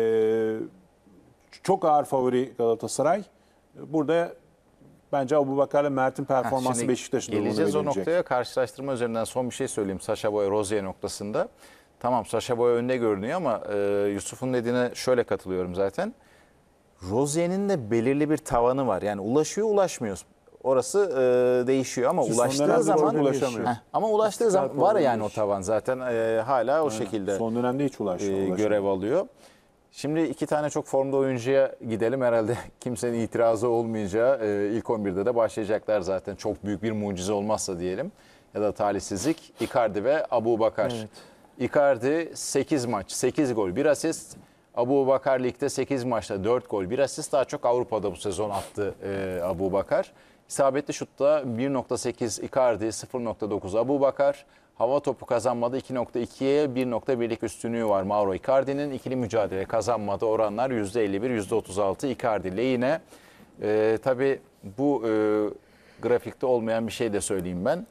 çok ağır favori Galatasaray. Burada bence Abu Bakar'la Mert'in performansı Beşiktaş'ın durumunu Geleceğiz o noktaya karşılaştırma üzerinden son bir şey söyleyeyim. Saşa Boya Rozier noktasında. Tamam Sasha Boy önde görünüyor ama e, Yusuf'un dediğine şöyle katılıyorum zaten. Rozier'in de belirli bir tavanı var. Yani ulaşıyor ulaşmıyor. Orası e, değişiyor ama Siz ulaştığı zaman ulaşamıyor. Heh, ama ulaştığı zaman var yani o tavan zaten e, hala o Aynen. şekilde. Son dönemde hiç ulaşmıyor. E, görev alıyor. Şimdi iki tane çok formda oyuncuya gidelim herhalde kimsenin itirazı olmayacağı e, ilk 11'de de başlayacaklar zaten çok büyük bir mucize olmazsa diyelim ya da talihsizlik Icardi ve Abu Bakar. Evet. Icardi 8 maç 8 gol 1 asist. Abu Bakar ligde 8 maçta 4 gol 1 asist. Daha çok Avrupa'da bu sezon attı e, Abu Bakar. İsabetli şutta 1.8 Icardi, 0.9 Abu Bakar. Hava topu kazanmada 2.2'ye 1.1'lik üstünlüğü var Mauro Icardi'nin. ikili mücadele kazanmadı oranlar %51, %36 Icardi lehine. E, tabii bu e, grafikte olmayan bir şey de söyleyeyim ben.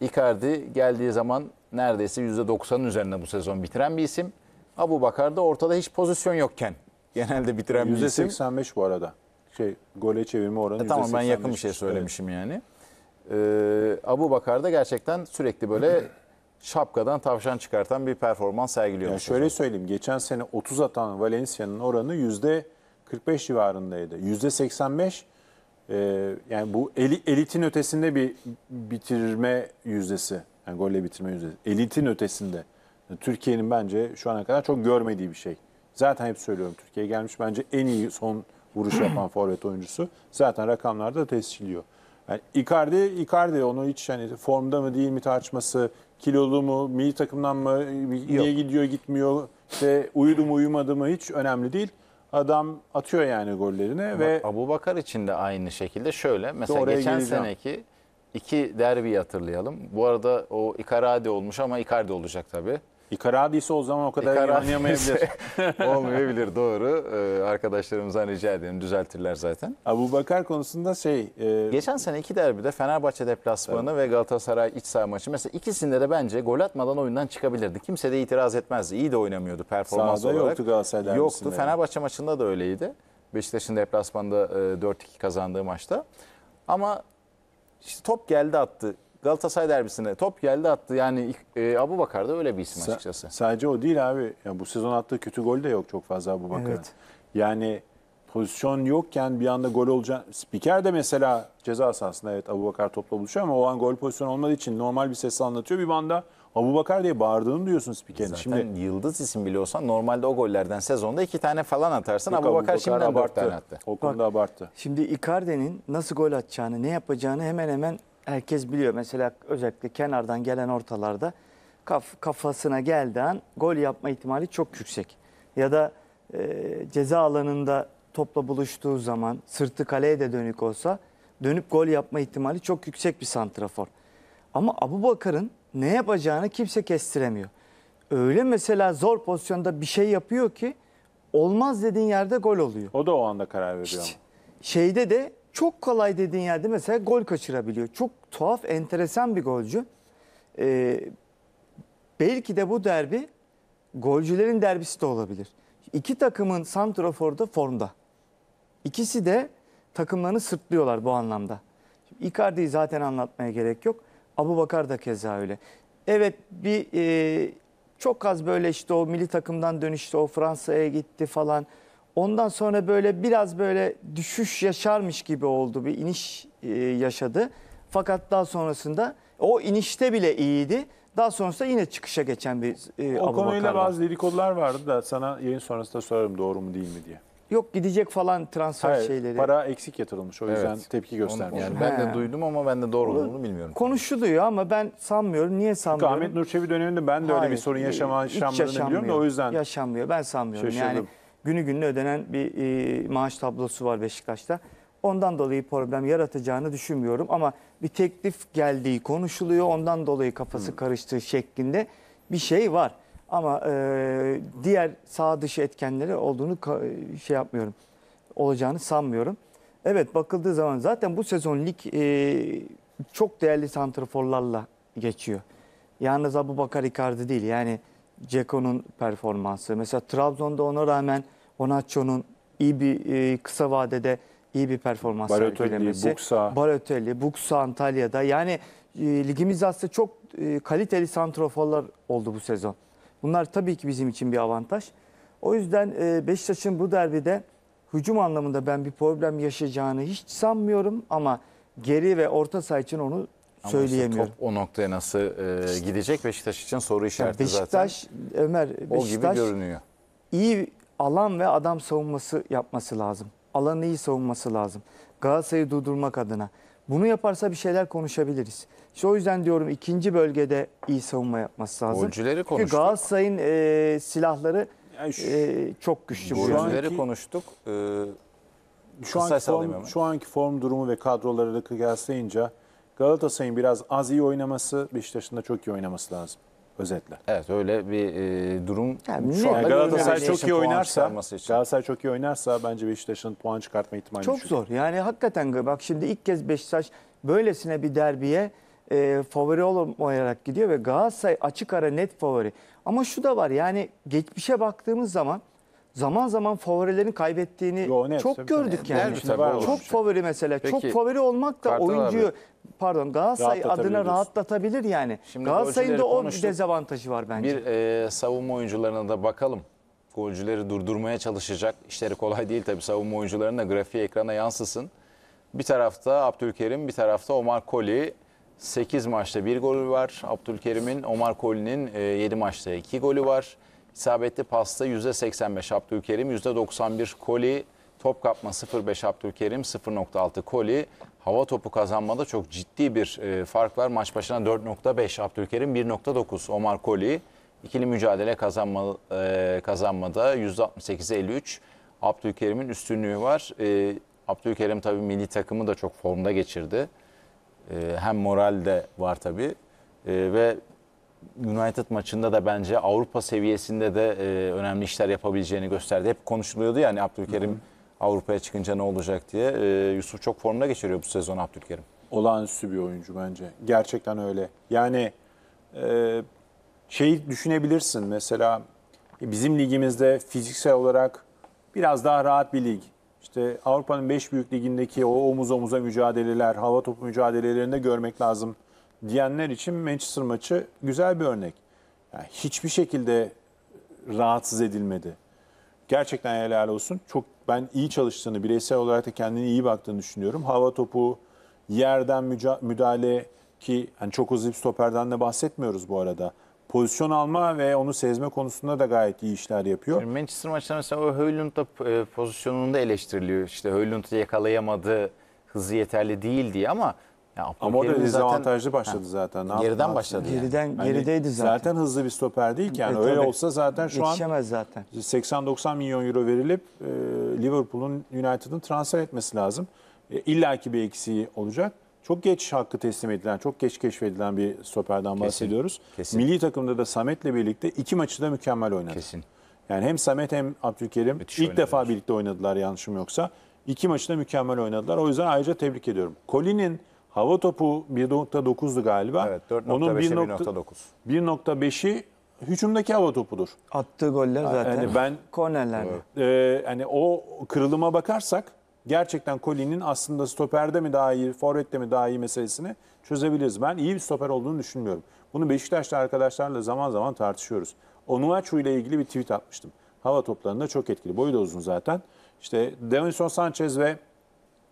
Icardi geldiği zaman neredeyse %90'ın üzerinde bu sezon bitiren bir isim. Abu Bakarda ortada hiç pozisyon yokken genelde bitiren bir isim. %85 bu arada. Şey, gole çevirme oranı e, Tamam ben yakın bir şey söylemişim evet. yani. Ee, Abu Bakarda gerçekten sürekli böyle şapkadan tavşan çıkartan bir performans sergiliyor. Yani şöyle sezon. söyleyeyim. Geçen sene 30 atan Valencia'nın oranı %45 civarındaydı. %85 e, yani bu elitin ötesinde bir bitirme yüzdesi. Yani golle bitirme yüzdesi. Elitin ötesinde. Yani Türkiye'nin bence şu ana kadar çok görmediği bir şey. Zaten hep söylüyorum Türkiye'ye gelmiş bence en iyi son vuruş yapan forvet oyuncusu. Zaten rakamlarda tescilliyor. Yani Icardi, Icardi onu hiç hani formda mı değil mi tartışması, kilolu mu, milli takımdan mı, niye Yok. gidiyor gitmiyor, işte uyudu mu uyumadı mı hiç önemli değil. Adam atıyor yani gollerini ve Abu Bakar için de aynı şekilde şöyle. Mesela geçen geleceğim. seneki iki derbiyi hatırlayalım. Bu arada o Icardi olmuş ama Icardi olacak tabii. Icardi ise o zaman o kadar iyi anlayamayabilir. olmayabilir doğru. Ee, arkadaşlarımızdan rica edelim düzeltirler zaten. Abu Bakar konusunda şey... E... Geçen sene iki derbide Fenerbahçe deplasmanı evet. ve Galatasaray iç saha maçı. Mesela ikisinde de bence gol atmadan oyundan çıkabilirdi. Kimse de itiraz etmezdi. İyi de oynamıyordu performans Sağda olarak. yoktu Galatasaray Yoktu. Fenerbahçe maçında da öyleydi. Beşiktaş'ın deplasmanda 4-2 e, kazandığı maçta. Ama işte top geldi attı. Galatasaray derbisine top geldi attı. Yani e, Abu Bakar da öyle bir isim Sa- açıkçası. Sadece o değil abi. Ya bu sezon attığı kötü gol de yok çok fazla Abu Bakar. Evet. Yani pozisyon yokken bir anda gol olacak. Spiker de mesela ceza sahasında evet Abu Bakar topla buluşuyor ama o an gol pozisyonu olmadığı için normal bir sesle anlatıyor. Bir anda Abu Bakar diye bağırdığını diyorsun spikerin. Zaten Şimdi, yıldız isim bile normalde o gollerden sezonda iki tane falan atarsın. Abu, Bakar, Bakar şimdiden abarttı. dört tane attı. O konuda abarttı. Şimdi Icardi'nin nasıl gol atacağını, ne yapacağını hemen hemen herkes biliyor. Mesela özellikle kenardan gelen ortalarda kaf, kafasına geldiği an gol yapma ihtimali çok yüksek. Ya da e, ceza alanında topla buluştuğu zaman sırtı kaleye de dönük olsa dönüp gol yapma ihtimali çok yüksek bir santrafor. Ama Abu Bakar'ın ne yapacağını kimse kestiremiyor. Öyle mesela zor pozisyonda bir şey yapıyor ki olmaz dediğin yerde gol oluyor. O da o anda karar veriyor. İşte, şeyde de çok kolay dediğin yerde mesela gol kaçırabiliyor. Çok tuhaf, enteresan bir golcü. Ee, belki de bu derbi golcülerin derbisi de olabilir. İki takımın Santrafor'u da formda. İkisi de takımlarını sırtlıyorlar bu anlamda. Şimdi Icardi'yi zaten anlatmaya gerek yok. Abu Bakar da keza öyle. Evet bir e, çok az böyle işte o milli takımdan dönüşte o Fransa'ya gitti falan. Ondan sonra böyle biraz böyle düşüş yaşarmış gibi oldu bir iniş e, yaşadı. Fakat daha sonrasında o inişte bile iyiydi. Daha sonrasında yine çıkışa geçen bir e, O Abu konuyla Bakar var. bazı dedikodular vardı da sana yayın sonrasında sorarım doğru mu değil mi diye. Yok gidecek falan transfer Hayır, şeyleri. Para eksik yatırılmış o yüzden tepki göstermiş. Yani ben de duydum ama ben de doğru olduğunu bilmiyorum. Konuşuluyor ama ben sanmıyorum. Niye sanmıyorum? Ahmet Nurçevi döneminde ben de öyle bir sorun yaşama hiç yaşanmadığını biliyorum da o yüzden Yaşanmıyor ben sanmıyorum. Şaşırdım. Yani günü gününe ödenen bir e, maaş tablosu var Beşiktaş'ta. Ondan dolayı problem yaratacağını düşünmüyorum ama bir teklif geldiği konuşuluyor. Ondan dolayı kafası hmm. karıştığı şeklinde bir şey var. Ama e, diğer sağ dışı etkenleri olduğunu şey yapmıyorum. Olacağını sanmıyorum. Evet bakıldığı zaman zaten bu sezon lig e, çok değerli santraforlarla geçiyor. Yalnız Abu Bakar Icardi değil yani Ceko'nun performansı. Mesela Trabzon'da ona rağmen onaccio'nun iyi bir e, kısa vadede iyi bir performans sergilemesi. Buksa. Balotelli, Buksa Antalya'da. Yani e, ligimiz aslında çok e, kaliteli santroforlar oldu bu sezon. Bunlar tabii ki bizim için bir avantaj. O yüzden e, Beşiktaş'ın bu derbide hücum anlamında ben bir problem yaşayacağını hiç sanmıyorum ama geri ve orta saha için onu Ama işte top o noktaya nasıl e, gidecek Beşiktaş için soru işareti zaten. Beşiktaş Ömer O gibi Beşiktaş görünüyor. iyi alan ve adam savunması yapması lazım. Alanı iyi savunması lazım. Galatasaray'ı durdurmak adına. Bunu yaparsa bir şeyler konuşabiliriz. İşte o yüzden diyorum ikinci bölgede iyi savunma yapması lazım. Golcüleri konuştuk. Çünkü Galatasaray'ın e, silahları yani şu, e, çok güçlü. Golcüleri konuştuk. E, şu anki, form, şu anki form durumu ve kadroları da kıyaslayınca Galatasaray'ın biraz az iyi oynaması, Beşiktaş'ın da çok iyi oynaması lazım. Özetle. Evet öyle bir e, durum. Yani şu yani Galatasaray çok iyi oynarsa, Galatasaray çok iyi oynarsa bence Beşiktaş'ın puan çıkartma ihtimali çok düşük. zor. Yani hakikaten bak şimdi ilk kez Beşiktaş böylesine bir derbiye e, favori olmayarak gidiyor ve Galatasaray açık ara net favori. Ama şu da var yani geçmişe baktığımız zaman zaman zaman favorilerin kaybettiğini Yo, net, çok tabii, gördük tabii. yani. Tabii, tabii, çok şey. favori mesela. Peki, çok favori olmak da oyuncuyu abi, pardon Galatasaray adına rahatlatabilir yani. Şimdi Galatasaray'ın da o konuştuk. dezavantajı var bence. Bir e, savunma oyuncularına da bakalım. Golcüleri durdurmaya çalışacak. İşleri kolay değil tabii savunma oyuncularının da grafiği ekrana yansısın. Bir tarafta Abdülkerim, bir tarafta Omar Koli. 8 maçta 1 golü var Abdülkerim'in. Omar Koli'nin 7 e, maçta 2 golü var. İsabetli pasta %85 Abdülkerim, %91 Koli. Top kapma 0.5 Abdülkerim, 0.6 Koli. Hava topu kazanmada çok ciddi bir e, fark var. Maç başına 4.5 Abdülkerim, 1.9 Omar Koli. İkili mücadele kazanma, e, kazanmada %68'e 53. Abdülkerim'in üstünlüğü var. Abdülkerim tabii milli takımı da çok formda geçirdi. E, hem moral de var tabii. E, ve United maçında da bence Avrupa seviyesinde de e, önemli işler yapabileceğini gösterdi. Hep konuşuluyordu yani Abdülkerim hı hı. Avrupa'ya çıkınca ne olacak diye. E, Yusuf çok formuna geçiriyor bu sezon Abdülkerim. Olağanüstü bir oyuncu bence. Gerçekten öyle. Yani e, şey düşünebilirsin mesela bizim ligimizde fiziksel olarak biraz daha rahat bir lig işte Avrupa'nın 5 büyük ligindeki o omuz omuza mücadeleler, hava topu mücadelelerinde görmek lazım diyenler için Manchester maçı güzel bir örnek. Yani hiçbir şekilde rahatsız edilmedi. Gerçekten helal olsun. Çok ben iyi çalıştığını, bireysel olarak da kendini iyi baktığını düşünüyorum. Hava topu, yerden müdahale ki yani çok hızlı bir stoperden de bahsetmiyoruz bu arada pozisyon alma ve onu sezme konusunda da gayet iyi işler yapıyor. Yani Manchester maçlarında mesela o Höylund'da e, pozisyonunda eleştiriliyor. İşte Höylund'u yakalayamadı, hızı yeterli değil diye ama ya Ama orada dezavantajlı başladı ha, zaten. Ne geriden yaptı? başladı. Geriden yani gerideydi zaten. Zaten hızlı bir stoper değil Yani e, öyle olsa zaten şu an zaten. 80-90 milyon euro verilip e, Liverpool'un United'ın transfer etmesi lazım. E, İlla ki bir eksiği olacak çok geç hakkı teslim edilen, çok geç keşfedilen bir stoperden bahsediyoruz. Kesin. Milli takımda da Samet'le birlikte iki maçı da mükemmel oynadı. Kesin. Yani hem Samet hem Abdülkerim Müthiş ilk oynadılar. defa birlikte oynadılar yanlışım yoksa. İki maçı da mükemmel oynadılar. O yüzden ayrıca tebrik ediyorum. Colin'in hava topu 1.9'du galiba. Evet Onun 1.9. 1.5'i hücumdaki hava topudur. Attığı goller zaten. Yani ben kornerlerde. E, hani o kırılıma bakarsak gerçekten Colin'in aslında stoperde mi daha iyi, forvette mi daha iyi meselesini çözebiliriz. Ben iyi bir stoper olduğunu düşünmüyorum. Bunu Beşiktaşlı arkadaşlarla zaman zaman tartışıyoruz. Onuachu ile ilgili bir tweet atmıştım. Hava toplarında çok etkili. Boyu da uzun zaten. İşte Davinson Sanchez ve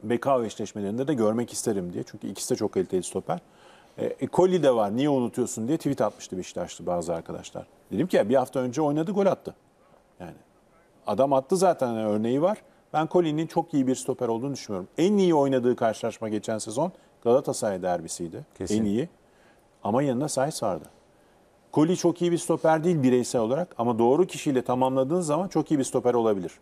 Bekao eşleşmelerinde de görmek isterim diye. Çünkü ikisi de çok kaliteli stoper. E, Koli e, de var niye unutuyorsun diye tweet atmıştı Beşiktaşlı bazı arkadaşlar. Dedim ki ya bir hafta önce oynadı gol attı. Yani adam attı zaten örneği var. Ben Colin'in çok iyi bir stoper olduğunu düşünmüyorum. En iyi oynadığı karşılaşma geçen sezon Galatasaray derbisiydi. Kesin. En iyi. Ama yanında Sayıs vardı. Koli çok iyi bir stoper değil bireysel olarak ama doğru kişiyle tamamladığın zaman çok iyi bir stoper olabilir.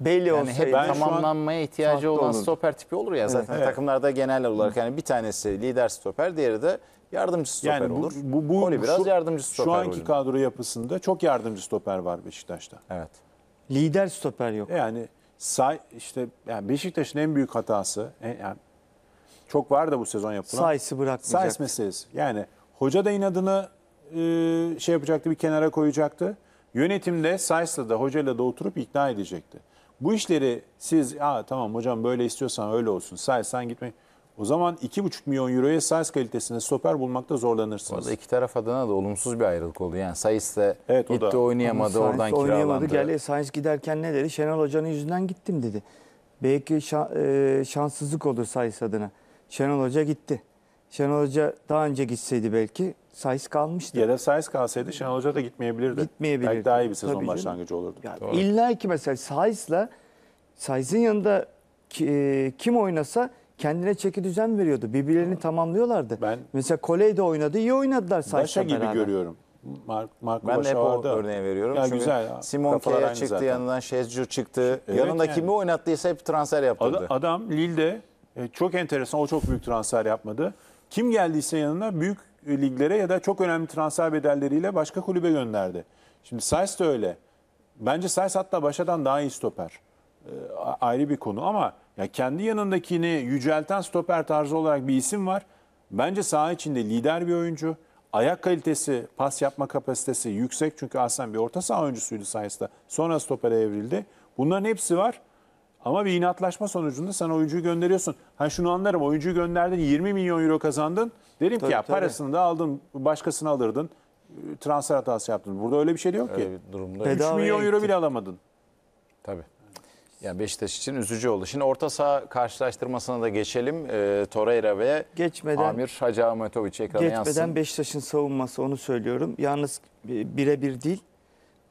Belli yani olsaydı ben tamamlanmaya ihtiyacı olan olurdu. stoper tipi olur ya zaten evet. takımlarda genel olarak yani bir tanesi lider stoper, diğeri de yardımcı stoper yani bu, olur. Bu, bu, Koli biraz şu, yardımcı stoper. Şu anki rolünde. kadro yapısında çok yardımcı stoper var Beşiktaş'ta. Evet. Lider stoper yok. Yani Say işte yani Beşiktaş'ın en büyük hatası e, yani çok var da bu sezon yapılan. Sayısı bırakmayacak. Sayıs meselesi. Yani hoca da inadını e, şey yapacaktı bir kenara koyacaktı. yönetim de Sayıs'la da hocayla da oturup ikna edecekti. Bu işleri siz Aa, tamam hocam böyle istiyorsan öyle olsun Sayıs'tan gitmeyin. O zaman 2,5 milyon euroya Sayıs kalitesinde stoper bulmakta zorlanırsınız. Orada iki taraf adına da olumsuz bir ayrılık oldu. Yani Sayıs de evet, gitti da. oynayamadı Ama oradan kiralandı. Oynayamadı geldi e, Sayıs giderken ne dedi? Şenol Hoca'nın yüzünden gittim dedi. Belki e, şanssızlık olur Sayıs adına. Şenol Hoca gitti. Şenol Hoca daha önce gitseydi belki Sayıs kalmıştı. Ya da Sayıs kalsaydı Şenol Hoca da gitmeyebilirdi. Gitmeyebilirdi. Belki daha iyi bir sezon Tabii başlangıcı olurdu. Yani Doğru. ki mesela Sayıs'la Sayıs'ın yanında ki, e, kim oynasa kendine çeki düzen veriyordu. Birbirlerini tamamlıyorlardı. Ben Mesela Koley de oynadı, iyi oynadılar şey Saşa Başa gibi görüyorum. Mark, Marco Ben hep o orada. örneği veriyorum. Ya Çünkü güzel. Simon Kafalar çıktı zaten. yanından Şezcu çıktı. Yanında yani. kimi oynattıysa hep transfer yaptırdı. Ad- Adam Lille'de e, çok enteresan o çok büyük transfer yapmadı. Kim geldiyse yanına büyük e, liglere ya da çok önemli transfer bedelleriyle başka kulübe gönderdi. Şimdi Sainz de öyle. Bence Sainz hatta Başa'dan daha iyi stoper. E, ayrı bir konu ama ya kendi yanındakini yücelten stoper tarzı olarak bir isim var. Bence saha içinde lider bir oyuncu. Ayak kalitesi, pas yapma kapasitesi yüksek. Çünkü Aslan bir orta saha oyuncusuydu sayesinde. Sonra stopere evrildi. Bunların hepsi var. Ama bir inatlaşma sonucunda sen oyuncuyu gönderiyorsun. Ha şunu anlarım oyuncuyu gönderdin 20 milyon euro kazandın. Derim tabii, ki ya tabii. parasını da aldın başkasını alırdın. Transfer hatası yaptın. Burada öyle bir şey de yok öyle ki. Bir durumda. 3 milyon eğitim. euro bile alamadın. Tabii. Yani Beşiktaş için üzücü oldu. Şimdi orta saha karşılaştırmasına da geçelim. E, Torreira ve geçmeden, Amir Hacı Ahmetoviç ekrana geçmeden yansın. Geçmeden Beşiktaş'ın savunması onu söylüyorum. Yalnız birebir değil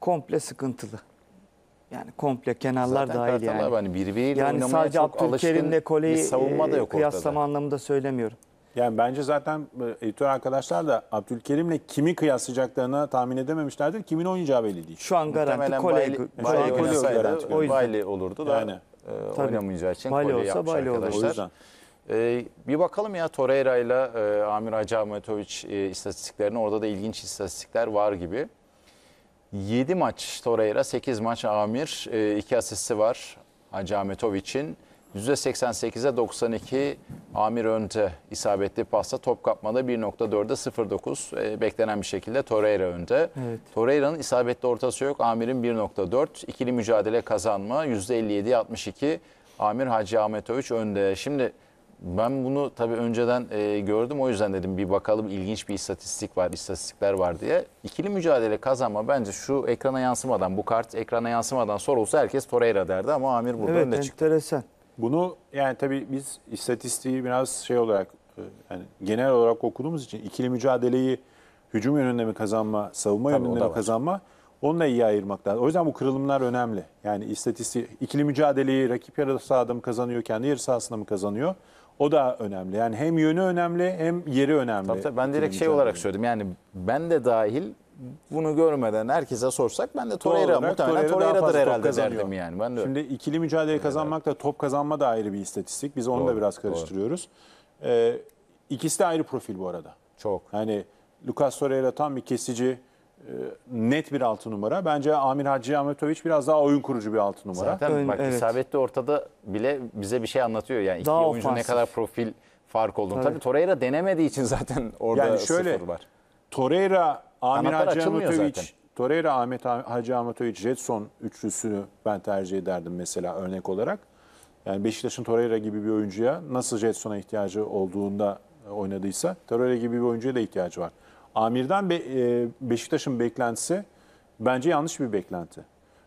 komple sıkıntılı. Yani komple kenarlar Zaten dahil yani. Abi, hani birbiriyle yani sadece Abdülkerim'le Kole'yi savunma da yok e, kıyaslama ortada. anlamında söylemiyorum. Yani bence zaten e, editör arkadaşlar da Abdülkerim'le kimi kıyaslayacaklarını tahmin edememişlerdir. Kimin oynayacağı belli değil. Şu an garanti Koley. Koley oynasaydı Bayli olurdu da yani. e, oynamayacağı için Koley yapmış arkadaşlar. O e, bir bakalım ya Torreira ile Amir Hacı Ahmetoviç e, istatistiklerine orada da ilginç istatistikler var gibi. 7 maç Torreira, 8 maç Amir, e, 2 asisti var Hacı Ahmetoviç'in. %88'e 92 Amir önde isabetli pasta. Top kapmada 1.4'e 0.9 e, beklenen bir şekilde Torreira önde. Evet. Torreira'nın isabetli ortası yok. Amir'in 1.4 ikili mücadele kazanma %57 62 Amir Hacı Ahmet Öğüç önde. Şimdi ben bunu tabii önceden e, gördüm o yüzden dedim bir bakalım ilginç bir istatistik var, istatistikler var diye. İkili mücadele kazanma bence şu ekrana yansımadan, bu kart ekrana yansımadan sorulsa herkes Torreira derdi ama Amir burada evet, önde çıktı. Evet enteresan. Bunu yani tabii biz istatistiği biraz şey olarak e, yani genel olarak okuduğumuz için ikili mücadeleyi hücum yönünde mi kazanma, savunma tabii yönünde mi kazanma onunla iyi ayırmak lazım. O yüzden bu kırılımlar önemli. Yani istatistik ikili mücadeleyi rakip yarı sahada mı kazanıyor, kendi yarı sahasında mı kazanıyor? O da önemli. Yani hem yönü önemli hem yeri önemli. Tabii tabii ben direkt şey olarak söyledim. Yani ben de dahil bunu görmeden herkese sorsak ben de Torreira olarak muhtemelen Torreira'dır herhalde kazanıyor. derdim yani. Ben de Şimdi ikili mücadele kazanmak da top kazanma da ayrı bir istatistik. Biz onu Doğru, da biraz karıştırıyoruz. Ee, ikisi de ayrı profil bu arada. çok. Yani Lucas Torreira tam bir kesici, e, net bir altı numara. Bence Amir Hacı Ahmetovic biraz daha oyun kurucu bir altı numara. Zaten Ön- bak evet. isabetli ortada bile bize bir şey anlatıyor yani. İki Daha oyuncu ne kadar profil fark olduğunu. Tabii. Tabii Torreira denemediği için zaten orada Yani şöyle, sıfır var. Torreira Amir Hacı açılmıyor zaten. Torreira Ahmet Hacı Ahmetoviç, Jetson üçlüsünü ben tercih ederdim mesela örnek olarak. Yani Beşiktaş'ın Torreira gibi bir oyuncuya nasıl Jetson'a ihtiyacı olduğunda oynadıysa Torreira gibi bir oyuncuya da ihtiyacı var. Amir'den Be e, Beşiktaş'ın beklentisi bence yanlış bir beklenti.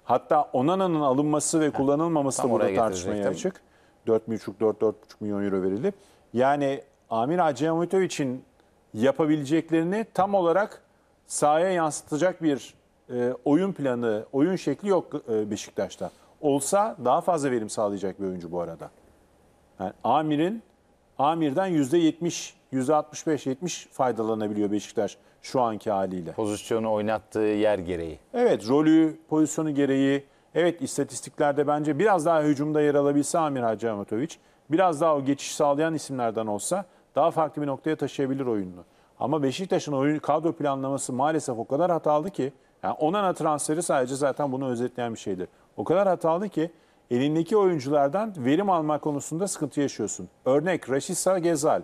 Hatta Onana'nın alınması ve kullanılmaması tam da burada oraya tartışmaya getirecektim. açık. 4,5-4-4,5 milyon euro verilip. Yani Amir Acemotov için yapabileceklerini tam olarak sahaya yansıtacak bir e, oyun planı, oyun şekli yok e, Beşiktaş'ta. Olsa daha fazla verim sağlayacak bir oyuncu bu arada. Yani Amir'in Amir'den %70, %65, 70 faydalanabiliyor Beşiktaş şu anki haliyle. Pozisyonu oynattığı yer gereği. Evet, rolü, pozisyonu gereği. Evet, istatistiklerde bence biraz daha hücumda yer alabilse Amir Hacı Amatoviç, biraz daha o geçiş sağlayan isimlerden olsa daha farklı bir noktaya taşıyabilir oyununu. Ama Beşiktaş'ın oyun kadro planlaması maalesef o kadar hatalı ki yani Onana transferi sadece zaten bunu özetleyen bir şeydir. O kadar hatalı ki elindeki oyunculardan verim alma konusunda sıkıntı yaşıyorsun. Örnek Raşitsa Gezal.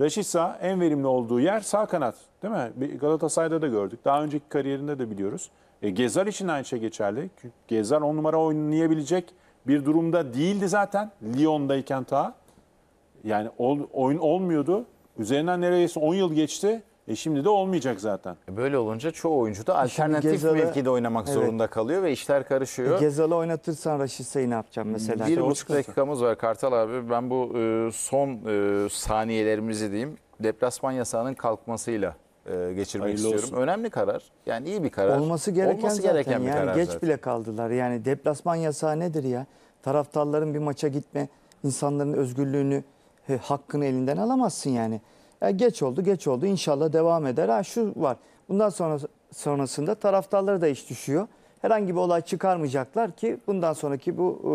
Raşitsa en verimli olduğu yer sağ kanat. Değil mi? Galatasaray'da da gördük. Daha önceki kariyerinde de biliyoruz. E, Gezal için aynı şey geçerli. Gezal on numara oynayabilecek bir durumda değildi zaten. Lyon'dayken ta. Yani ol, oyun olmuyordu. Üzerinden neredeyse 10 yıl geçti. E şimdi de olmayacak zaten. E, böyle olunca çoğu oyuncu da alternatif Gezalı, mevkide oynamak evet. zorunda kalıyor ve işler karışıyor. E, Gezal'ı oynatırsan Raşitse'yi ne yapacağım hmm, mesela? Bir buçuk dakikamız var Kartal abi. Ben bu e, son e, saniyelerimizi diyeyim deplasman yasağının kalkmasıyla e, geçirmek Hayırlı istiyorum. Olsun. Önemli karar. Yani iyi bir karar. Olması gereken, Olması gereken zaten. bir yani karar Geç zaten. bile kaldılar. Yani deplasman yasağı nedir ya? Taraftarların bir maça gitme, insanların özgürlüğünü e, hakkını elinden alamazsın yani. Ya geç oldu geç oldu inşallah devam eder. Ha şu var bundan sonra sonrasında taraftarları da iş düşüyor. Herhangi bir olay çıkarmayacaklar ki bundan sonraki bu e,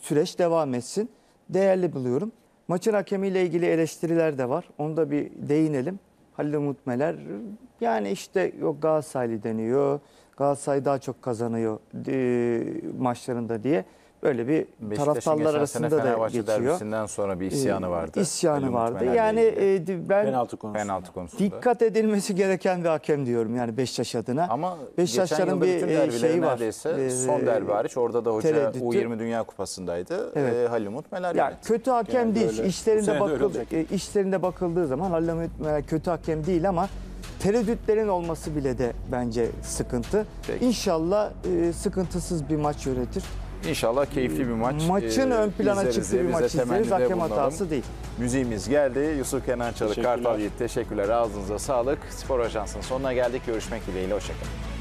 süreç devam etsin. Değerli buluyorum. Maçın hakemiyle ilgili eleştiriler de var. Onu da bir değinelim. Halil Umut Meler yani işte yok Galatasaraylı deniyor. Galatasaray daha çok kazanıyor e, maçlarında diye. Böyle bir Beşiktaş'ın taraftarlar arasında da Fenerbahçe geçiyor. derbisinden sonra bir isyanı ee, vardı. İsyanı vardı. Yani e, ben Penaltı konusunda. penaltı konusunda. dikkat edilmesi gereken bir hakem diyorum yani Beşiktaş adına. Ama geçen Beşiktaşların bir, e, şeyi var. neredeyse e, son derbi hariç orada da hoca tereddütü- U20 Dünya Kupası'ndaydı. Evet. E, Halil Umut Meler Ya yönetti. kötü hakem değil. İşlerinde sene e, işlerinde bakıldığı zaman Halil Ahmet Meral kötü hakem değil ama tereddütlerin olması bile de bence sıkıntı. Peki. İnşallah e, sıkıntısız bir maç yönetir. İnşallah keyifli bir maç. Maçın e, ön plana çıktığı bir maç izleriz. Hakem hatası değil. Müziğimiz geldi. Yusuf Kenan Çalık, Kartal Yiğit teşekkürler. Ağzınıza sağlık. Spor Ajansı'nın sonuna geldik. Görüşmek dileğiyle. Hoşçakalın.